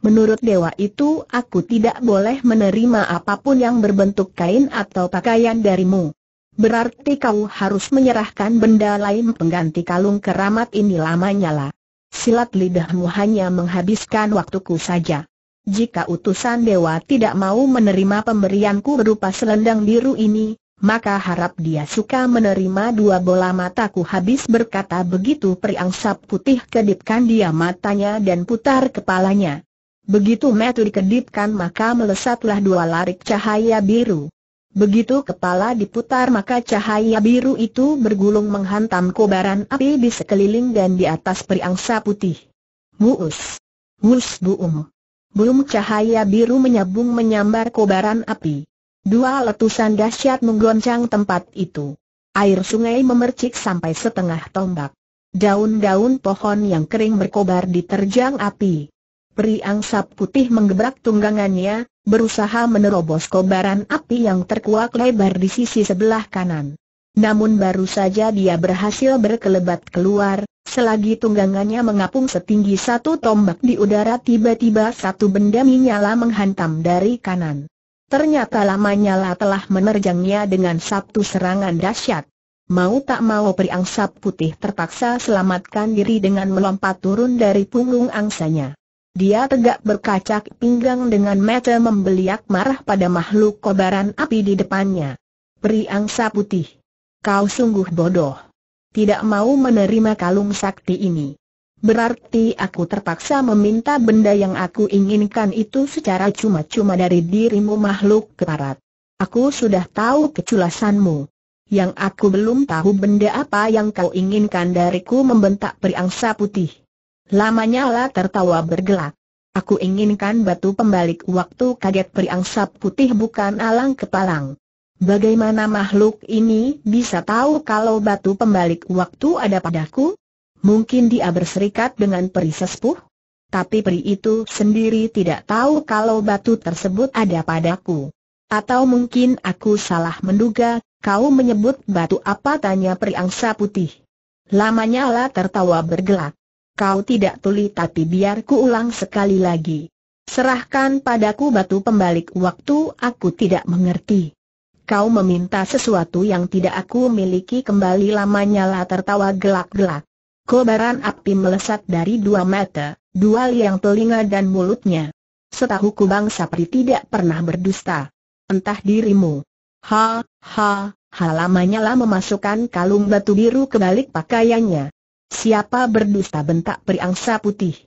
Menurut dewa itu aku tidak boleh menerima apapun yang berbentuk kain atau pakaian darimu. Berarti kau harus menyerahkan benda lain pengganti kalung keramat ini lamanya lah. Silat lidahmu hanya menghabiskan waktuku saja. Jika utusan dewa tidak mau menerima pemberianku berupa selendang biru ini, maka harap dia suka menerima dua bola mataku habis berkata begitu periang putih kedipkan dia matanya dan putar kepalanya. Begitu metu dikedipkan maka melesatlah dua larik cahaya biru. Begitu kepala diputar maka cahaya biru itu bergulung menghantam kobaran api di sekeliling dan di atas periangsa putih. Muus! Muus buum! Buum cahaya biru menyambung menyambar kobaran api. Dua letusan dahsyat menggoncang tempat itu. Air sungai memercik sampai setengah tombak. Daun-daun pohon yang kering berkobar diterjang api. Peri angsap putih menggebrak tunggangannya, berusaha menerobos kobaran api yang terkuak lebar di sisi sebelah kanan. Namun baru saja dia berhasil berkelebat keluar, selagi tunggangannya mengapung setinggi satu tombak di udara tiba-tiba satu benda menyala menghantam dari kanan. Ternyata lama nyala telah menerjangnya dengan satu serangan dahsyat. Mau tak mau peri angsap putih terpaksa selamatkan diri dengan melompat turun dari punggung angsanya. Dia tegak berkacak pinggang dengan mata membeliak marah pada makhluk kobaran api di depannya. Angsa putih. Kau sungguh bodoh. Tidak mau menerima kalung sakti ini. Berarti aku terpaksa meminta benda yang aku inginkan itu secara cuma-cuma dari dirimu makhluk keparat. Aku sudah tahu keculasanmu. Yang aku belum tahu benda apa yang kau inginkan dariku membentak Angsa putih. Lamanya lah tertawa bergelak. Aku inginkan batu pembalik waktu kaget periangsap putih bukan alang kepalang. Bagaimana makhluk ini bisa tahu kalau batu pembalik waktu ada padaku? Mungkin dia berserikat dengan peri sesepuh? Tapi peri itu sendiri tidak tahu kalau batu tersebut ada padaku. Atau mungkin aku salah menduga, kau menyebut batu apa tanya peri angsa putih. Lamanya lah tertawa bergelak kau tidak tuli tapi biar ku ulang sekali lagi. Serahkan padaku batu pembalik waktu aku tidak mengerti. Kau meminta sesuatu yang tidak aku miliki kembali lamanya lah tertawa gelak-gelak. Kobaran api melesat dari dua mata, dua liang telinga dan mulutnya. Setahu ku bangsa pri tidak pernah berdusta. Entah dirimu. Ha, ha, Halamannya lah memasukkan kalung batu biru ke balik pakaiannya. Siapa berdusta bentak periangsa putih.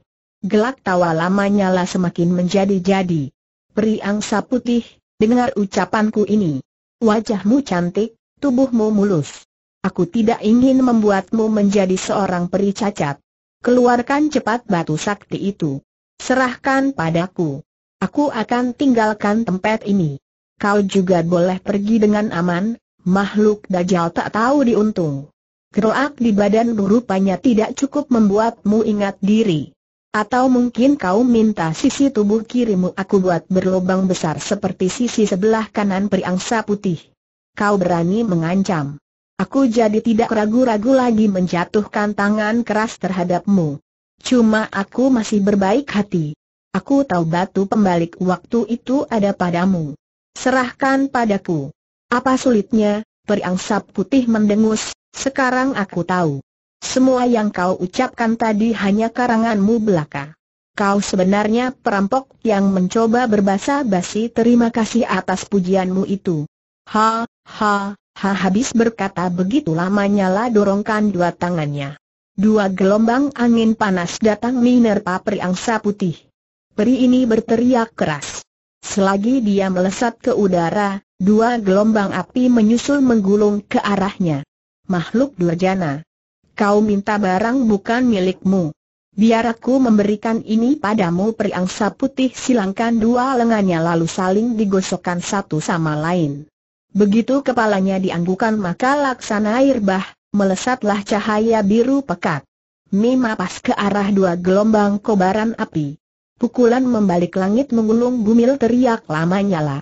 Gelak tawa lama nyala semakin menjadi-jadi. Periangsa putih, dengar ucapanku ini. Wajahmu cantik, tubuhmu mulus. Aku tidak ingin membuatmu menjadi seorang peri cacat. Keluarkan cepat batu sakti itu. Serahkan padaku. Aku akan tinggalkan tempat ini. Kau juga boleh pergi dengan aman, makhluk dajjal tak tahu diuntung. Keroak di badan rupanya tidak cukup membuatmu ingat diri. Atau mungkin kau minta sisi tubuh kirimu aku buat berlubang besar seperti sisi sebelah kanan periangsa putih. Kau berani mengancam. Aku jadi tidak ragu-ragu lagi menjatuhkan tangan keras terhadapmu. Cuma aku masih berbaik hati. Aku tahu batu pembalik waktu itu ada padamu. Serahkan padaku. Apa sulitnya, periangsa putih mendengus, sekarang aku tahu. Semua yang kau ucapkan tadi hanya karanganmu belaka. Kau sebenarnya perampok yang mencoba berbahasa basi terima kasih atas pujianmu itu. Ha, ha, ha habis berkata begitu lamanya lah dorongkan dua tangannya. Dua gelombang angin panas datang menerpa peri angsa putih. Peri ini berteriak keras. Selagi dia melesat ke udara, dua gelombang api menyusul menggulung ke arahnya makhluk durjana. Kau minta barang bukan milikmu. Biar aku memberikan ini padamu periangsa putih silangkan dua lengannya lalu saling digosokkan satu sama lain. Begitu kepalanya dianggukan maka laksana air bah, melesatlah cahaya biru pekat. Mima pas ke arah dua gelombang kobaran api. Pukulan membalik langit menggulung Bumil teriak lama nyala.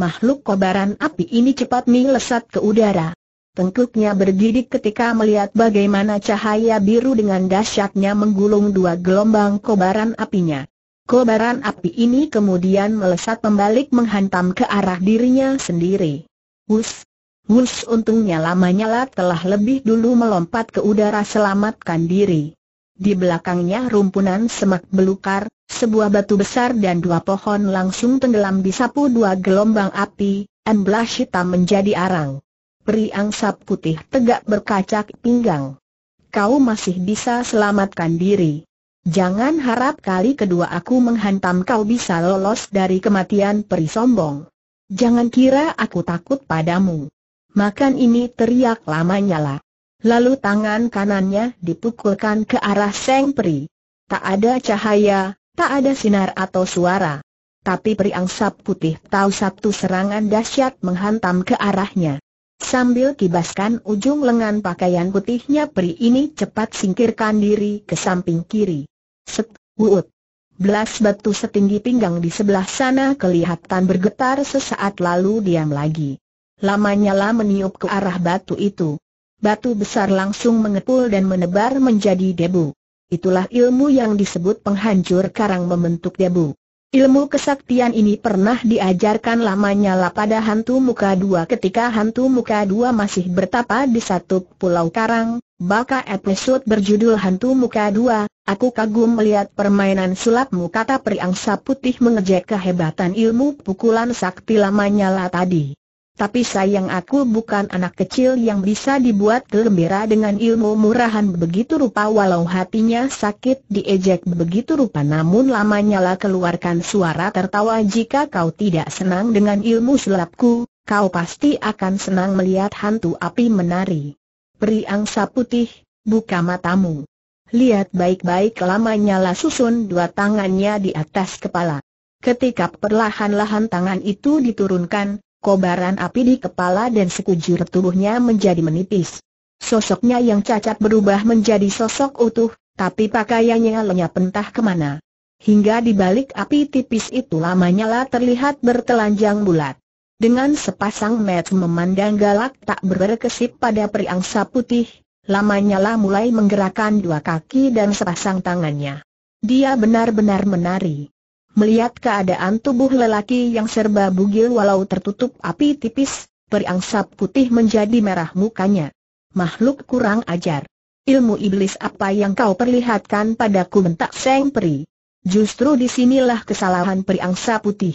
Makhluk kobaran api ini cepat melesat ke udara. Tengkuknya bergidik ketika melihat bagaimana cahaya biru dengan dahsyatnya menggulung dua gelombang kobaran apinya. Kobaran api ini kemudian melesat membalik menghantam ke arah dirinya sendiri. Hus! Hus untungnya lamanya Lat telah lebih dulu melompat ke udara selamatkan diri. Di belakangnya rumpunan semak belukar, sebuah batu besar dan dua pohon langsung tenggelam disapu dua gelombang api, emblas hitam menjadi arang peri angsa putih tegak berkacak pinggang. Kau masih bisa selamatkan diri. Jangan harap kali kedua aku menghantam kau bisa lolos dari kematian peri sombong. Jangan kira aku takut padamu. Makan ini teriak lamanya lah. Lalu tangan kanannya dipukulkan ke arah Seng Peri. Tak ada cahaya, tak ada sinar atau suara. Tapi peri angsa putih tahu satu serangan dahsyat menghantam ke arahnya. Sambil kibaskan ujung lengan pakaian putihnya peri ini cepat singkirkan diri ke samping kiri. Set, wut. Belas batu setinggi pinggang di sebelah sana kelihatan bergetar sesaat lalu diam lagi. Lama nyala meniup ke arah batu itu. Batu besar langsung mengepul dan menebar menjadi debu. Itulah ilmu yang disebut penghancur karang membentuk debu. Ilmu kesaktian ini pernah diajarkan lamanya lah pada hantu muka dua ketika hantu muka dua masih bertapa di satu pulau karang, baka episode berjudul hantu muka dua, aku kagum melihat permainan sulapmu kata periangsa putih mengejek kehebatan ilmu pukulan sakti lamanya lah tadi. Tapi sayang aku bukan anak kecil yang bisa dibuat gembira dengan ilmu murahan begitu rupa walau hatinya sakit diejek begitu rupa namun lamanya lah keluarkan suara tertawa jika kau tidak senang dengan ilmu selapku, kau pasti akan senang melihat hantu api menari. Peri angsa putih, buka matamu. Lihat baik-baik lamanya lah susun dua tangannya di atas kepala. Ketika perlahan-lahan tangan itu diturunkan, kobaran api di kepala dan sekujur tubuhnya menjadi menipis. Sosoknya yang cacat berubah menjadi sosok utuh, tapi pakaiannya lenyap entah kemana. Hingga di balik api tipis itu lamanya lah terlihat bertelanjang bulat. Dengan sepasang mata memandang galak tak berkesip pada periangsa putih, lamanya lah mulai menggerakkan dua kaki dan sepasang tangannya. Dia benar-benar menari. Melihat keadaan tubuh lelaki yang serba bugil walau tertutup api tipis, periangsap putih menjadi merah mukanya. Makhluk kurang ajar. Ilmu iblis apa yang kau perlihatkan padaku mentak Seng Peri. Justru disinilah kesalahan sap putih.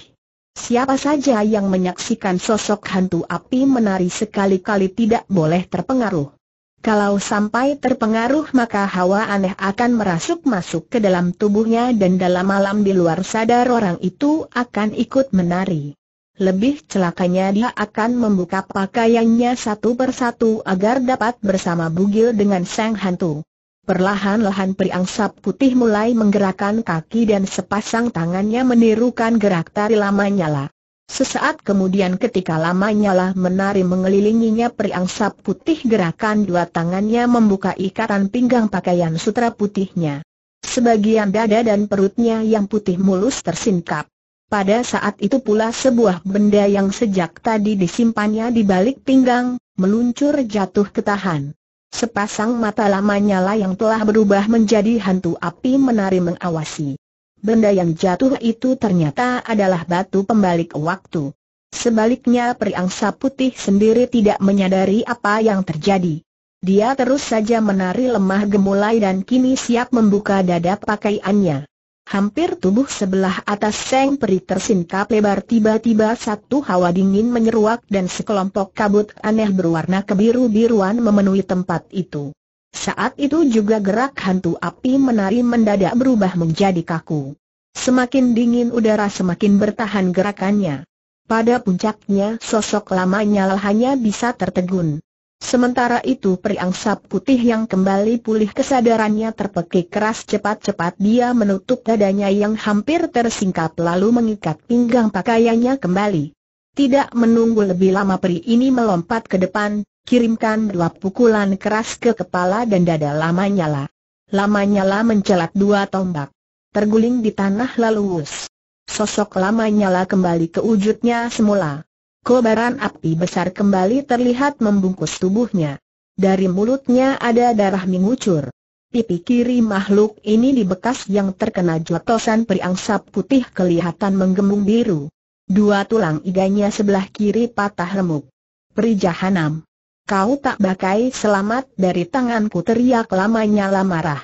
Siapa saja yang menyaksikan sosok hantu api menari sekali-kali tidak boleh terpengaruh. Kalau sampai terpengaruh maka hawa aneh akan merasuk masuk ke dalam tubuhnya dan dalam malam di luar sadar orang itu akan ikut menari. Lebih celakanya dia akan membuka pakaiannya satu persatu agar dapat bersama bugil dengan sang hantu. Perlahan-lahan priang sap putih mulai menggerakkan kaki dan sepasang tangannya menirukan gerak tari lama nyala. Sesaat kemudian ketika lamanya lah menari mengelilinginya periangsa putih gerakan dua tangannya membuka ikatan pinggang pakaian sutra putihnya. Sebagian dada dan perutnya yang putih mulus tersingkap. Pada saat itu pula sebuah benda yang sejak tadi disimpannya di balik pinggang, meluncur jatuh ke tahan. Sepasang mata lamanya lah yang telah berubah menjadi hantu api menari mengawasi. Benda yang jatuh itu ternyata adalah batu pembalik waktu. Sebaliknya periangsa putih sendiri tidak menyadari apa yang terjadi. Dia terus saja menari lemah gemulai dan kini siap membuka dada pakaiannya. Hampir tubuh sebelah atas Seng Peri tersingkap lebar tiba-tiba satu hawa dingin menyeruak dan sekelompok kabut aneh berwarna kebiru-biruan memenuhi tempat itu. Saat itu juga gerak hantu api menari mendadak berubah menjadi kaku. Semakin dingin udara semakin bertahan gerakannya. Pada puncaknya sosok lamanya hanya bisa tertegun. Sementara itu periangsap putih yang kembali pulih kesadarannya terpekik keras cepat-cepat dia menutup dadanya yang hampir tersingkap lalu mengikat pinggang pakaiannya kembali. Tidak menunggu lebih lama peri ini melompat ke depan, kirimkan dua pukulan keras ke kepala dan dada Lamanyala. Lamanyala Lamanya mencelat dua tombak. Terguling di tanah lalu us. Sosok Lamanyala kembali ke wujudnya semula. Kobaran api besar kembali terlihat membungkus tubuhnya. Dari mulutnya ada darah mengucur. Pipi kiri makhluk ini di bekas yang terkena jotosan periangsa putih kelihatan menggembung biru. Dua tulang iganya sebelah kiri patah remuk. Perijahanam. Kau tak bakai selamat dari tanganku teriak lamanya lamarah.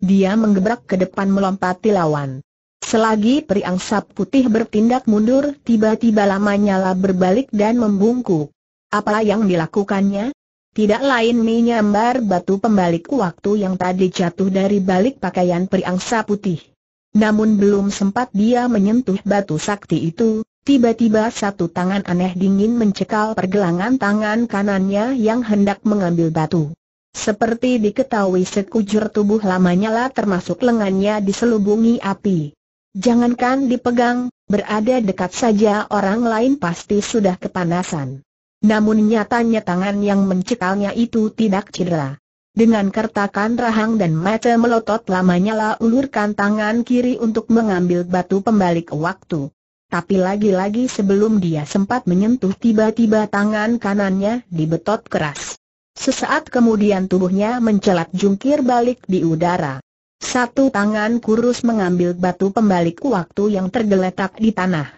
Dia menggebrak ke depan melompati lawan. Selagi periang Sap Putih bertindak mundur, tiba-tiba lamanya lah berbalik dan membungkuk. Apa yang dilakukannya? Tidak lain menyambar batu pembalik waktu yang tadi jatuh dari balik pakaian periang Sap Putih. Namun belum sempat dia menyentuh batu sakti itu, Tiba-tiba satu tangan aneh dingin mencekal pergelangan tangan kanannya yang hendak mengambil batu. Seperti diketahui sekujur tubuh lamanya lah termasuk lengannya diselubungi api. Jangankan dipegang, berada dekat saja orang lain pasti sudah kepanasan. Namun nyatanya tangan yang mencekalnya itu tidak cedera. Dengan kertakan rahang dan mata melotot lamanya lah ulurkan tangan kiri untuk mengambil batu pembalik waktu. Tapi lagi-lagi sebelum dia sempat menyentuh tiba-tiba tangan kanannya dibetot keras. Sesaat kemudian tubuhnya mencelat jungkir balik di udara. Satu tangan kurus mengambil batu pembalik waktu yang tergeletak di tanah.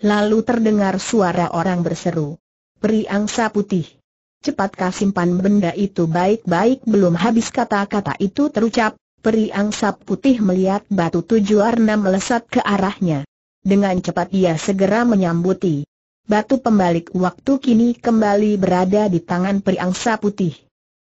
Lalu terdengar suara orang berseru. peri angsa putih. Cepat kau simpan benda itu baik-baik belum habis kata-kata itu terucap, peri angsa putih melihat batu tujuh warna melesat ke arahnya. Dengan cepat ia segera menyambuti. Batu pembalik waktu kini kembali berada di tangan periangsa Putih.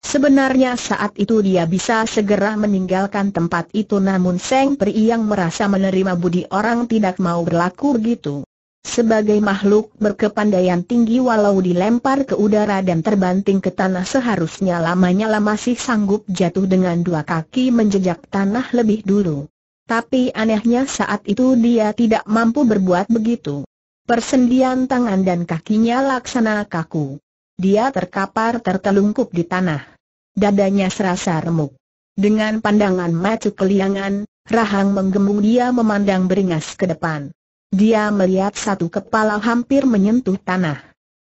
Sebenarnya saat itu dia bisa segera meninggalkan tempat itu namun Seng Pri yang merasa menerima budi orang tidak mau berlaku begitu. Sebagai makhluk berkepandaian tinggi walau dilempar ke udara dan terbanting ke tanah seharusnya lamanya lah masih sanggup jatuh dengan dua kaki menjejak tanah lebih dulu. Tapi anehnya saat itu dia tidak mampu berbuat begitu. Persendian tangan dan kakinya laksana kaku. Dia terkapar tertelungkup di tanah. Dadanya serasa remuk. Dengan pandangan macu keliangan, rahang menggembung dia memandang beringas ke depan. Dia melihat satu kepala hampir menyentuh tanah.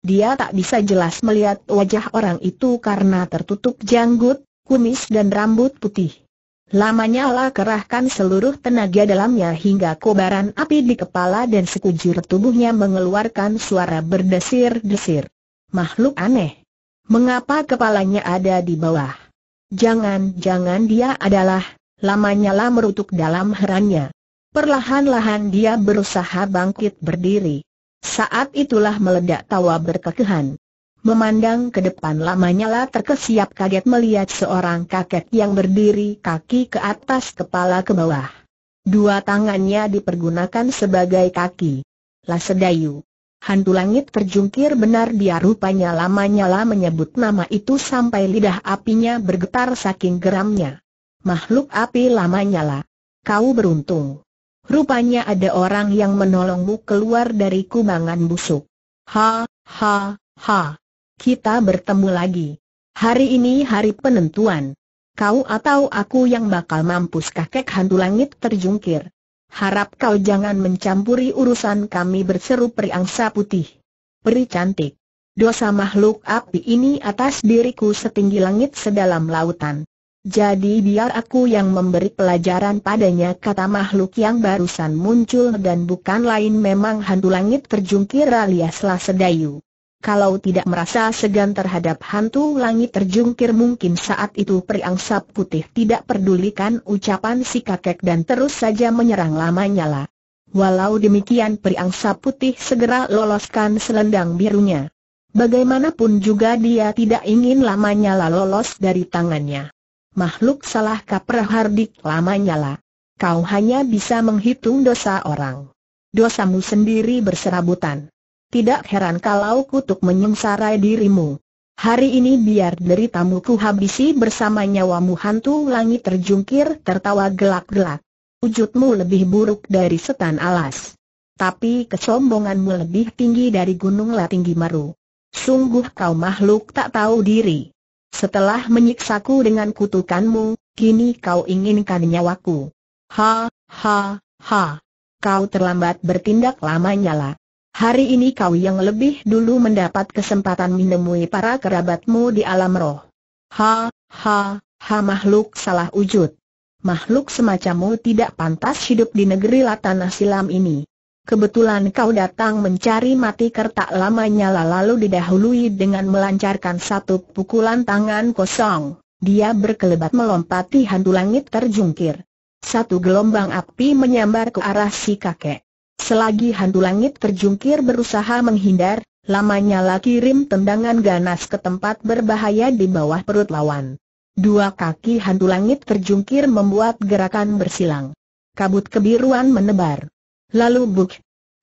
Dia tak bisa jelas melihat wajah orang itu karena tertutup janggut, kumis dan rambut putih. Lamanya lah kerahkan seluruh tenaga dalamnya hingga kobaran api di kepala dan sekujur tubuhnya mengeluarkan suara berdesir-desir. Makhluk aneh. Mengapa kepalanya ada di bawah? Jangan-jangan dia adalah, lamanya lah merutuk dalam herannya. Perlahan-lahan dia berusaha bangkit berdiri. Saat itulah meledak tawa berkekehan. Memandang ke depan lamanya lah terkesiap kaget melihat seorang kakek yang berdiri kaki ke atas kepala ke bawah. Dua tangannya dipergunakan sebagai kaki. Lah sedayu. Hantu langit terjungkir benar dia rupanya lamanya lah menyebut nama itu sampai lidah apinya bergetar saking geramnya. Makhluk api lamanya lah. Kau beruntung. Rupanya ada orang yang menolongmu keluar dari kubangan busuk. Ha, ha, ha kita bertemu lagi. Hari ini hari penentuan. Kau atau aku yang bakal mampus kakek hantu langit terjungkir. Harap kau jangan mencampuri urusan kami berseru peri angsa putih. Peri cantik. Dosa makhluk api ini atas diriku setinggi langit sedalam lautan. Jadi biar aku yang memberi pelajaran padanya kata makhluk yang barusan muncul dan bukan lain memang hantu langit terjungkir alias sedayu. Kalau tidak merasa segan terhadap hantu langit terjungkir mungkin saat itu periangsap Putih tidak pedulikan ucapan si kakek dan terus saja menyerang lamanya lah. Walau demikian periangsap Putih segera loloskan selendang birunya. Bagaimanapun juga dia tidak ingin lamanya lah lolos dari tangannya. Makhluk salah kaprah hardik lamanya lah. Kau hanya bisa menghitung dosa orang. Dosamu sendiri berserabutan. Tidak heran kalau kutuk menyengsarai dirimu. Hari ini biar deritamu ku habisi bersama nyawamu hantu langit terjungkir tertawa gelak-gelak. Wujudmu lebih buruk dari setan alas. Tapi kesombonganmu lebih tinggi dari gunung Latinggi Maru. Sungguh kau makhluk tak tahu diri. Setelah menyiksaku dengan kutukanmu, kini kau inginkan nyawaku. Ha, ha, ha. Kau terlambat bertindak lamanya lah. Hari ini kau yang lebih dulu mendapat kesempatan menemui para kerabatmu di alam roh. Ha, ha, ha makhluk salah wujud. Makhluk semacammu tidak pantas hidup di negeri latanah Silam ini. Kebetulan kau datang mencari mati kertak lamanya lalu didahului dengan melancarkan satu pukulan tangan kosong. Dia berkelebat melompati hantu langit terjungkir. Satu gelombang api menyambar ke arah si kakek. Selagi hantu langit terjungkir berusaha menghindar, lamanya lah kirim tendangan ganas ke tempat berbahaya di bawah perut lawan. Dua kaki hantu langit terjungkir membuat gerakan bersilang. Kabut kebiruan menebar. Lalu buk.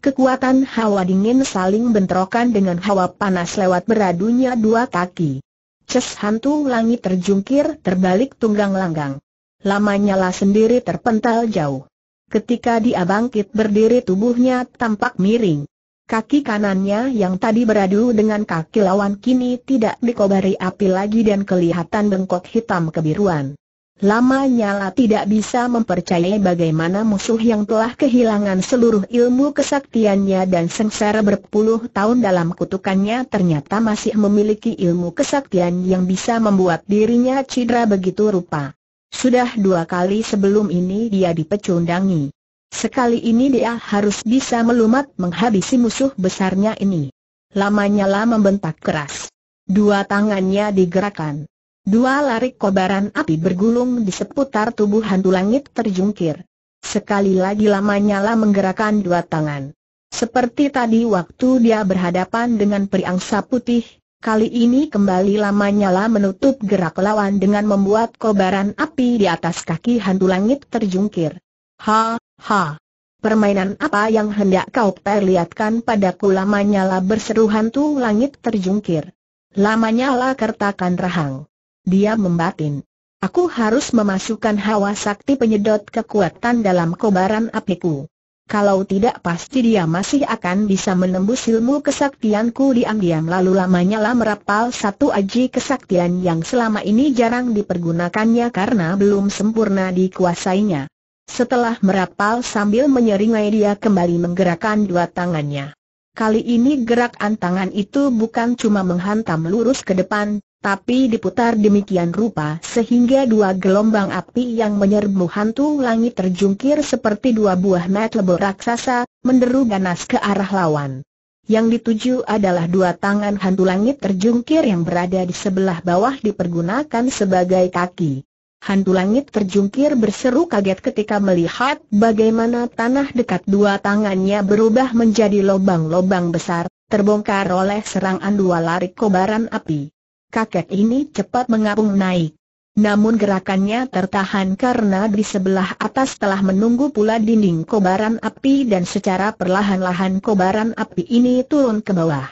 Kekuatan hawa dingin saling bentrokan dengan hawa panas lewat beradunya dua kaki. Ces hantu langit terjungkir terbalik tunggang langgang. Lamanya lah sendiri terpental jauh. Ketika dia bangkit berdiri tubuhnya tampak miring. Kaki kanannya yang tadi beradu dengan kaki lawan kini tidak dikobari api lagi dan kelihatan bengkok hitam kebiruan. Lama nyala tidak bisa mempercayai bagaimana musuh yang telah kehilangan seluruh ilmu kesaktiannya dan sengsara berpuluh tahun dalam kutukannya ternyata masih memiliki ilmu kesaktian yang bisa membuat dirinya cedera begitu rupa. Sudah dua kali sebelum ini dia dipecundangi. Sekali ini dia harus bisa melumat menghabisi musuh besarnya ini. Lamanya lah membentak keras. Dua tangannya digerakkan. Dua larik kobaran api bergulung di seputar tubuh hantu langit terjungkir. Sekali lagi lamanya lah menggerakkan dua tangan. Seperti tadi waktu dia berhadapan dengan periangsa putih, Kali ini kembali lamanyala menutup gerak lawan dengan membuat kobaran api di atas kaki hantu langit terjungkir. Ha, ha. Permainan apa yang hendak kau perlihatkan padaku lamanyala berseru hantu langit terjungkir. Lamanyala kertakan rahang. Dia membatin. Aku harus memasukkan hawa sakti penyedot kekuatan dalam kobaran apiku. Kalau tidak pasti dia masih akan bisa menembus ilmu kesaktianku diam-diam lalu lamanya lah merapal satu aji kesaktian yang selama ini jarang dipergunakannya karena belum sempurna dikuasainya. Setelah merapal sambil menyeringai dia kembali menggerakkan dua tangannya. Kali ini gerakan tangan itu bukan cuma menghantam lurus ke depan, tapi diputar demikian rupa sehingga dua gelombang api yang menyerbu hantu langit terjungkir seperti dua buah mat raksasa, menderu ganas ke arah lawan. Yang dituju adalah dua tangan hantu langit terjungkir yang berada di sebelah bawah dipergunakan sebagai kaki. Hantu langit terjungkir berseru kaget ketika melihat bagaimana tanah dekat dua tangannya berubah menjadi lobang-lobang besar, terbongkar oleh serangan dua lari kobaran api kakek ini cepat mengapung naik. Namun gerakannya tertahan karena di sebelah atas telah menunggu pula dinding kobaran api dan secara perlahan-lahan kobaran api ini turun ke bawah.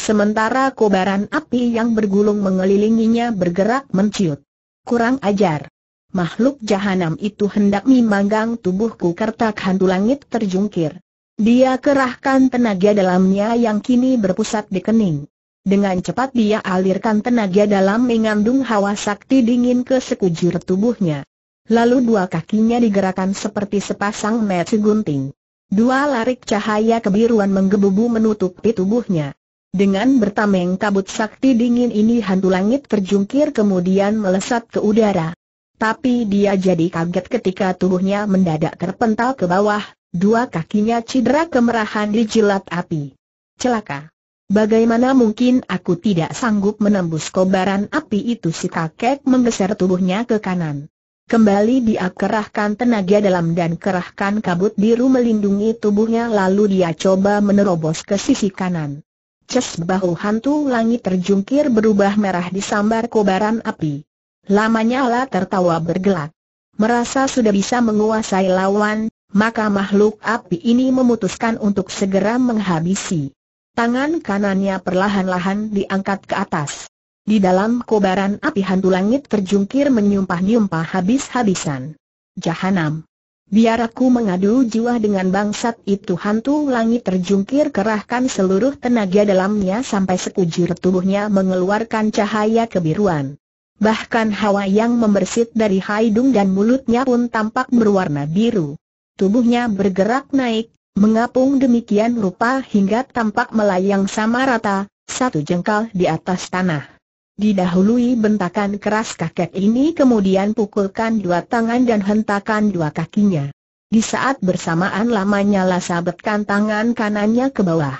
Sementara kobaran api yang bergulung mengelilinginya bergerak menciut. Kurang ajar. Makhluk jahanam itu hendak memanggang tubuhku kertak hantu langit terjungkir. Dia kerahkan tenaga dalamnya yang kini berpusat di kening. Dengan cepat dia alirkan tenaga dalam mengandung hawa sakti dingin ke sekujur tubuhnya. Lalu dua kakinya digerakkan seperti sepasang metu gunting. Dua larik cahaya kebiruan menggebu-bu menutupi tubuhnya. Dengan bertameng kabut sakti dingin ini hantu langit terjungkir kemudian melesat ke udara. Tapi dia jadi kaget ketika tubuhnya mendadak terpental ke bawah, dua kakinya cedera kemerahan dijilat api. Celaka! Bagaimana mungkin aku tidak sanggup menembus kobaran api itu si kakek menggeser tubuhnya ke kanan. Kembali dia kerahkan tenaga dalam dan kerahkan kabut biru melindungi tubuhnya lalu dia coba menerobos ke sisi kanan. Ces bahu hantu langit terjungkir berubah merah disambar kobaran api. Lamanya Allah tertawa bergelak. Merasa sudah bisa menguasai lawan, maka makhluk api ini memutuskan untuk segera menghabisi. Tangan kanannya perlahan-lahan diangkat ke atas. Di dalam kobaran api hantu langit terjungkir menyumpah-nyumpah habis-habisan. Jahanam. Biar aku mengadu jiwa dengan bangsat itu hantu langit terjungkir kerahkan seluruh tenaga dalamnya sampai sekujur tubuhnya mengeluarkan cahaya kebiruan. Bahkan hawa yang membersit dari hidung dan mulutnya pun tampak berwarna biru. Tubuhnya bergerak naik, Mengapung demikian rupa hingga tampak melayang sama rata, satu jengkal di atas tanah. Didahului bentakan keras kakek ini kemudian pukulkan dua tangan dan hentakan dua kakinya. Di saat bersamaan lamanya sabetkan tangan kanannya ke bawah.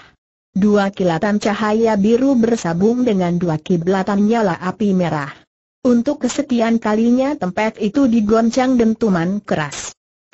Dua kilatan cahaya biru bersabung dengan dua kiblatan nyala api merah. Untuk kesekian kalinya tempat itu digoncang dentuman keras.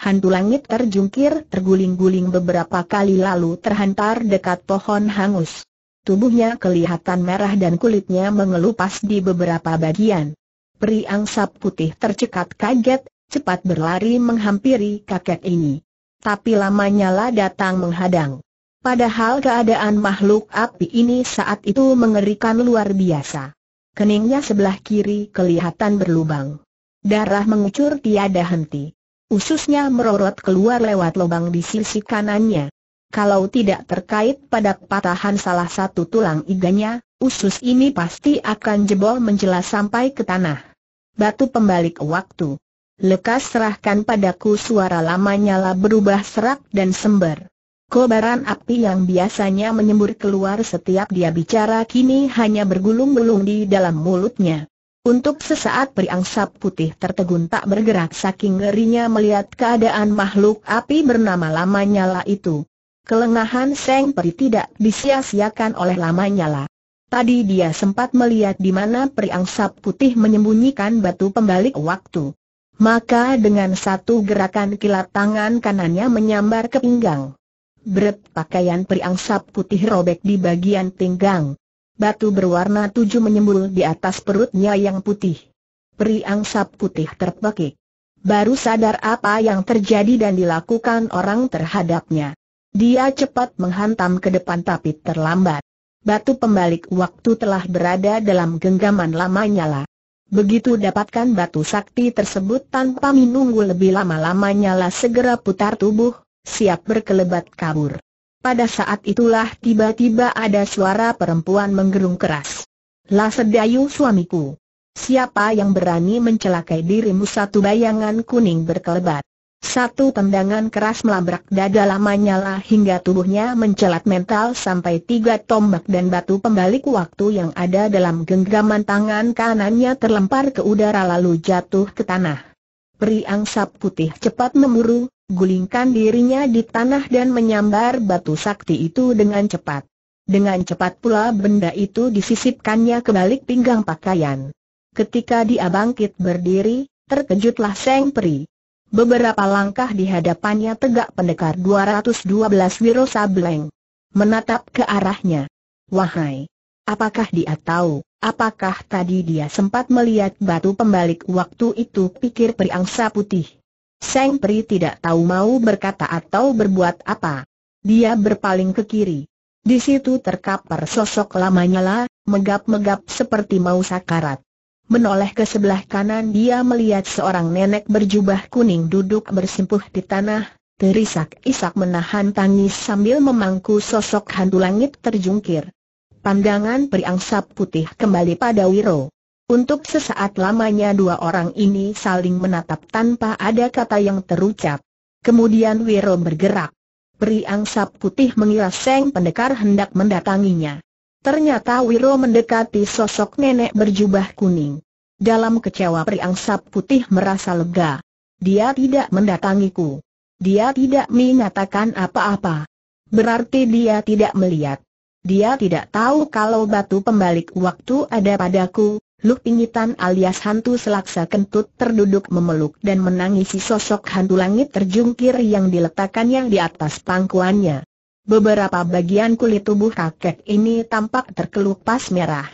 Hantu langit terjungkir, terguling-guling beberapa kali lalu terhantar dekat pohon hangus. Tubuhnya kelihatan merah dan kulitnya mengelupas di beberapa bagian. Peri angsap putih tercekat kaget, cepat berlari menghampiri kakek ini. Tapi lamanya lah datang menghadang. Padahal keadaan makhluk api ini saat itu mengerikan luar biasa. Keningnya sebelah kiri kelihatan berlubang. Darah mengucur tiada henti. Ususnya merorot keluar lewat lubang di sisi kanannya. Kalau tidak terkait pada patahan salah satu tulang iganya, usus ini pasti akan jebol menjelas sampai ke tanah. Batu pembalik waktu. Lekas serahkan padaku suara lama nyala berubah serak dan sember. Kobaran api yang biasanya menyembur keluar setiap dia bicara kini hanya bergulung-gulung di dalam mulutnya. Untuk sesaat periangsa putih tertegun tak bergerak saking ngerinya melihat keadaan makhluk api bernama Lamanyala itu. Kelengahan Seng Peri tidak disia-siakan oleh Lamanyala. Tadi dia sempat melihat di mana periangsa putih menyembunyikan batu pembalik waktu. Maka dengan satu gerakan kilat tangan kanannya menyambar ke pinggang. Berat pakaian periangsa putih robek di bagian pinggang. Batu berwarna tujuh menyembul di atas perutnya yang putih. Peri angsap putih terpekik. Baru sadar apa yang terjadi dan dilakukan orang terhadapnya. Dia cepat menghantam ke depan tapi terlambat. Batu pembalik waktu telah berada dalam genggaman lamanya lah. Begitu dapatkan batu sakti tersebut tanpa menunggu lebih lama lamanya lah segera putar tubuh, siap berkelebat kabur. Pada saat itulah tiba-tiba ada suara perempuan menggerung keras. "Lah sedayu suamiku. Siapa yang berani mencelakai dirimu satu bayangan kuning berkelebat. Satu tendangan keras melabrak dada lamanya lah hingga tubuhnya mencelat mental sampai tiga tombak dan batu pembalik waktu yang ada dalam genggaman tangan kanannya terlempar ke udara lalu jatuh ke tanah. Peri angsap putih cepat memburu, gulingkan dirinya di tanah dan menyambar batu sakti itu dengan cepat. Dengan cepat pula benda itu disisipkannya ke balik pinggang pakaian. Ketika dia bangkit berdiri, terkejutlah Seng Peri. Beberapa langkah di hadapannya tegak pendekar 212 Wiro Sableng. Menatap ke arahnya. Wahai! Apakah dia tahu, apakah tadi dia sempat melihat batu pembalik waktu itu pikir periangsa Putih? Seng Pri tidak tahu mau berkata atau berbuat apa. Dia berpaling ke kiri. Di situ terkapar sosok lamanya lah, megap-megap seperti mau sakarat. Menoleh ke sebelah kanan dia melihat seorang nenek berjubah kuning duduk bersimpuh di tanah, terisak-isak menahan tangis sambil memangku sosok hantu langit terjungkir. Pandangan periangsap putih kembali pada Wiro. Untuk sesaat lamanya dua orang ini saling menatap tanpa ada kata yang terucap. Kemudian Wiro bergerak. angsa putih mengira Seng Pendekar hendak mendatanginya. Ternyata Wiro mendekati sosok nenek berjubah kuning. Dalam kecewa angsa putih merasa lega. Dia tidak mendatangiku. Dia tidak mengatakan apa-apa. Berarti dia tidak melihat. Dia tidak tahu kalau batu pembalik waktu ada padaku, Lu Pingitan alias hantu selaksa kentut terduduk memeluk dan menangisi sosok hantu langit terjungkir yang diletakkannya di atas pangkuannya. Beberapa bagian kulit tubuh kakek ini tampak terkelupas merah.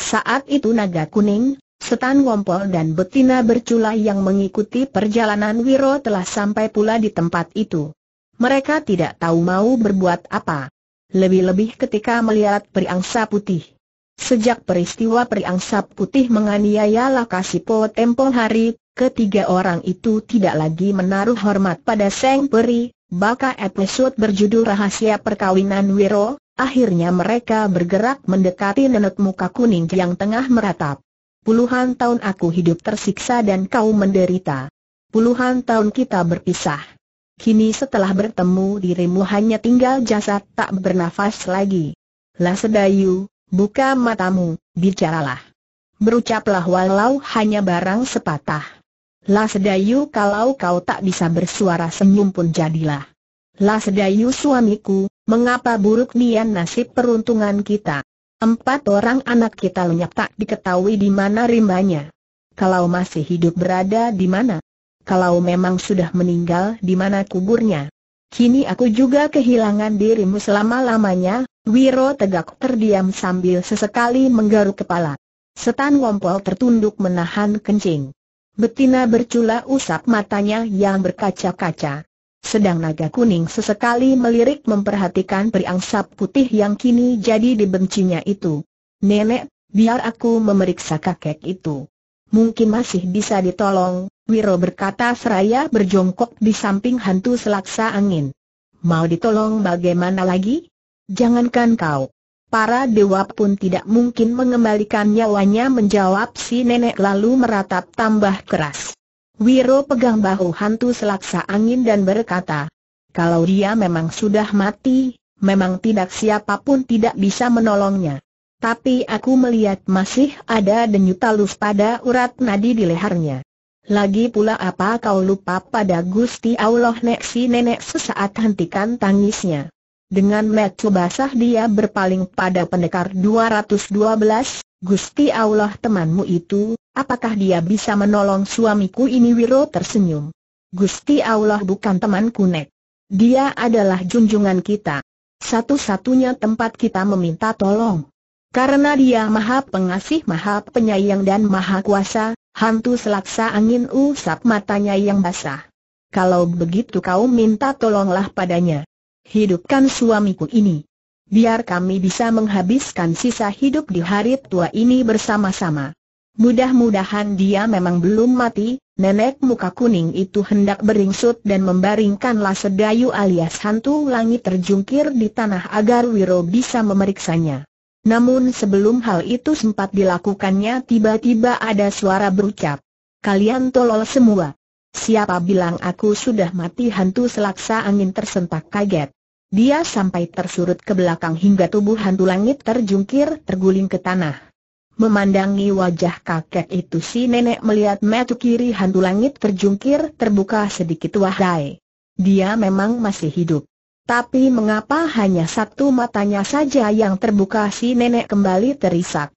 Saat itu naga kuning, setan wompol dan betina bercula yang mengikuti perjalanan Wiro telah sampai pula di tempat itu. Mereka tidak tahu mau berbuat apa. Lebih-lebih ketika melihat periangsa putih. Sejak peristiwa Priangsap Putih menganiaya Lakasipo tempo hari, ketiga orang itu tidak lagi menaruh hormat pada Seng Peri, baka episode berjudul Rahasia Perkawinan Wiro, akhirnya mereka bergerak mendekati nenek muka kuning yang tengah meratap. Puluhan tahun aku hidup tersiksa dan kau menderita. Puluhan tahun kita berpisah. Kini setelah bertemu dirimu hanya tinggal jasad tak bernafas lagi. Lah sedayu, buka matamu, bicaralah. Berucaplah walau hanya barang sepatah. Lasdayu kalau kau tak bisa bersuara senyum pun jadilah. Lasdayu suamiku, mengapa buruk nian nasib peruntungan kita? Empat orang anak kita lenyap tak diketahui di mana rimbanya. Kalau masih hidup berada di mana? Kalau memang sudah meninggal di mana kuburnya? Kini aku juga kehilangan dirimu selama-lamanya, Wiro tegak terdiam sambil sesekali menggaruk kepala. Setan Wompol tertunduk menahan kencing. Betina bercula usap matanya yang berkaca-kaca. Sedang naga kuning sesekali melirik memperhatikan periangsap putih yang kini jadi dibencinya itu. Nenek, biar aku memeriksa kakek itu. Mungkin masih bisa ditolong, Wiro berkata seraya berjongkok di samping hantu selaksa angin. Mau ditolong bagaimana lagi? Jangankan kau. Para dewa pun tidak mungkin mengembalikan nyawanya menjawab si nenek lalu meratap tambah keras. Wiro pegang bahu hantu selaksa angin dan berkata, kalau dia memang sudah mati, memang tidak siapapun tidak bisa menolongnya. Tapi aku melihat masih ada denyut halus pada urat nadi di lehernya. Lagi pula apa kau lupa pada Gusti Allah Nek si nenek sesaat hentikan tangisnya. Dengan metu basah dia berpaling pada pendekar 212, Gusti Allah temanmu itu, apakah dia bisa menolong suamiku ini Wiro tersenyum. Gusti Allah bukan temanku Nek. Dia adalah junjungan kita. Satu-satunya tempat kita meminta tolong. Karena dia maha pengasih maha penyayang dan maha kuasa, hantu selaksa angin usap matanya yang basah. Kalau begitu kau minta tolonglah padanya hidupkan suamiku ini. Biar kami bisa menghabiskan sisa hidup di hari tua ini bersama-sama. Mudah-mudahan dia memang belum mati, nenek muka kuning itu hendak beringsut dan membaringkanlah sedayu alias hantu langit terjungkir di tanah agar Wiro bisa memeriksanya. Namun sebelum hal itu sempat dilakukannya tiba-tiba ada suara berucap. Kalian tolol semua. Siapa bilang aku sudah mati hantu selaksa angin tersentak kaget. Dia sampai tersurut ke belakang hingga tubuh hantu langit terjungkir terguling ke tanah. Memandangi wajah kakek itu si nenek melihat mata kiri hantu langit terjungkir terbuka sedikit wahai. Dia memang masih hidup. Tapi mengapa hanya satu matanya saja yang terbuka si nenek kembali terisak.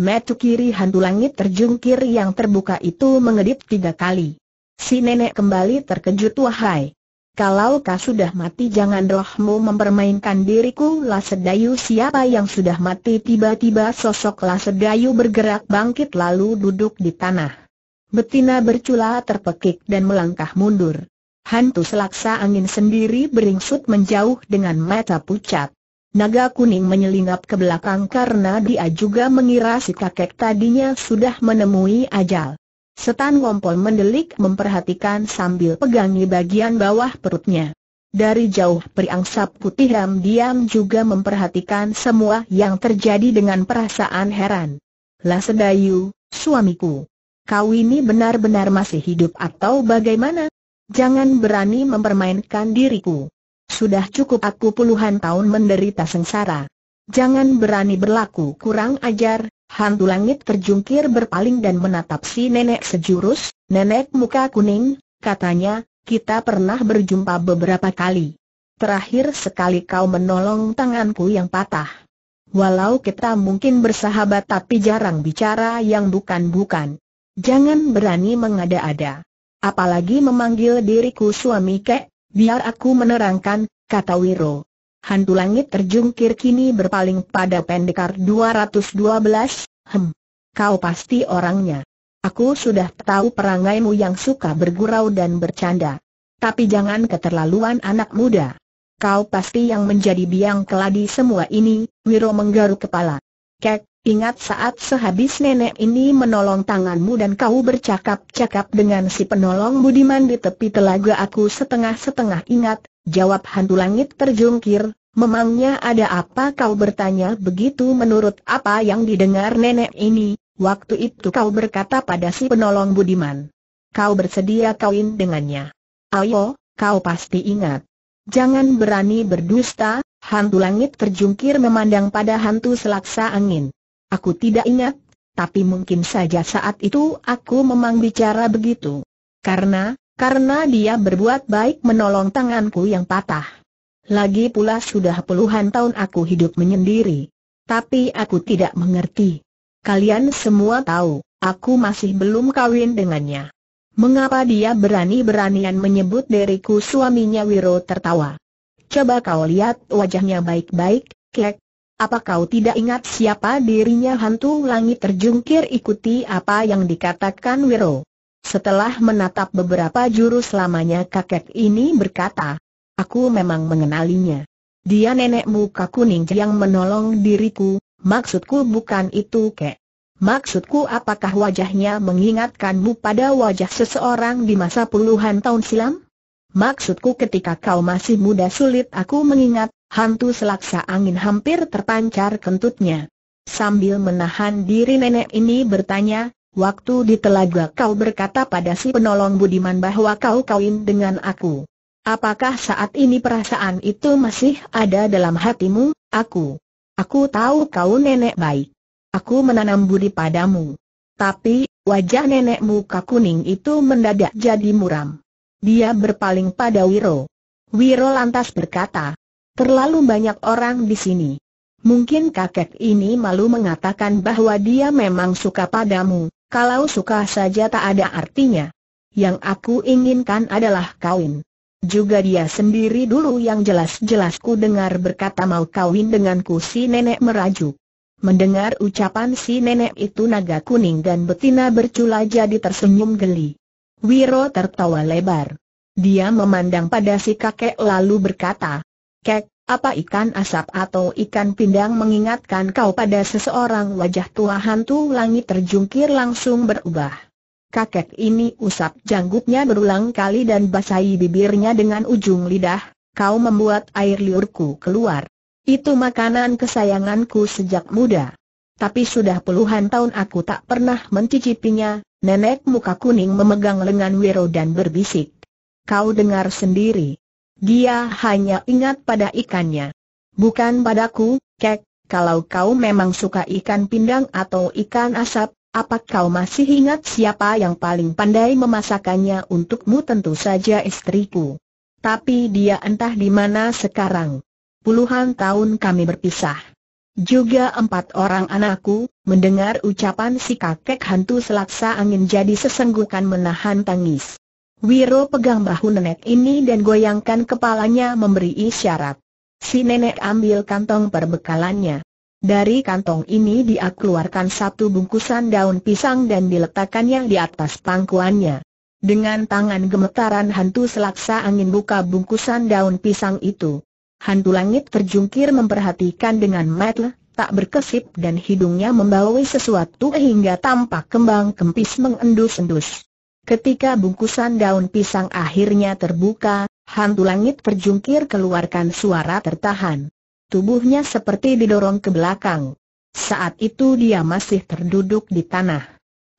Metu kiri hantu langit terjungkir yang terbuka itu mengedip tiga kali. Si nenek kembali terkejut wahai. Kalau kau sudah mati jangan rohmu mempermainkan diriku Lasedayu siapa yang sudah mati tiba-tiba sosok Lasedayu bergerak bangkit lalu duduk di tanah Betina bercula terpekik dan melangkah mundur Hantu selaksa angin sendiri beringsut menjauh dengan mata pucat Naga kuning menyelinap ke belakang karena dia juga mengira si kakek tadinya sudah menemui ajal Setan Ngompol mendelik memperhatikan sambil pegangi bagian bawah perutnya. Dari jauh periangsap putih diam-diam juga memperhatikan semua yang terjadi dengan perasaan heran. Lah sedayu, suamiku. Kau ini benar-benar masih hidup atau bagaimana? Jangan berani mempermainkan diriku. Sudah cukup aku puluhan tahun menderita sengsara. Jangan berani berlaku kurang ajar, Hantu langit terjungkir berpaling dan menatap si nenek sejurus, nenek muka kuning, katanya, kita pernah berjumpa beberapa kali. Terakhir sekali kau menolong tanganku yang patah. Walau kita mungkin bersahabat tapi jarang bicara yang bukan-bukan. Jangan berani mengada-ada. Apalagi memanggil diriku suami kek, biar aku menerangkan, kata Wiro. Hantu langit terjungkir kini berpaling pada pendekar 212, hem. Kau pasti orangnya. Aku sudah tahu perangaimu yang suka bergurau dan bercanda. Tapi jangan keterlaluan anak muda. Kau pasti yang menjadi biang keladi semua ini, Wiro menggaruk kepala. Kek, Ingat saat sehabis nenek ini menolong tanganmu dan kau bercakap-cakap dengan si penolong Budiman di tepi telaga aku setengah-setengah ingat, Jawab hantu langit terjungkir, memangnya ada apa kau bertanya begitu menurut apa yang didengar nenek ini, waktu itu kau berkata pada si penolong Budiman. Kau bersedia kawin dengannya. Ayo, kau pasti ingat. Jangan berani berdusta, hantu langit terjungkir memandang pada hantu selaksa angin. Aku tidak ingat, tapi mungkin saja saat itu aku memang bicara begitu. Karena, karena dia berbuat baik menolong tanganku yang patah. Lagi pula sudah puluhan tahun aku hidup menyendiri. Tapi aku tidak mengerti. Kalian semua tahu, aku masih belum kawin dengannya. Mengapa dia berani-beranian menyebut diriku suaminya Wiro tertawa? Coba kau lihat wajahnya baik-baik, kek. Apa kau tidak ingat siapa dirinya hantu langit terjungkir ikuti apa yang dikatakan Wiro? Setelah menatap beberapa jurus lamanya kakek ini berkata, Aku memang mengenalinya. Dia nenek muka kuning yang menolong diriku, maksudku bukan itu kek. Maksudku apakah wajahnya mengingatkanmu pada wajah seseorang di masa puluhan tahun silam? Maksudku ketika kau masih muda sulit aku mengingat, hantu selaksa angin hampir terpancar kentutnya. Sambil menahan diri nenek ini bertanya, Waktu di telaga kau berkata pada si penolong Budiman bahwa kau kawin dengan aku. Apakah saat ini perasaan itu masih ada dalam hatimu, aku? Aku tahu kau nenek baik. Aku menanam budi padamu. Tapi, wajah nenekmu muka kuning itu mendadak jadi muram. Dia berpaling pada Wiro. Wiro lantas berkata, terlalu banyak orang di sini. Mungkin kakek ini malu mengatakan bahwa dia memang suka padamu, kalau suka saja tak ada artinya. Yang aku inginkan adalah kawin. Juga dia sendiri dulu yang jelas-jelas ku dengar berkata mau kawin denganku si nenek merajuk. Mendengar ucapan si nenek itu naga kuning dan betina bercula jadi tersenyum geli. Wiro tertawa lebar. Dia memandang pada si kakek lalu berkata, Kek, apa ikan asap atau ikan pindang mengingatkan kau pada seseorang wajah tua hantu langit terjungkir langsung berubah. Kakek ini usap janggutnya berulang kali dan basahi bibirnya dengan ujung lidah, kau membuat air liurku keluar. Itu makanan kesayanganku sejak muda. Tapi sudah puluhan tahun aku tak pernah mencicipinya, nenek muka kuning memegang lengan Wiro dan berbisik. Kau dengar sendiri. Dia hanya ingat pada ikannya. Bukan padaku, kek, kalau kau memang suka ikan pindang atau ikan asap, apa kau masih ingat siapa yang paling pandai memasakannya untukmu tentu saja istriku. Tapi dia entah di mana sekarang. Puluhan tahun kami berpisah. Juga empat orang anakku, mendengar ucapan si kakek hantu selaksa angin jadi sesenggukan menahan tangis. Wiro pegang bahu nenek ini dan goyangkan kepalanya memberi isyarat. Si nenek ambil kantong perbekalannya. Dari kantong ini dia keluarkan satu bungkusan daun pisang dan diletakkannya di atas pangkuannya. Dengan tangan gemetaran hantu selaksa angin buka bungkusan daun pisang itu. Hantu langit terjungkir memperhatikan dengan metel, tak berkesip dan hidungnya membawa sesuatu hingga tampak kembang kempis mengendus-endus. Ketika bungkusan daun pisang akhirnya terbuka, hantu langit terjungkir keluarkan suara tertahan. Tubuhnya seperti didorong ke belakang. Saat itu dia masih terduduk di tanah.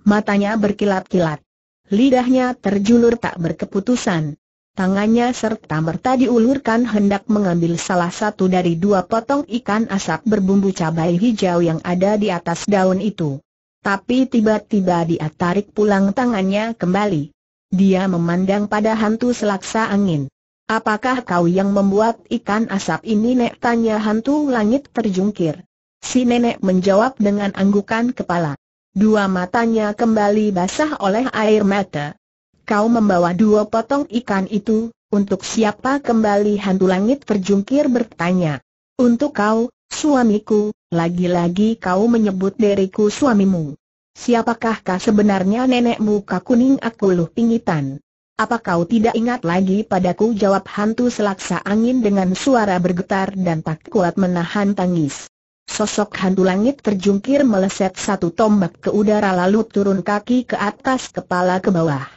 Matanya berkilat-kilat. Lidahnya terjulur tak berkeputusan. Tangannya serta merta diulurkan hendak mengambil salah satu dari dua potong ikan asap berbumbu cabai hijau yang ada di atas daun itu. Tapi tiba-tiba dia tarik pulang tangannya kembali. Dia memandang pada hantu selaksa angin. Apakah kau yang membuat ikan asap ini nek tanya hantu langit terjungkir. Si nenek menjawab dengan anggukan kepala. Dua matanya kembali basah oleh air mata. Kau membawa dua potong ikan itu, untuk siapa kembali hantu langit terjungkir bertanya. Untuk kau, Suamiku, lagi-lagi kau menyebut diriku suamimu. Siapakah kah sebenarnya nenek muka kuning aku luh pingitan? Apa kau tidak ingat lagi padaku jawab hantu selaksa angin dengan suara bergetar dan tak kuat menahan tangis. Sosok hantu langit terjungkir meleset satu tombak ke udara lalu turun kaki ke atas kepala ke bawah.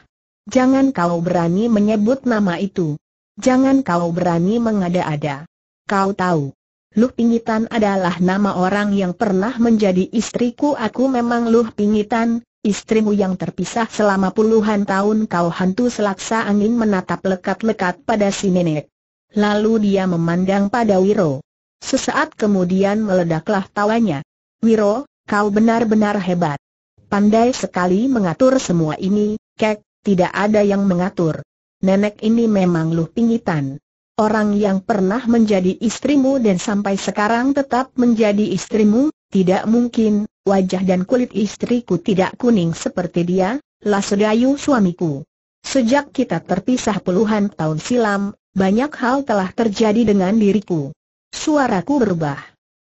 Jangan kau berani menyebut nama itu. Jangan kau berani mengada-ada. Kau tahu, Luh Pingitan adalah nama orang yang pernah menjadi istriku Aku memang Luh Pingitan, istrimu yang terpisah selama puluhan tahun Kau hantu selaksa angin menatap lekat-lekat pada si nenek Lalu dia memandang pada Wiro Sesaat kemudian meledaklah tawanya Wiro, kau benar-benar hebat Pandai sekali mengatur semua ini, kek, tidak ada yang mengatur Nenek ini memang Luh Pingitan Orang yang pernah menjadi istrimu dan sampai sekarang tetap menjadi istrimu, tidak mungkin, wajah dan kulit istriku tidak kuning seperti dia, sedayu suamiku. Sejak kita terpisah puluhan tahun silam, banyak hal telah terjadi dengan diriku. Suaraku berubah.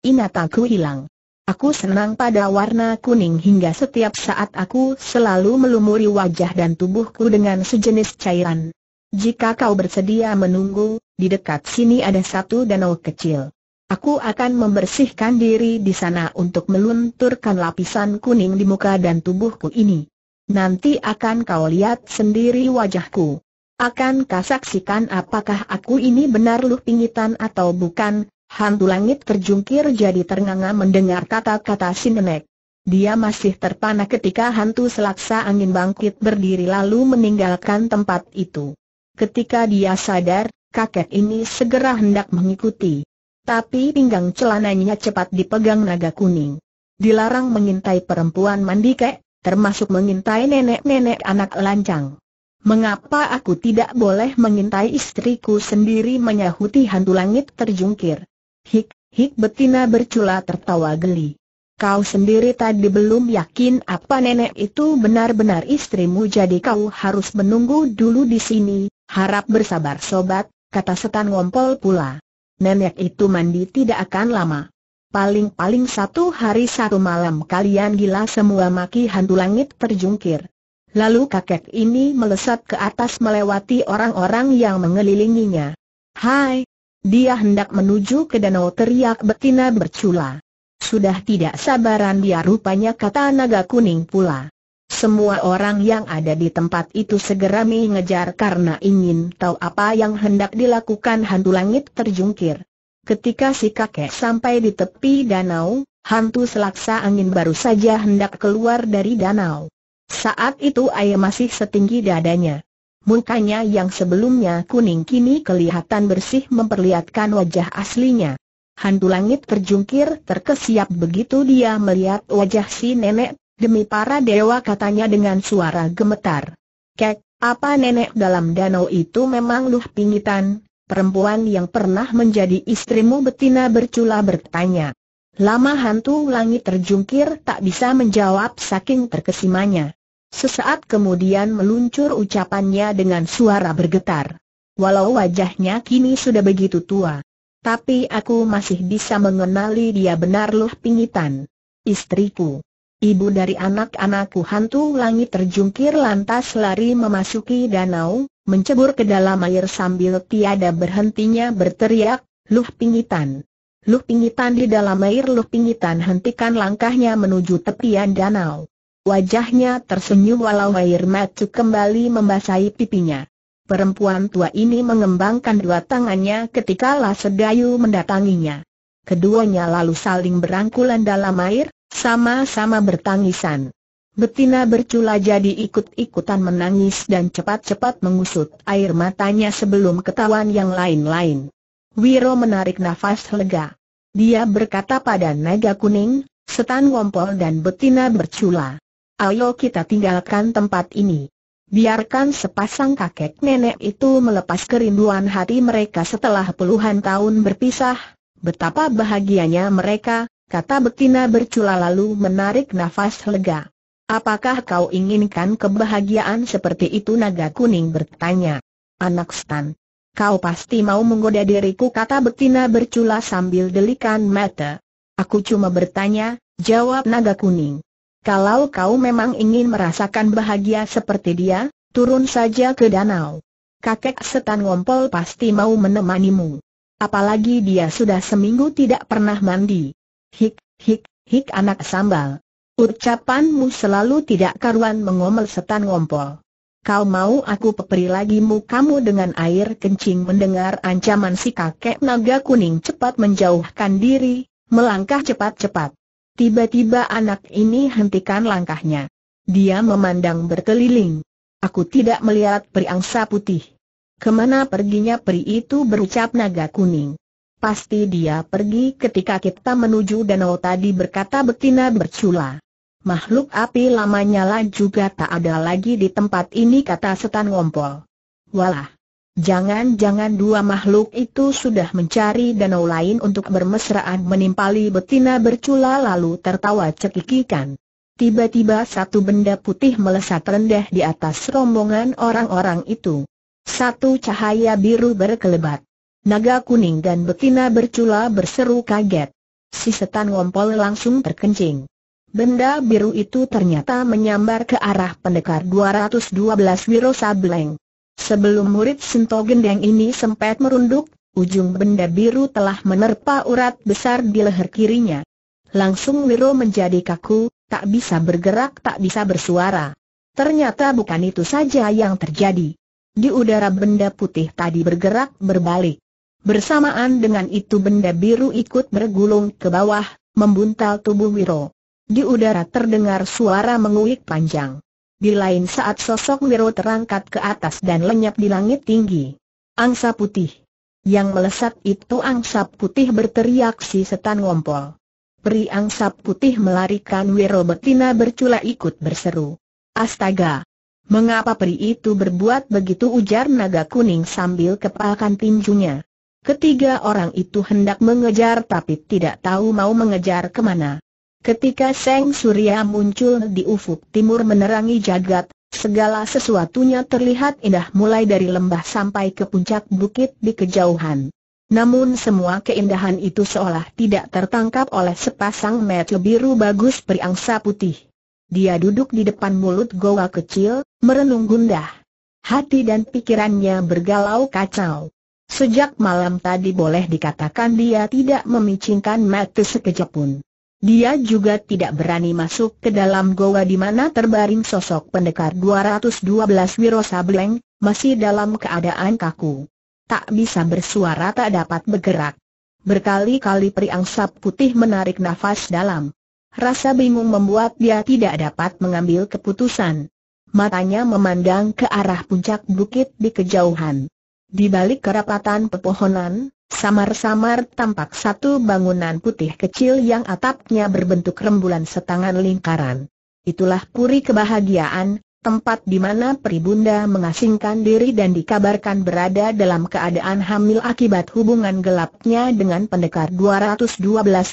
Inataku hilang. Aku senang pada warna kuning hingga setiap saat aku selalu melumuri wajah dan tubuhku dengan sejenis cairan. Jika kau bersedia menunggu, di dekat sini ada satu danau kecil. Aku akan membersihkan diri di sana untuk melunturkan lapisan kuning di muka dan tubuhku ini. Nanti akan kau lihat sendiri wajahku. Akan kau saksikan apakah aku ini benar luh pingitan atau bukan. Hantu langit terjungkir jadi ternganga mendengar kata-kata si nenek. Dia masih terpana ketika hantu selaksa angin bangkit berdiri lalu meninggalkan tempat itu. Ketika dia sadar, kakek ini segera hendak mengikuti. Tapi pinggang celananya cepat dipegang naga kuning. Dilarang mengintai perempuan mandi kek, termasuk mengintai nenek-nenek anak lancang. Mengapa aku tidak boleh mengintai istriku sendiri menyahuti hantu langit terjungkir? Hik, hik betina bercula tertawa geli. Kau sendiri tadi belum yakin apa nenek itu benar-benar istrimu jadi kau harus menunggu dulu di sini, harap bersabar sobat, kata setan ngompol pula. Nenek itu mandi tidak akan lama. Paling-paling satu hari satu malam kalian gila semua maki hantu langit terjungkir. Lalu kakek ini melesat ke atas melewati orang-orang yang mengelilinginya. Hai! Dia hendak menuju ke danau teriak betina bercula. Sudah tidak sabaran dia rupanya kata naga kuning pula. Semua orang yang ada di tempat itu segera mengejar karena ingin tahu apa yang hendak dilakukan hantu langit terjungkir. Ketika si kakek sampai di tepi danau, hantu selaksa angin baru saja hendak keluar dari danau. Saat itu air masih setinggi dadanya. Mukanya yang sebelumnya kuning kini kelihatan bersih memperlihatkan wajah aslinya. Hantu langit terjungkir terkesiap begitu dia melihat wajah si nenek Demi para dewa katanya dengan suara gemetar. Kek, apa nenek dalam danau itu memang luh pingitan? Perempuan yang pernah menjadi istrimu betina bercula bertanya. Lama hantu langit terjungkir tak bisa menjawab saking terkesimanya. Sesaat kemudian meluncur ucapannya dengan suara bergetar. Walau wajahnya kini sudah begitu tua. Tapi aku masih bisa mengenali dia benar luh pingitan. Istriku ibu dari anak-anakku hantu langit terjungkir lantas lari memasuki danau, mencebur ke dalam air sambil tiada berhentinya berteriak, Luh Pingitan. Luh Pingitan di dalam air Luh Pingitan hentikan langkahnya menuju tepian danau. Wajahnya tersenyum walau air mata kembali membasahi pipinya. Perempuan tua ini mengembangkan dua tangannya ketika Lasedayu mendatanginya. Keduanya lalu saling berangkulan dalam air, sama-sama bertangisan. Betina bercula jadi ikut-ikutan menangis dan cepat-cepat mengusut air matanya sebelum ketahuan yang lain-lain. Wiro menarik nafas lega. Dia berkata pada naga kuning, setan wompol dan betina bercula. Ayo kita tinggalkan tempat ini. Biarkan sepasang kakek nenek itu melepas kerinduan hati mereka setelah puluhan tahun berpisah, betapa bahagianya mereka, kata betina bercula lalu menarik nafas lega. Apakah kau inginkan kebahagiaan seperti itu naga kuning bertanya. Anak stan. Kau pasti mau menggoda diriku kata betina bercula sambil delikan mata. Aku cuma bertanya, jawab naga kuning. Kalau kau memang ingin merasakan bahagia seperti dia, turun saja ke danau. Kakek setan ngompol pasti mau menemanimu. Apalagi dia sudah seminggu tidak pernah mandi. Hik, hik, hik anak sambal. Ucapanmu selalu tidak karuan mengomel setan ngompol. Kau mau aku peperi lagi mukamu dengan air kencing mendengar ancaman si kakek naga kuning cepat menjauhkan diri, melangkah cepat-cepat. Tiba-tiba anak ini hentikan langkahnya. Dia memandang berkeliling. Aku tidak melihat peri angsa putih. Kemana perginya peri itu berucap naga kuning. Pasti dia pergi ketika kita menuju danau tadi berkata betina bercula. Makhluk api lama nyala juga tak ada lagi di tempat ini kata setan ngompol. Walah. Jangan-jangan dua makhluk itu sudah mencari danau lain untuk bermesraan menimpali betina bercula lalu tertawa cekikikan. Tiba-tiba satu benda putih melesat rendah di atas rombongan orang-orang itu. Satu cahaya biru berkelebat. Naga kuning dan betina bercula berseru kaget. Si setan ngompol langsung terkencing. Benda biru itu ternyata menyambar ke arah pendekar 212 Wiro Sableng. Sebelum murid Sinto Gendeng ini sempat merunduk, ujung benda biru telah menerpa urat besar di leher kirinya. Langsung Wiro menjadi kaku, tak bisa bergerak tak bisa bersuara. Ternyata bukan itu saja yang terjadi. Di udara benda putih tadi bergerak berbalik. Bersamaan dengan itu benda biru ikut bergulung ke bawah, membuntal tubuh Wiro. Di udara terdengar suara menguik panjang. Di lain saat sosok Wiro terangkat ke atas dan lenyap di langit tinggi. Angsa putih. Yang melesat itu angsa putih berteriak si setan ngompol. Peri angsa putih melarikan Wiro betina bercula ikut berseru. Astaga! Mengapa peri itu berbuat begitu ujar naga kuning sambil kepalkan tinjunya. Ketiga orang itu hendak mengejar tapi tidak tahu mau mengejar kemana. Ketika Seng Surya muncul di ufuk timur menerangi jagat, segala sesuatunya terlihat indah mulai dari lembah sampai ke puncak bukit di kejauhan. Namun semua keindahan itu seolah tidak tertangkap oleh sepasang mata biru bagus periangsa putih. Dia duduk di depan mulut goa kecil, merenung gundah. Hati dan pikirannya bergalau kacau. Sejak malam tadi boleh dikatakan dia tidak memicingkan mata sekejap pun. Dia juga tidak berani masuk ke dalam goa di mana terbaring sosok pendekar 212 Wiro Sableng, masih dalam keadaan kaku. Tak bisa bersuara tak dapat bergerak. Berkali-kali Priang Sap Putih menarik nafas dalam. Rasa bingung membuat dia tidak dapat mengambil keputusan. Matanya memandang ke arah puncak bukit di kejauhan. Di balik kerapatan pepohonan, samar-samar tampak satu bangunan putih kecil yang atapnya berbentuk rembulan setangan lingkaran. Itulah puri kebahagiaan, tempat di mana Pribunda mengasingkan diri dan dikabarkan berada dalam keadaan hamil akibat hubungan gelapnya dengan pendekar 212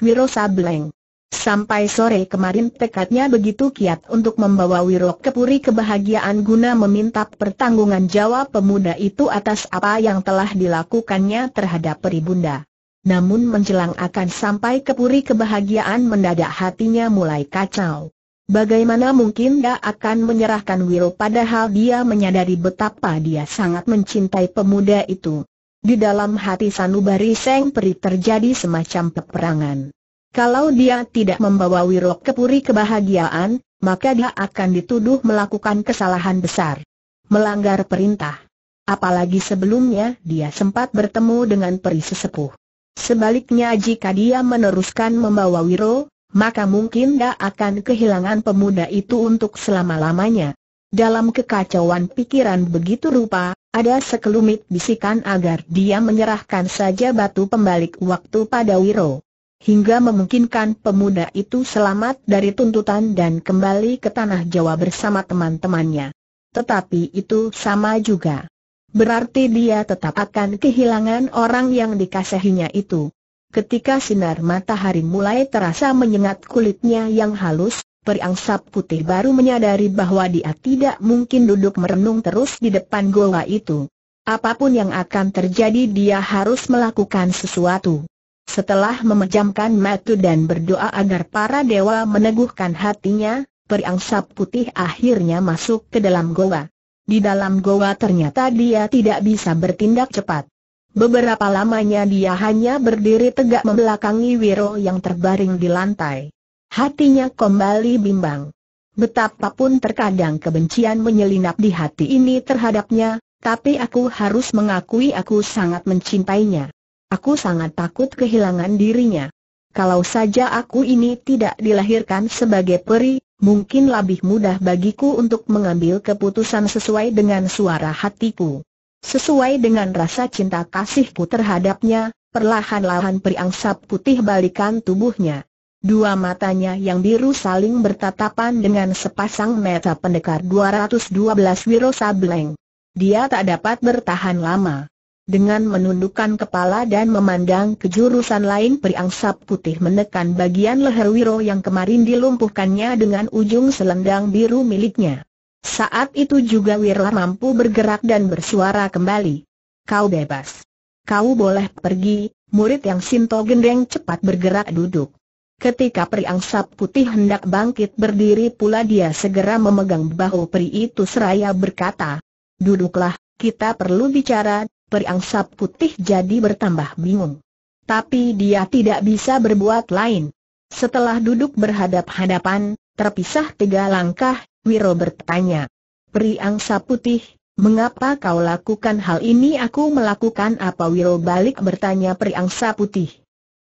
Wiro Sableng. Sampai sore kemarin tekadnya begitu kiat untuk membawa Wirok Kepuri kebahagiaan guna meminta pertanggungan jawab pemuda itu atas apa yang telah dilakukannya terhadap peribunda. Namun menjelang akan sampai Kepuri kebahagiaan mendadak hatinya mulai kacau. Bagaimana mungkin dia akan menyerahkan Wiro padahal dia menyadari betapa dia sangat mencintai pemuda itu. Di dalam hati Sanubari Seng Peri terjadi semacam peperangan. Kalau dia tidak membawa Wirok ke puri kebahagiaan, maka dia akan dituduh melakukan kesalahan besar. Melanggar perintah. Apalagi sebelumnya dia sempat bertemu dengan peri sesepuh. Sebaliknya jika dia meneruskan membawa Wiro, maka mungkin dia akan kehilangan pemuda itu untuk selama-lamanya. Dalam kekacauan pikiran begitu rupa, ada sekelumit bisikan agar dia menyerahkan saja batu pembalik waktu pada Wiro hingga memungkinkan pemuda itu selamat dari tuntutan dan kembali ke tanah Jawa bersama teman-temannya. Tetapi itu sama juga. Berarti dia tetap akan kehilangan orang yang dikasihinya itu. Ketika sinar matahari mulai terasa menyengat kulitnya yang halus, periangsap putih baru menyadari bahwa dia tidak mungkin duduk merenung terus di depan goa itu. Apapun yang akan terjadi dia harus melakukan sesuatu. Setelah memejamkan mata dan berdoa agar para dewa meneguhkan hatinya, periangsa putih akhirnya masuk ke dalam goa. Di dalam goa ternyata dia tidak bisa bertindak cepat. Beberapa lamanya dia hanya berdiri tegak membelakangi Wiro yang terbaring di lantai. Hatinya kembali bimbang. Betapapun terkadang kebencian menyelinap di hati ini terhadapnya, tapi aku harus mengakui aku sangat mencintainya. Aku sangat takut kehilangan dirinya. Kalau saja aku ini tidak dilahirkan sebagai peri, mungkin lebih mudah bagiku untuk mengambil keputusan sesuai dengan suara hatiku. Sesuai dengan rasa cinta kasihku terhadapnya, perlahan-lahan periangsap putih balikan tubuhnya. Dua matanya yang biru saling bertatapan dengan sepasang mata pendekar 212 Wiro Sableng. Dia tak dapat bertahan lama dengan menundukkan kepala dan memandang ke jurusan lain Priang Sap Putih menekan bagian leher Wiro yang kemarin dilumpuhkannya dengan ujung selendang biru miliknya. Saat itu juga Wiro mampu bergerak dan bersuara kembali. Kau bebas. Kau boleh pergi, murid yang Sinto Gendeng cepat bergerak duduk. Ketika peri angsap putih hendak bangkit berdiri pula dia segera memegang bahu peri itu seraya berkata, Duduklah, kita perlu bicara, periangsa putih jadi bertambah bingung. Tapi dia tidak bisa berbuat lain. Setelah duduk berhadap-hadapan, terpisah tiga langkah, Wiro bertanya. Periangsa putih, mengapa kau lakukan hal ini? Aku melakukan apa? Wiro balik bertanya periangsa putih.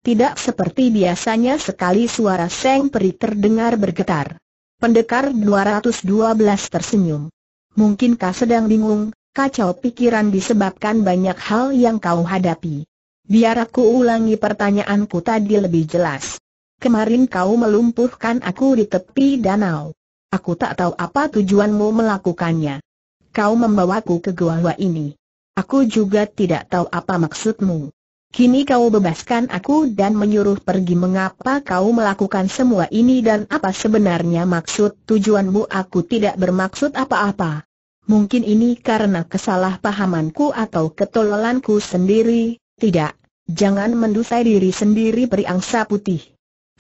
Tidak seperti biasanya sekali suara Seng Peri terdengar bergetar. Pendekar 212 tersenyum. Mungkinkah sedang bingung, kacau pikiran disebabkan banyak hal yang kau hadapi. Biar aku ulangi pertanyaanku tadi lebih jelas. Kemarin kau melumpuhkan aku di tepi danau. Aku tak tahu apa tujuanmu melakukannya. Kau membawaku ke gua ini. Aku juga tidak tahu apa maksudmu. Kini kau bebaskan aku dan menyuruh pergi mengapa kau melakukan semua ini dan apa sebenarnya maksud tujuanmu aku tidak bermaksud apa-apa. Mungkin ini karena kesalahpahamanku atau ketololanku sendiri, tidak, jangan mendusai diri sendiri angsa putih.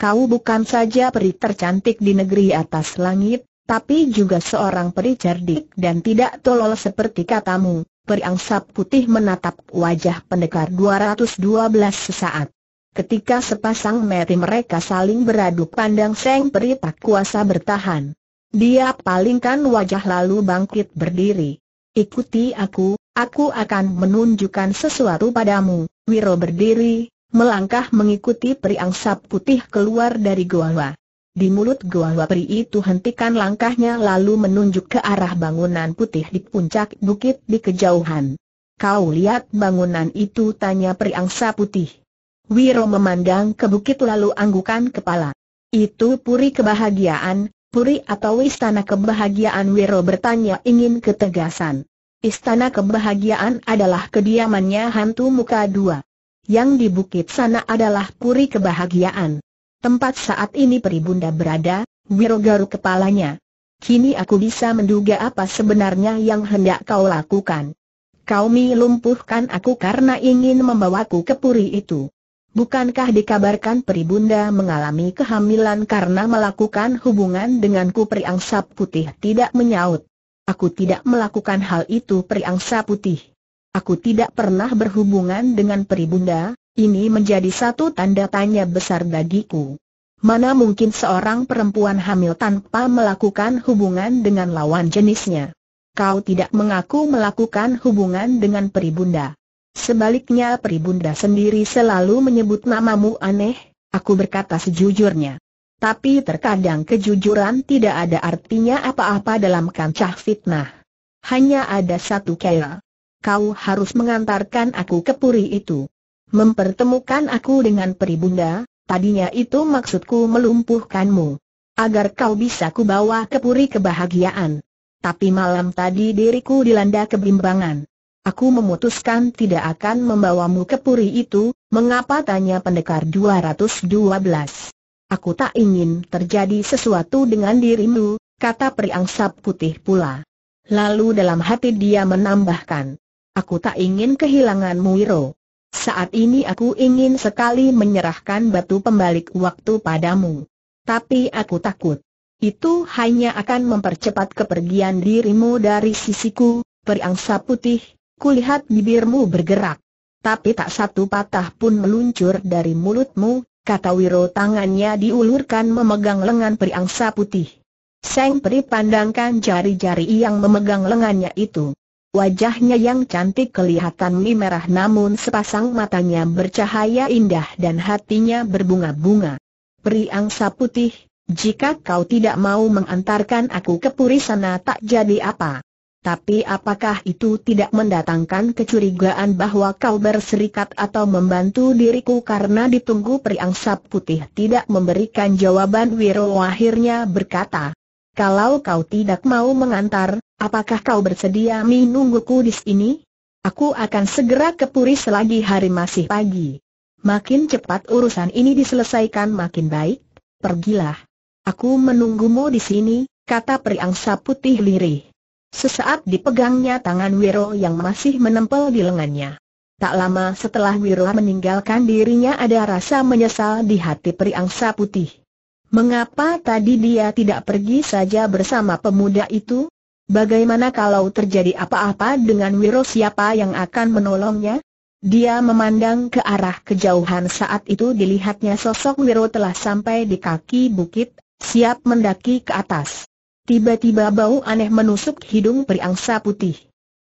Kau bukan saja peri tercantik di negeri atas langit, tapi juga seorang peri cerdik dan tidak tolol seperti katamu. angsa putih menatap wajah pendekar 212 sesaat. Ketika sepasang mati mereka saling beradu pandang Seng Peri tak kuasa bertahan. Dia palingkan wajah lalu bangkit berdiri. Ikuti aku, aku akan menunjukkan sesuatu padamu. Wiro berdiri, melangkah mengikuti periangsap putih keluar dari goa. Di mulut goa peri itu hentikan langkahnya lalu menunjuk ke arah bangunan putih di puncak bukit di kejauhan. Kau lihat bangunan itu tanya periangsa putih. Wiro memandang ke bukit lalu anggukan kepala. Itu puri kebahagiaan, Puri atau Istana Kebahagiaan Wiro bertanya ingin ketegasan. Istana Kebahagiaan adalah kediamannya hantu muka dua. Yang di bukit sana adalah Puri Kebahagiaan. Tempat saat ini Peribunda berada, Wiro garuk kepalanya. Kini aku bisa menduga apa sebenarnya yang hendak kau lakukan. Kau mi lumpuhkan aku karena ingin membawaku ke puri itu. Bukankah dikabarkan Peribunda mengalami kehamilan karena melakukan hubungan denganku periangsa Putih tidak menyaut. Aku tidak melakukan hal itu periangsa Putih. Aku tidak pernah berhubungan dengan Peribunda, ini menjadi satu tanda tanya besar bagiku. Mana mungkin seorang perempuan hamil tanpa melakukan hubungan dengan lawan jenisnya? Kau tidak mengaku melakukan hubungan dengan Peribunda. Sebaliknya Peribunda sendiri selalu menyebut namamu aneh, aku berkata sejujurnya. Tapi terkadang kejujuran tidak ada artinya apa-apa dalam kancah fitnah. Hanya ada satu kaya. Kau harus mengantarkan aku ke puri itu. Mempertemukan aku dengan Peribunda, tadinya itu maksudku melumpuhkanmu. Agar kau bisa kubawa ke puri kebahagiaan. Tapi malam tadi diriku dilanda kebimbangan. Aku memutuskan tidak akan membawamu ke puri itu, mengapa tanya pendekar 212. Aku tak ingin terjadi sesuatu dengan dirimu, kata periangsap putih pula. Lalu dalam hati dia menambahkan, aku tak ingin kehilanganmu Wiro. Saat ini aku ingin sekali menyerahkan batu pembalik waktu padamu. Tapi aku takut. Itu hanya akan mempercepat kepergian dirimu dari sisiku, periangsa putih, kulihat bibirmu bergerak. Tapi tak satu patah pun meluncur dari mulutmu, kata Wiro tangannya diulurkan memegang lengan periangsa putih. Seng Peri pandangkan jari-jari yang memegang lengannya itu. Wajahnya yang cantik kelihatan merah namun sepasang matanya bercahaya indah dan hatinya berbunga-bunga. Peri angsa putih, jika kau tidak mau mengantarkan aku ke puri sana tak jadi apa tapi apakah itu tidak mendatangkan kecurigaan bahwa kau berserikat atau membantu diriku karena ditunggu periangsap putih tidak memberikan jawaban Wiro akhirnya berkata, kalau kau tidak mau mengantar, apakah kau bersedia menungguku di sini? Aku akan segera ke Puri selagi hari masih pagi. Makin cepat urusan ini diselesaikan makin baik, pergilah. Aku menunggumu di sini, kata periangsa putih lirih. Sesaat dipegangnya tangan Wiro yang masih menempel di lengannya. Tak lama setelah Wiro meninggalkan dirinya ada rasa menyesal di hati Priangsa Putih. Mengapa tadi dia tidak pergi saja bersama pemuda itu? Bagaimana kalau terjadi apa-apa dengan Wiro siapa yang akan menolongnya? Dia memandang ke arah kejauhan saat itu dilihatnya sosok Wiro telah sampai di kaki bukit, siap mendaki ke atas. Tiba-tiba bau aneh menusuk hidung periangsa putih.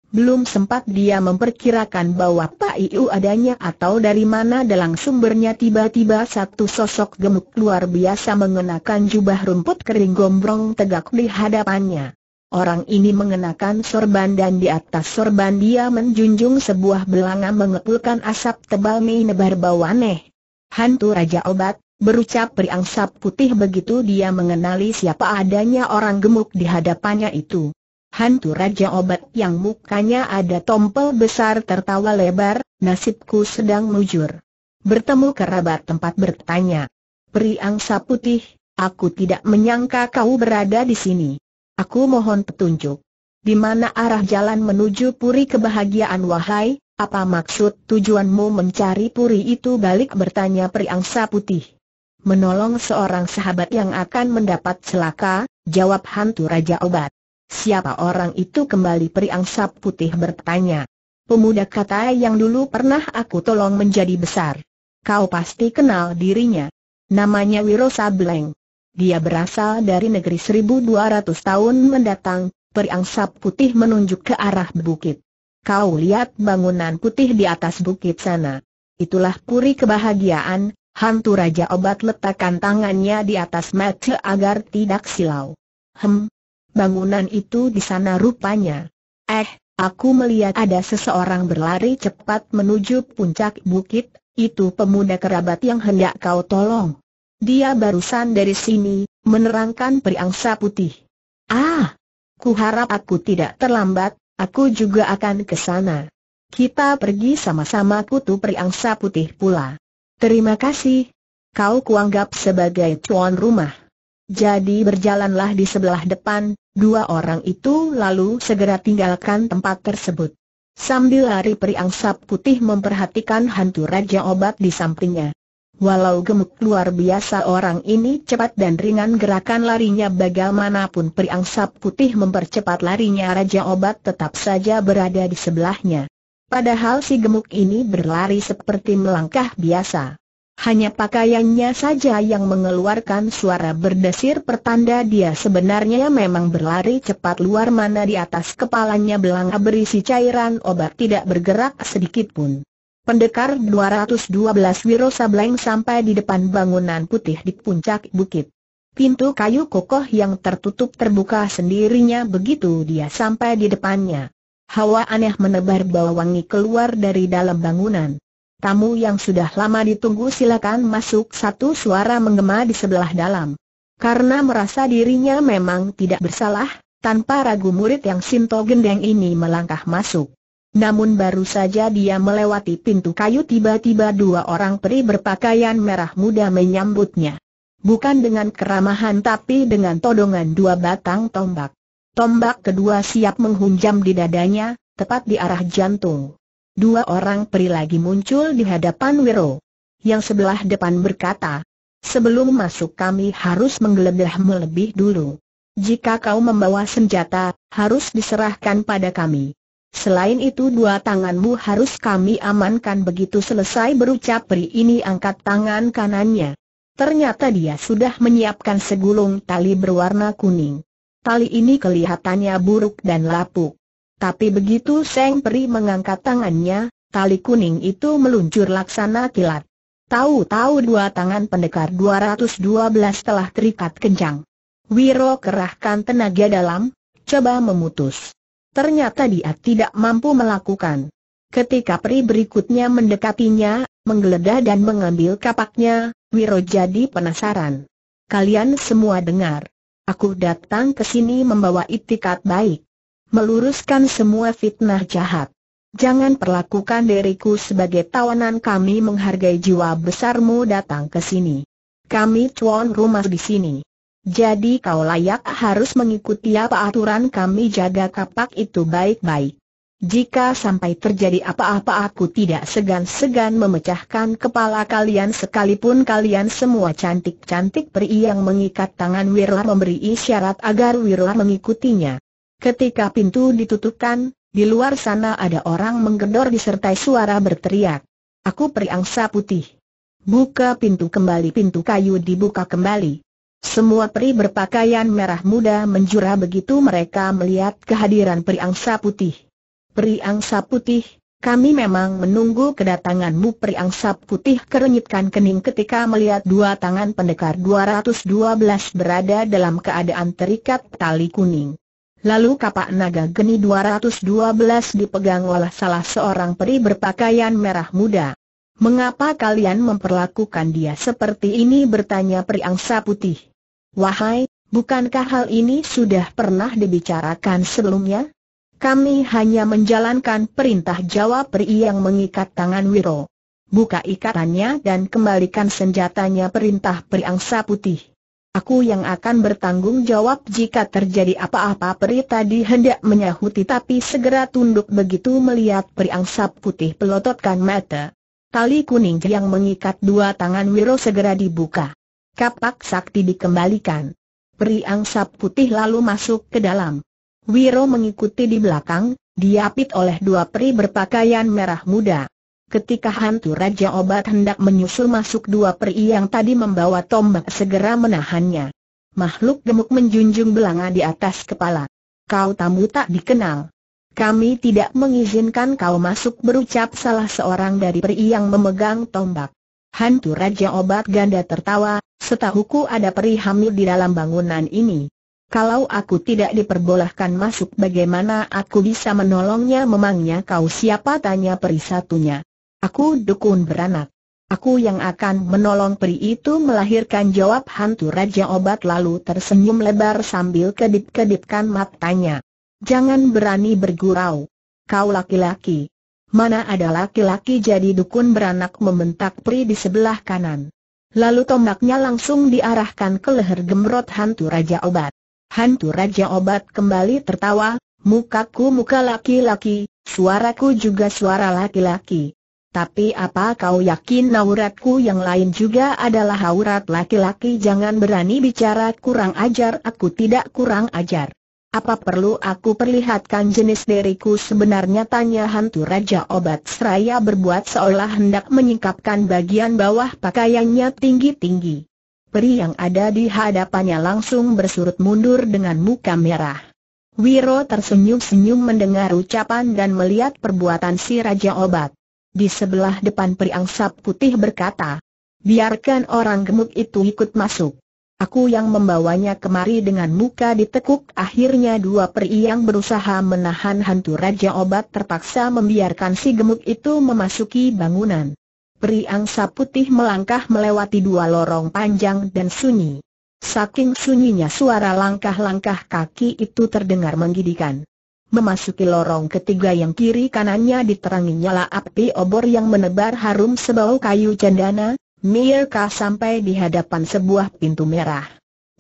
Belum sempat dia memperkirakan bahwa Pak Iu adanya atau dari mana dalam sumbernya tiba-tiba satu sosok gemuk luar biasa mengenakan jubah rumput kering gombrong tegak di hadapannya. Orang ini mengenakan sorban dan di atas sorban dia menjunjung sebuah belanga mengepulkan asap tebal menebar bau aneh. Hantu Raja Obat, berucap Priang Sap Putih begitu dia mengenali siapa adanya orang gemuk di hadapannya itu. Hantu Raja Obat yang mukanya ada tompel besar tertawa lebar, nasibku sedang mujur. Bertemu kerabat tempat bertanya. Priang Sap Putih, aku tidak menyangka kau berada di sini. Aku mohon petunjuk. Di mana arah jalan menuju puri kebahagiaan wahai, apa maksud tujuanmu mencari puri itu balik bertanya Priangsa Putih menolong seorang sahabat yang akan mendapat celaka, jawab hantu Raja Obat. Siapa orang itu kembali periangsap putih bertanya. Pemuda kata yang dulu pernah aku tolong menjadi besar. Kau pasti kenal dirinya. Namanya Wiro Sableng. Dia berasal dari negeri 1200 tahun mendatang, periangsap putih menunjuk ke arah bukit. Kau lihat bangunan putih di atas bukit sana. Itulah puri kebahagiaan, Hantu Raja Obat letakkan tangannya di atas mata agar tidak silau. Hem, bangunan itu di sana rupanya. Eh, aku melihat ada seseorang berlari cepat menuju puncak bukit, itu pemuda kerabat yang hendak kau tolong. Dia barusan dari sini, menerangkan periangsa putih. Ah, kuharap aku tidak terlambat, aku juga akan ke sana. Kita pergi sama-sama kutu periangsa putih pula. Terima kasih. Kau kuanggap sebagai tuan rumah. Jadi berjalanlah di sebelah depan, dua orang itu lalu segera tinggalkan tempat tersebut. Sambil lari periangsap putih memperhatikan hantu Raja Obat di sampingnya. Walau gemuk luar biasa orang ini cepat dan ringan gerakan larinya bagaimanapun periangsap putih mempercepat larinya Raja Obat tetap saja berada di sebelahnya. Padahal si gemuk ini berlari seperti melangkah biasa. Hanya pakaiannya saja yang mengeluarkan suara berdesir pertanda dia sebenarnya memang berlari cepat luar mana di atas kepalanya belanga berisi cairan obat tidak bergerak sedikit pun. Pendekar 212 Wiro Sableng sampai di depan bangunan putih di puncak bukit. Pintu kayu kokoh yang tertutup terbuka sendirinya begitu dia sampai di depannya. Hawa aneh menebar bau wangi keluar dari dalam bangunan. Tamu yang sudah lama ditunggu silakan masuk satu suara menggema di sebelah dalam. Karena merasa dirinya memang tidak bersalah, tanpa ragu murid yang Sinto Gendeng ini melangkah masuk. Namun baru saja dia melewati pintu kayu tiba-tiba dua orang peri berpakaian merah muda menyambutnya. Bukan dengan keramahan tapi dengan todongan dua batang tombak. Tombak kedua siap menghunjam di dadanya, tepat di arah jantung. Dua orang peri lagi muncul di hadapan Wiro. Yang sebelah depan berkata, Sebelum masuk kami harus menggeledahmu lebih dulu. Jika kau membawa senjata, harus diserahkan pada kami. Selain itu dua tanganmu harus kami amankan begitu selesai berucap peri ini angkat tangan kanannya. Ternyata dia sudah menyiapkan segulung tali berwarna kuning. Tali ini kelihatannya buruk dan lapuk. Tapi begitu Seng Peri mengangkat tangannya, tali kuning itu meluncur laksana kilat. Tahu-tahu dua tangan pendekar 212 telah terikat kencang. Wiro kerahkan tenaga dalam, coba memutus. Ternyata dia tidak mampu melakukan. Ketika peri berikutnya mendekatinya, menggeledah dan mengambil kapaknya, Wiro jadi penasaran. Kalian semua dengar. Aku datang ke sini membawa itikat baik. Meluruskan semua fitnah jahat. Jangan perlakukan diriku sebagai tawanan kami menghargai jiwa besarmu datang ke sini. Kami tuan rumah di sini. Jadi kau layak harus mengikuti apa aturan kami jaga kapak itu baik-baik. Jika sampai terjadi apa-apa aku tidak segan-segan memecahkan kepala kalian sekalipun kalian semua cantik-cantik peri yang mengikat tangan Wirla memberi isyarat agar Wirla mengikutinya. Ketika pintu ditutupkan, di luar sana ada orang menggedor disertai suara berteriak. Aku peri angsa putih. Buka pintu kembali pintu kayu dibuka kembali. Semua peri berpakaian merah muda menjura begitu mereka melihat kehadiran peri angsa putih. Angsa Putih, kami memang menunggu kedatanganmu Angsa Putih kerenyitkan kening ketika melihat dua tangan pendekar 212 berada dalam keadaan terikat tali kuning. Lalu kapak naga geni 212 dipegang oleh salah seorang peri berpakaian merah muda. Mengapa kalian memperlakukan dia seperti ini bertanya Angsa Putih. Wahai, bukankah hal ini sudah pernah dibicarakan sebelumnya? Kami hanya menjalankan perintah jawab peri yang mengikat tangan Wiro. Buka ikatannya dan kembalikan senjatanya perintah peri angsa putih. Aku yang akan bertanggung jawab jika terjadi apa-apa peri tadi hendak menyahuti tapi segera tunduk begitu melihat peri angsa putih pelototkan mata. Tali kuning yang mengikat dua tangan Wiro segera dibuka. Kapak sakti dikembalikan. Peri angsa putih lalu masuk ke dalam. Wiro mengikuti di belakang, diapit oleh dua peri berpakaian merah muda. Ketika hantu Raja Obat hendak menyusul masuk dua peri yang tadi membawa tombak segera menahannya. Makhluk gemuk menjunjung belanga di atas kepala. Kau tamu tak dikenal. Kami tidak mengizinkan kau masuk berucap salah seorang dari peri yang memegang tombak. Hantu Raja Obat Ganda tertawa, setahuku ada peri hamil di dalam bangunan ini. Kalau aku tidak diperbolehkan masuk bagaimana aku bisa menolongnya memangnya kau siapa tanya peri satunya. Aku dukun beranak. Aku yang akan menolong peri itu melahirkan jawab hantu Raja Obat lalu tersenyum lebar sambil kedip-kedipkan matanya. Jangan berani bergurau. Kau laki-laki. Mana ada laki-laki jadi dukun beranak membentak peri di sebelah kanan. Lalu tombaknya langsung diarahkan ke leher gemrot hantu Raja Obat. Hantu Raja Obat kembali tertawa, mukaku muka laki-laki, suaraku juga suara laki-laki. Tapi apa kau yakin auratku yang lain juga adalah aurat laki-laki jangan berani bicara kurang ajar aku tidak kurang ajar. Apa perlu aku perlihatkan jenis diriku sebenarnya tanya hantu Raja Obat Seraya berbuat seolah hendak menyingkapkan bagian bawah pakaiannya tinggi-tinggi peri yang ada di hadapannya langsung bersurut mundur dengan muka merah. Wiro tersenyum-senyum mendengar ucapan dan melihat perbuatan si Raja Obat. Di sebelah depan peri angsap putih berkata, Biarkan orang gemuk itu ikut masuk. Aku yang membawanya kemari dengan muka ditekuk akhirnya dua peri yang berusaha menahan hantu Raja Obat terpaksa membiarkan si gemuk itu memasuki bangunan. Peri Angsa putih melangkah melewati dua lorong panjang dan sunyi. Saking sunyinya suara langkah-langkah kaki itu terdengar menggidikan. Memasuki lorong ketiga yang kiri kanannya diterangi nyala api obor yang menebar harum sebau kayu cendana, Mirka sampai di hadapan sebuah pintu merah.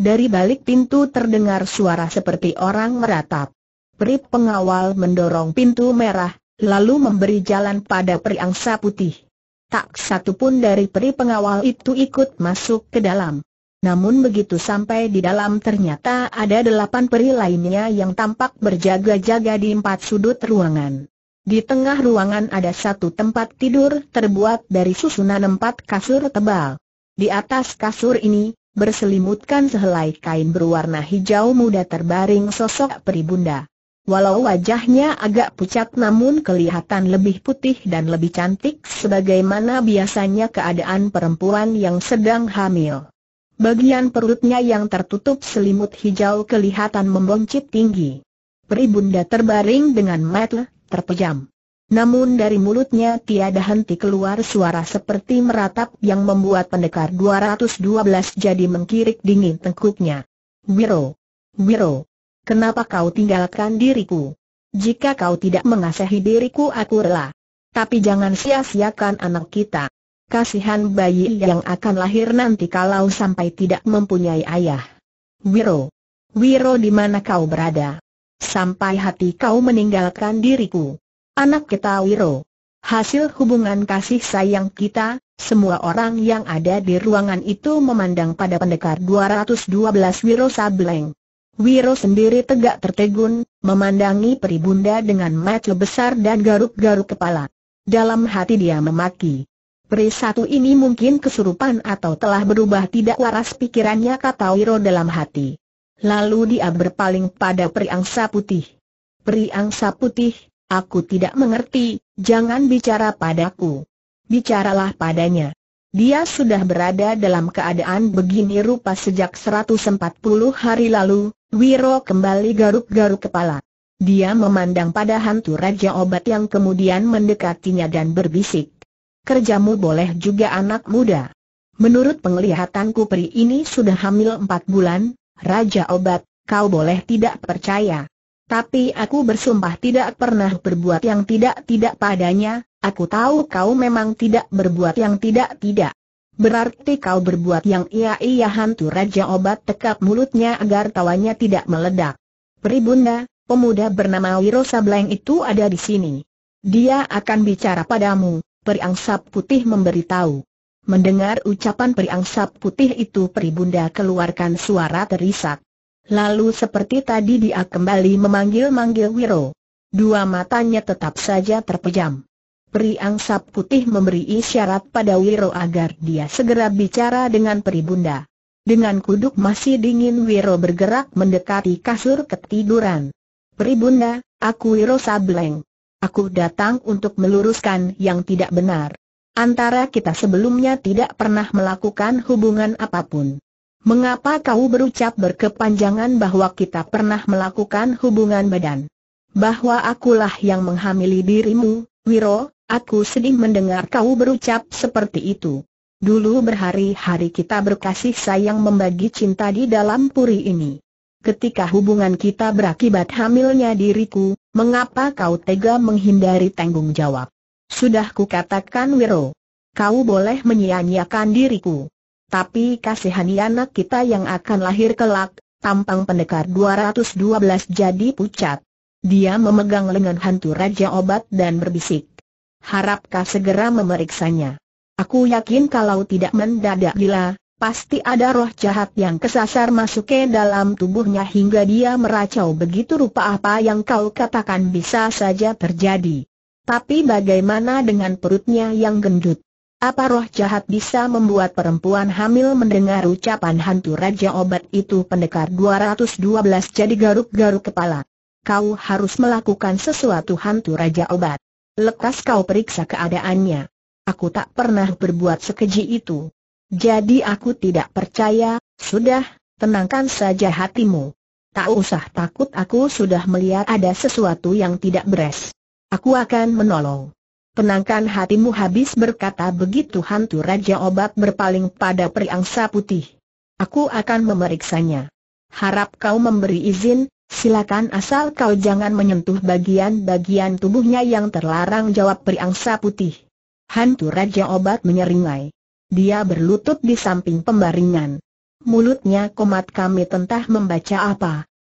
Dari balik pintu terdengar suara seperti orang meratap. Peri pengawal mendorong pintu merah, lalu memberi jalan pada Peri Angsa putih tak satu pun dari peri pengawal itu ikut masuk ke dalam. Namun begitu sampai di dalam ternyata ada delapan peri lainnya yang tampak berjaga-jaga di empat sudut ruangan. Di tengah ruangan ada satu tempat tidur terbuat dari susunan empat kasur tebal. Di atas kasur ini, berselimutkan sehelai kain berwarna hijau muda terbaring sosok peri bunda. Walau wajahnya agak pucat namun kelihatan lebih putih dan lebih cantik sebagaimana biasanya keadaan perempuan yang sedang hamil. Bagian perutnya yang tertutup selimut hijau kelihatan memboncit tinggi. Peribunda terbaring dengan mata terpejam. Namun dari mulutnya tiada henti keluar suara seperti meratap yang membuat pendekar 212 jadi mengkirik dingin tengkuknya. Wiro! Wiro! Kenapa kau tinggalkan diriku? Jika kau tidak mengasihi diriku aku rela. Tapi jangan sia-siakan anak kita. Kasihan bayi yang akan lahir nanti kalau sampai tidak mempunyai ayah. Wiro. Wiro di mana kau berada? Sampai hati kau meninggalkan diriku. Anak kita Wiro. Hasil hubungan kasih sayang kita, semua orang yang ada di ruangan itu memandang pada pendekar 212 Wiro Sableng. Wiro sendiri tegak tertegun, memandangi peri bunda dengan mata besar dan garuk-garuk kepala. Dalam hati dia memaki. Peri satu ini mungkin kesurupan atau telah berubah tidak waras pikirannya kata Wiro dalam hati. Lalu dia berpaling pada peri angsa putih. Peri angsa putih, aku tidak mengerti, jangan bicara padaku. Bicaralah padanya. Dia sudah berada dalam keadaan begini rupa sejak 140 hari lalu, Wiro kembali garuk-garuk kepala. Dia memandang pada hantu Raja Obat yang kemudian mendekatinya dan berbisik. Kerjamu boleh juga anak muda. Menurut penglihatanku peri ini sudah hamil empat bulan, Raja Obat, kau boleh tidak percaya. Tapi aku bersumpah tidak pernah berbuat yang tidak-tidak padanya, aku tahu kau memang tidak berbuat yang tidak-tidak. Berarti kau berbuat yang iya-iya hantu Raja Obat tekap mulutnya agar tawanya tidak meledak. Peribunda, pemuda bernama Wiro Sableng itu ada di sini. Dia akan bicara padamu, periangsap putih memberitahu. Mendengar ucapan periangsap putih itu peribunda keluarkan suara terisak. Lalu seperti tadi dia kembali memanggil-manggil Wiro. Dua matanya tetap saja terpejam. Peri angsa putih memberi isyarat pada Wiro agar dia segera bicara dengan Bunda. Dengan kuduk masih dingin Wiro bergerak mendekati kasur ketiduran. Bunda, aku Wiro Sableng. Aku datang untuk meluruskan yang tidak benar. Antara kita sebelumnya tidak pernah melakukan hubungan apapun. Mengapa kau berucap berkepanjangan bahwa kita pernah melakukan hubungan badan? Bahwa akulah yang menghamili dirimu, Wiro, aku sedih mendengar kau berucap seperti itu. Dulu berhari-hari kita berkasih sayang membagi cinta di dalam puri ini. Ketika hubungan kita berakibat hamilnya diriku, mengapa kau tega menghindari tanggung jawab? Sudah kukatakan Wiro. Kau boleh menyia-nyiakan diriku. Tapi kasihani anak kita yang akan lahir kelak, tampang pendekar 212 jadi pucat. Dia memegang lengan hantu Raja Obat dan berbisik. Harapkah segera memeriksanya. Aku yakin kalau tidak mendadak gila, pasti ada roh jahat yang kesasar masuk ke dalam tubuhnya hingga dia meracau begitu rupa apa yang kau katakan bisa saja terjadi. Tapi bagaimana dengan perutnya yang gendut? Apa roh jahat bisa membuat perempuan hamil mendengar ucapan hantu Raja Obat itu pendekar 212 jadi garuk-garuk kepala. Kau harus melakukan sesuatu hantu Raja Obat. Lekas kau periksa keadaannya. Aku tak pernah berbuat sekeji itu. Jadi aku tidak percaya, sudah, tenangkan saja hatimu. Tak usah takut aku sudah melihat ada sesuatu yang tidak beres. Aku akan menolong. Tenangkan hatimu habis berkata begitu hantu Raja Obat berpaling pada periangsa putih. Aku akan memeriksanya. Harap kau memberi izin, silakan asal kau jangan menyentuh bagian-bagian tubuhnya yang terlarang jawab periangsa putih. Hantu Raja Obat menyeringai. Dia berlutut di samping pembaringan. Mulutnya komat kami tentah membaca apa.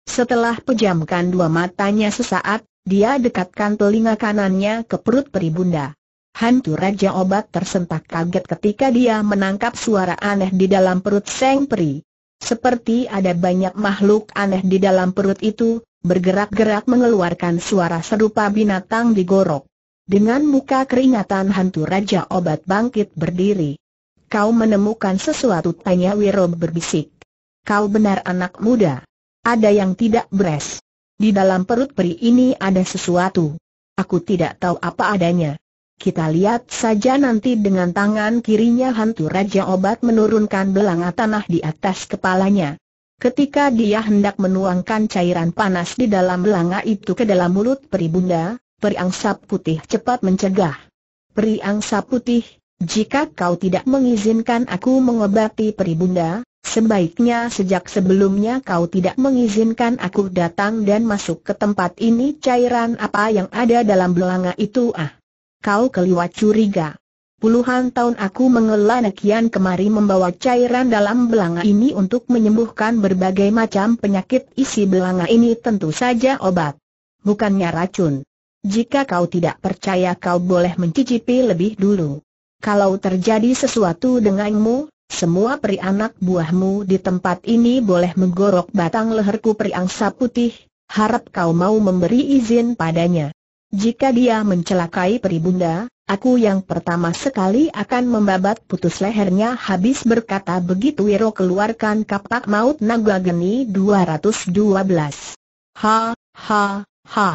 Setelah pejamkan dua matanya sesaat, dia dekatkan telinga kanannya ke perut peribunda. Hantu Raja Obat tersentak kaget ketika dia menangkap suara aneh di dalam perut Seng Peri. Seperti ada banyak makhluk aneh di dalam perut itu, bergerak-gerak mengeluarkan suara serupa binatang digorok. Dengan muka keringatan hantu Raja Obat bangkit berdiri. Kau menemukan sesuatu tanya Wiro berbisik. Kau benar anak muda. Ada yang tidak beres. Di dalam perut peri ini ada sesuatu. Aku tidak tahu apa adanya. Kita lihat saja nanti dengan tangan kirinya hantu Raja Obat menurunkan belanga tanah di atas kepalanya. Ketika dia hendak menuangkan cairan panas di dalam belanga itu ke dalam mulut peri bunda, peri angsa putih cepat mencegah. Peri angsa putih, jika kau tidak mengizinkan aku mengobati peri bunda, Sebaiknya sejak sebelumnya kau tidak mengizinkan aku datang dan masuk ke tempat ini cairan apa yang ada dalam belanga itu ah. Kau keliwat curiga. Puluhan tahun aku mengelola Kian kemari membawa cairan dalam belanga ini untuk menyembuhkan berbagai macam penyakit isi belanga ini tentu saja obat. Bukannya racun. Jika kau tidak percaya kau boleh mencicipi lebih dulu. Kalau terjadi sesuatu denganmu, semua peri anak buahmu di tempat ini boleh menggorok batang leherku angsa putih, harap kau mau memberi izin padanya. Jika dia mencelakai peri bunda, aku yang pertama sekali akan membabat putus lehernya habis berkata begitu Wiro keluarkan kapak maut naga geni 212. Ha, ha, ha.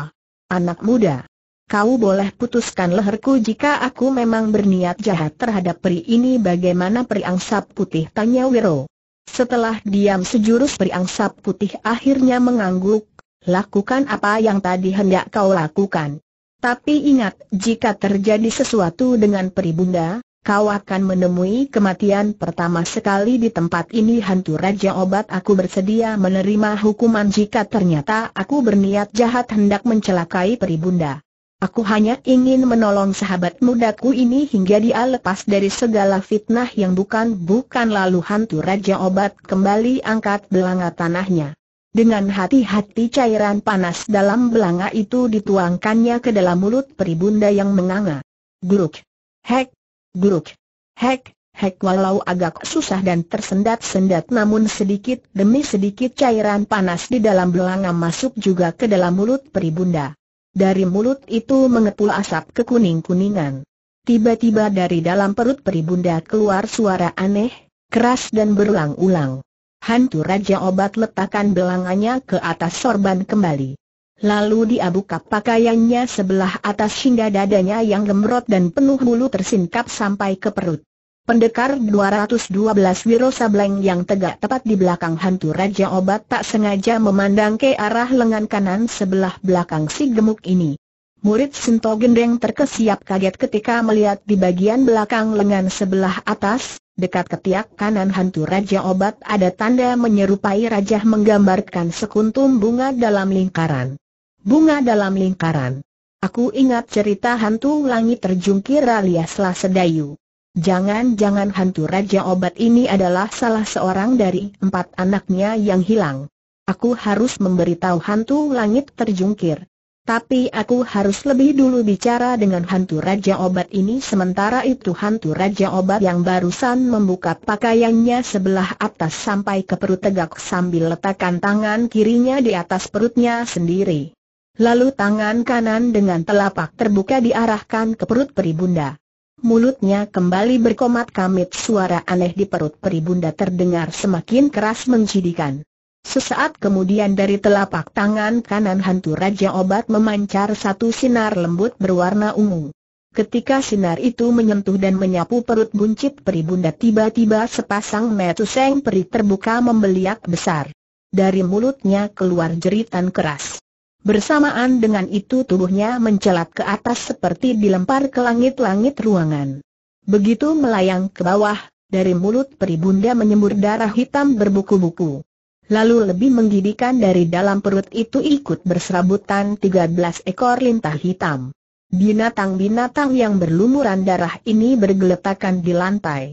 Anak muda, kau boleh putuskan leherku jika aku memang berniat jahat terhadap peri ini bagaimana peri angsa putih tanya Wiro. Setelah diam sejurus peri angsa putih akhirnya mengangguk, lakukan apa yang tadi hendak kau lakukan. Tapi ingat, jika terjadi sesuatu dengan peri bunda, kau akan menemui kematian pertama sekali di tempat ini hantu Raja Obat aku bersedia menerima hukuman jika ternyata aku berniat jahat hendak mencelakai peri bunda. Aku hanya ingin menolong sahabat mudaku ini hingga dia lepas dari segala fitnah yang bukan-bukan lalu hantu Raja Obat kembali angkat belanga tanahnya. Dengan hati-hati cairan panas dalam belanga itu dituangkannya ke dalam mulut peribunda yang menganga. Gluk. Hek. Gluk. Hek. Hek walau agak susah dan tersendat-sendat namun sedikit demi sedikit cairan panas di dalam belanga masuk juga ke dalam mulut peribunda. Dari mulut itu mengepul asap kekuning-kuningan. Tiba-tiba dari dalam perut peribunda keluar suara aneh, keras dan berulang-ulang. Hantu Raja Obat letakkan belangannya ke atas sorban kembali. Lalu dia buka pakaiannya sebelah atas hingga dadanya yang gemrot dan penuh bulu tersingkap sampai ke perut. Pendekar 212 Wiro Sableng yang tegak tepat di belakang hantu Raja Obat tak sengaja memandang ke arah lengan kanan sebelah belakang si gemuk ini. Murid Sinto Gendeng terkesiap kaget ketika melihat di bagian belakang lengan sebelah atas, dekat ketiak kanan hantu Raja Obat ada tanda menyerupai Raja menggambarkan sekuntum bunga dalam lingkaran. Bunga dalam lingkaran. Aku ingat cerita hantu langit terjungkir alias Lasedayu. Jangan-jangan hantu Raja Obat ini adalah salah seorang dari empat anaknya yang hilang. Aku harus memberitahu hantu langit terjungkir. Tapi aku harus lebih dulu bicara dengan hantu Raja Obat ini sementara itu hantu Raja Obat yang barusan membuka pakaiannya sebelah atas sampai ke perut tegak sambil letakkan tangan kirinya di atas perutnya sendiri. Lalu tangan kanan dengan telapak terbuka diarahkan ke perut peribunda. Mulutnya kembali berkomat kamit suara aneh di perut peribunda terdengar semakin keras menjidikan. Sesaat kemudian dari telapak tangan kanan hantu Raja Obat memancar satu sinar lembut berwarna ungu. Ketika sinar itu menyentuh dan menyapu perut buncit peribunda tiba-tiba sepasang metuseng peri terbuka membeliak besar. Dari mulutnya keluar jeritan keras. Bersamaan dengan itu tubuhnya mencelat ke atas seperti dilempar ke langit-langit ruangan. Begitu melayang ke bawah, dari mulut peribunda menyembur darah hitam berbuku-buku. Lalu lebih menggidikan dari dalam perut itu ikut berserabutan 13 ekor lintah hitam. Binatang-binatang yang berlumuran darah ini bergeletakan di lantai.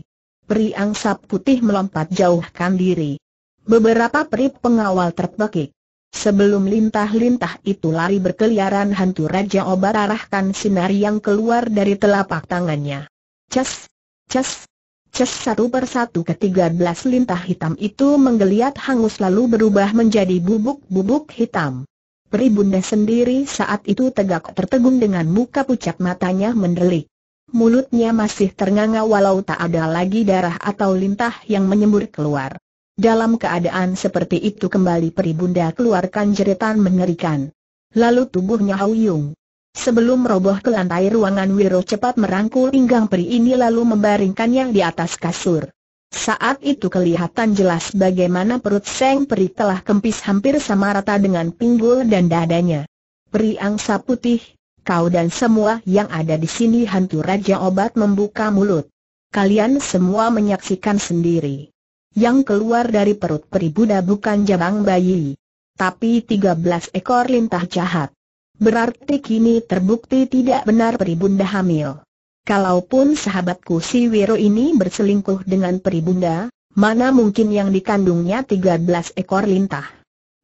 Peri angsa putih melompat jauhkan diri. Beberapa peri pengawal terpekik. Sebelum lintah-lintah itu lari berkeliaran hantu Raja Obat arahkan sinar yang keluar dari telapak tangannya. Ces! Ces! Ces satu persatu ketiga belas lintah hitam itu menggeliat hangus lalu berubah menjadi bubuk-bubuk hitam. Peribunda sendiri saat itu tegak tertegun dengan muka pucat matanya mendelik. Mulutnya masih ternganga walau tak ada lagi darah atau lintah yang menyembur keluar. Dalam keadaan seperti itu kembali peri bunda keluarkan jeritan mengerikan. Lalu tubuhnya Hauyung. Sebelum roboh ke lantai ruangan Wiro cepat merangkul pinggang peri ini lalu membaringkannya di atas kasur. Saat itu kelihatan jelas bagaimana perut Seng Peri telah kempis hampir sama rata dengan pinggul dan dadanya. Peri angsa putih, kau dan semua yang ada di sini hantu Raja Obat membuka mulut. Kalian semua menyaksikan sendiri yang keluar dari perut peri Buddha bukan jabang bayi, tapi 13 ekor lintah jahat. Berarti kini terbukti tidak benar peri peribunda hamil. Kalaupun sahabatku si Wiro ini berselingkuh dengan peri peribunda, mana mungkin yang dikandungnya 13 ekor lintah.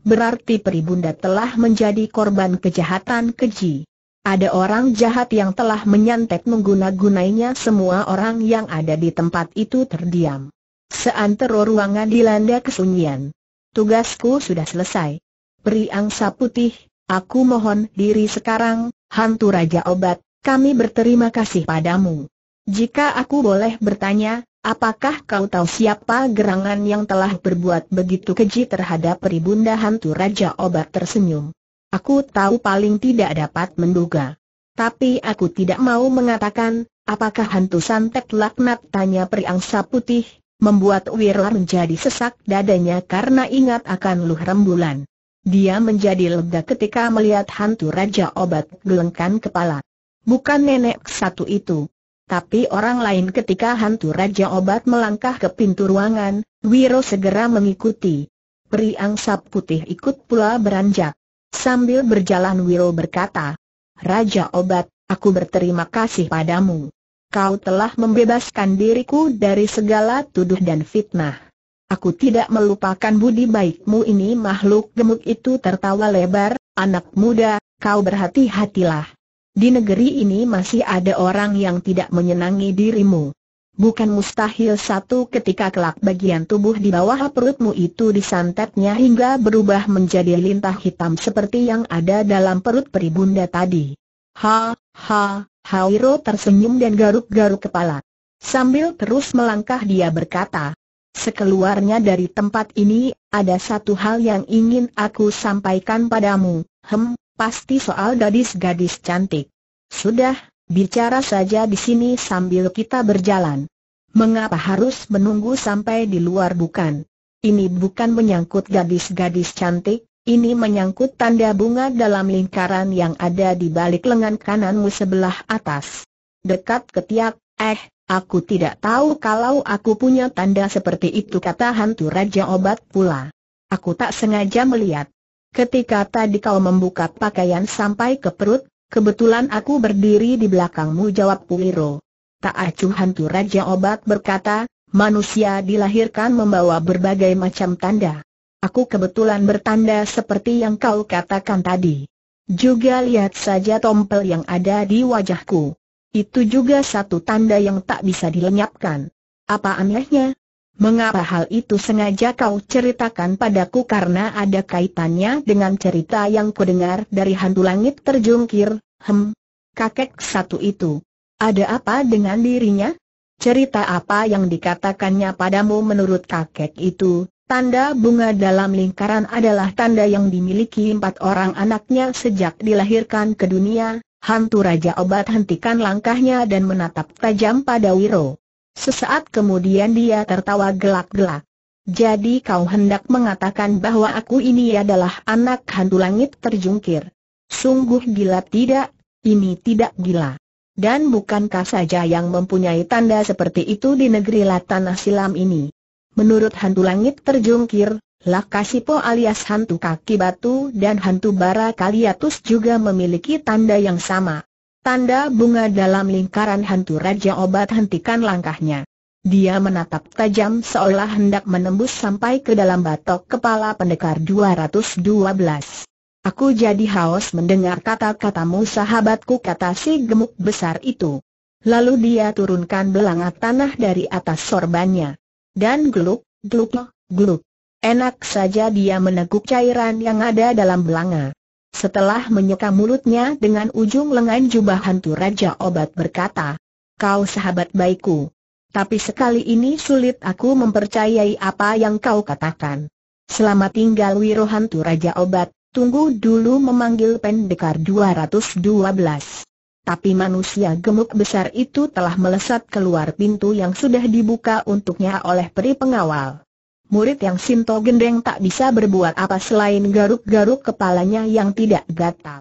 Berarti peri peribunda telah menjadi korban kejahatan keji. Ada orang jahat yang telah menyantet mengguna-gunainya semua orang yang ada di tempat itu terdiam. Seantero ruangan dilanda kesunyian. Tugasku sudah selesai. Beri angsa putih, aku mohon diri sekarang, hantu Raja Obat, kami berterima kasih padamu. Jika aku boleh bertanya, apakah kau tahu siapa gerangan yang telah berbuat begitu keji terhadap peribunda hantu Raja Obat tersenyum? Aku tahu paling tidak dapat menduga. Tapi aku tidak mau mengatakan, apakah hantu santet laknat tanya periangsa putih, membuat Wiro menjadi sesak dadanya karena ingat akan luh rembulan. Dia menjadi lega ketika melihat hantu Raja Obat gelengkan kepala. Bukan nenek satu itu. Tapi orang lain ketika hantu Raja Obat melangkah ke pintu ruangan, Wiro segera mengikuti. Peri angsa putih ikut pula beranjak. Sambil berjalan Wiro berkata, Raja Obat, aku berterima kasih padamu kau telah membebaskan diriku dari segala tuduh dan fitnah. Aku tidak melupakan budi baikmu ini makhluk gemuk itu tertawa lebar, anak muda, kau berhati-hatilah. Di negeri ini masih ada orang yang tidak menyenangi dirimu. Bukan mustahil satu ketika kelak bagian tubuh di bawah perutmu itu disantetnya hingga berubah menjadi lintah hitam seperti yang ada dalam perut peribunda tadi. Ha, ha, Hairo tersenyum dan garuk-garuk kepala. Sambil terus melangkah dia berkata, Sekeluarnya dari tempat ini, ada satu hal yang ingin aku sampaikan padamu, hem, pasti soal gadis-gadis cantik. Sudah, bicara saja di sini sambil kita berjalan. Mengapa harus menunggu sampai di luar bukan? Ini bukan menyangkut gadis-gadis cantik, ini menyangkut tanda bunga dalam lingkaran yang ada di balik lengan kananmu sebelah atas. Dekat ketiak, eh, aku tidak tahu kalau aku punya tanda seperti itu kata hantu Raja Obat pula. Aku tak sengaja melihat. Ketika tadi kau membuka pakaian sampai ke perut, kebetulan aku berdiri di belakangmu jawab Puliro. Tak acuh hantu Raja Obat berkata, manusia dilahirkan membawa berbagai macam tanda. Aku kebetulan bertanda seperti yang kau katakan tadi. Juga lihat saja tompel yang ada di wajahku. Itu juga satu tanda yang tak bisa dilenyapkan. Apa anehnya? Mengapa hal itu sengaja kau ceritakan padaku karena ada kaitannya dengan cerita yang kudengar dari hantu langit terjungkir, hem, kakek satu itu. Ada apa dengan dirinya? Cerita apa yang dikatakannya padamu menurut kakek itu, Tanda bunga dalam lingkaran adalah tanda yang dimiliki empat orang anaknya sejak dilahirkan ke dunia. Hantu Raja Obat hentikan langkahnya dan menatap tajam pada Wiro. Sesaat kemudian dia tertawa gelak-gelak. Jadi kau hendak mengatakan bahwa aku ini adalah anak hantu langit terjungkir. Sungguh gila tidak, ini tidak gila. Dan bukankah saja yang mempunyai tanda seperti itu di negeri Latanah Silam ini? Menurut hantu langit terjungkir, Lakasipo alias hantu kaki batu dan hantu bara kaliatus juga memiliki tanda yang sama. Tanda bunga dalam lingkaran hantu raja obat hentikan langkahnya. Dia menatap tajam seolah hendak menembus sampai ke dalam batok kepala pendekar 212. Aku jadi haus mendengar kata-katamu sahabatku kata si gemuk besar itu. Lalu dia turunkan belanga tanah dari atas sorbannya. Dan gluk, gluk, gluk. Enak saja dia meneguk cairan yang ada dalam belanga. Setelah menyeka mulutnya dengan ujung lengan jubah hantu Raja Obat berkata, Kau sahabat baikku. Tapi sekali ini sulit aku mempercayai apa yang kau katakan. Selama tinggal Wiro Hantu Raja Obat, tunggu dulu memanggil pendekar 212 tapi manusia gemuk besar itu telah melesat keluar pintu yang sudah dibuka untuknya oleh peri pengawal. Murid yang Sinto gendeng tak bisa berbuat apa selain garuk-garuk kepalanya yang tidak gatal.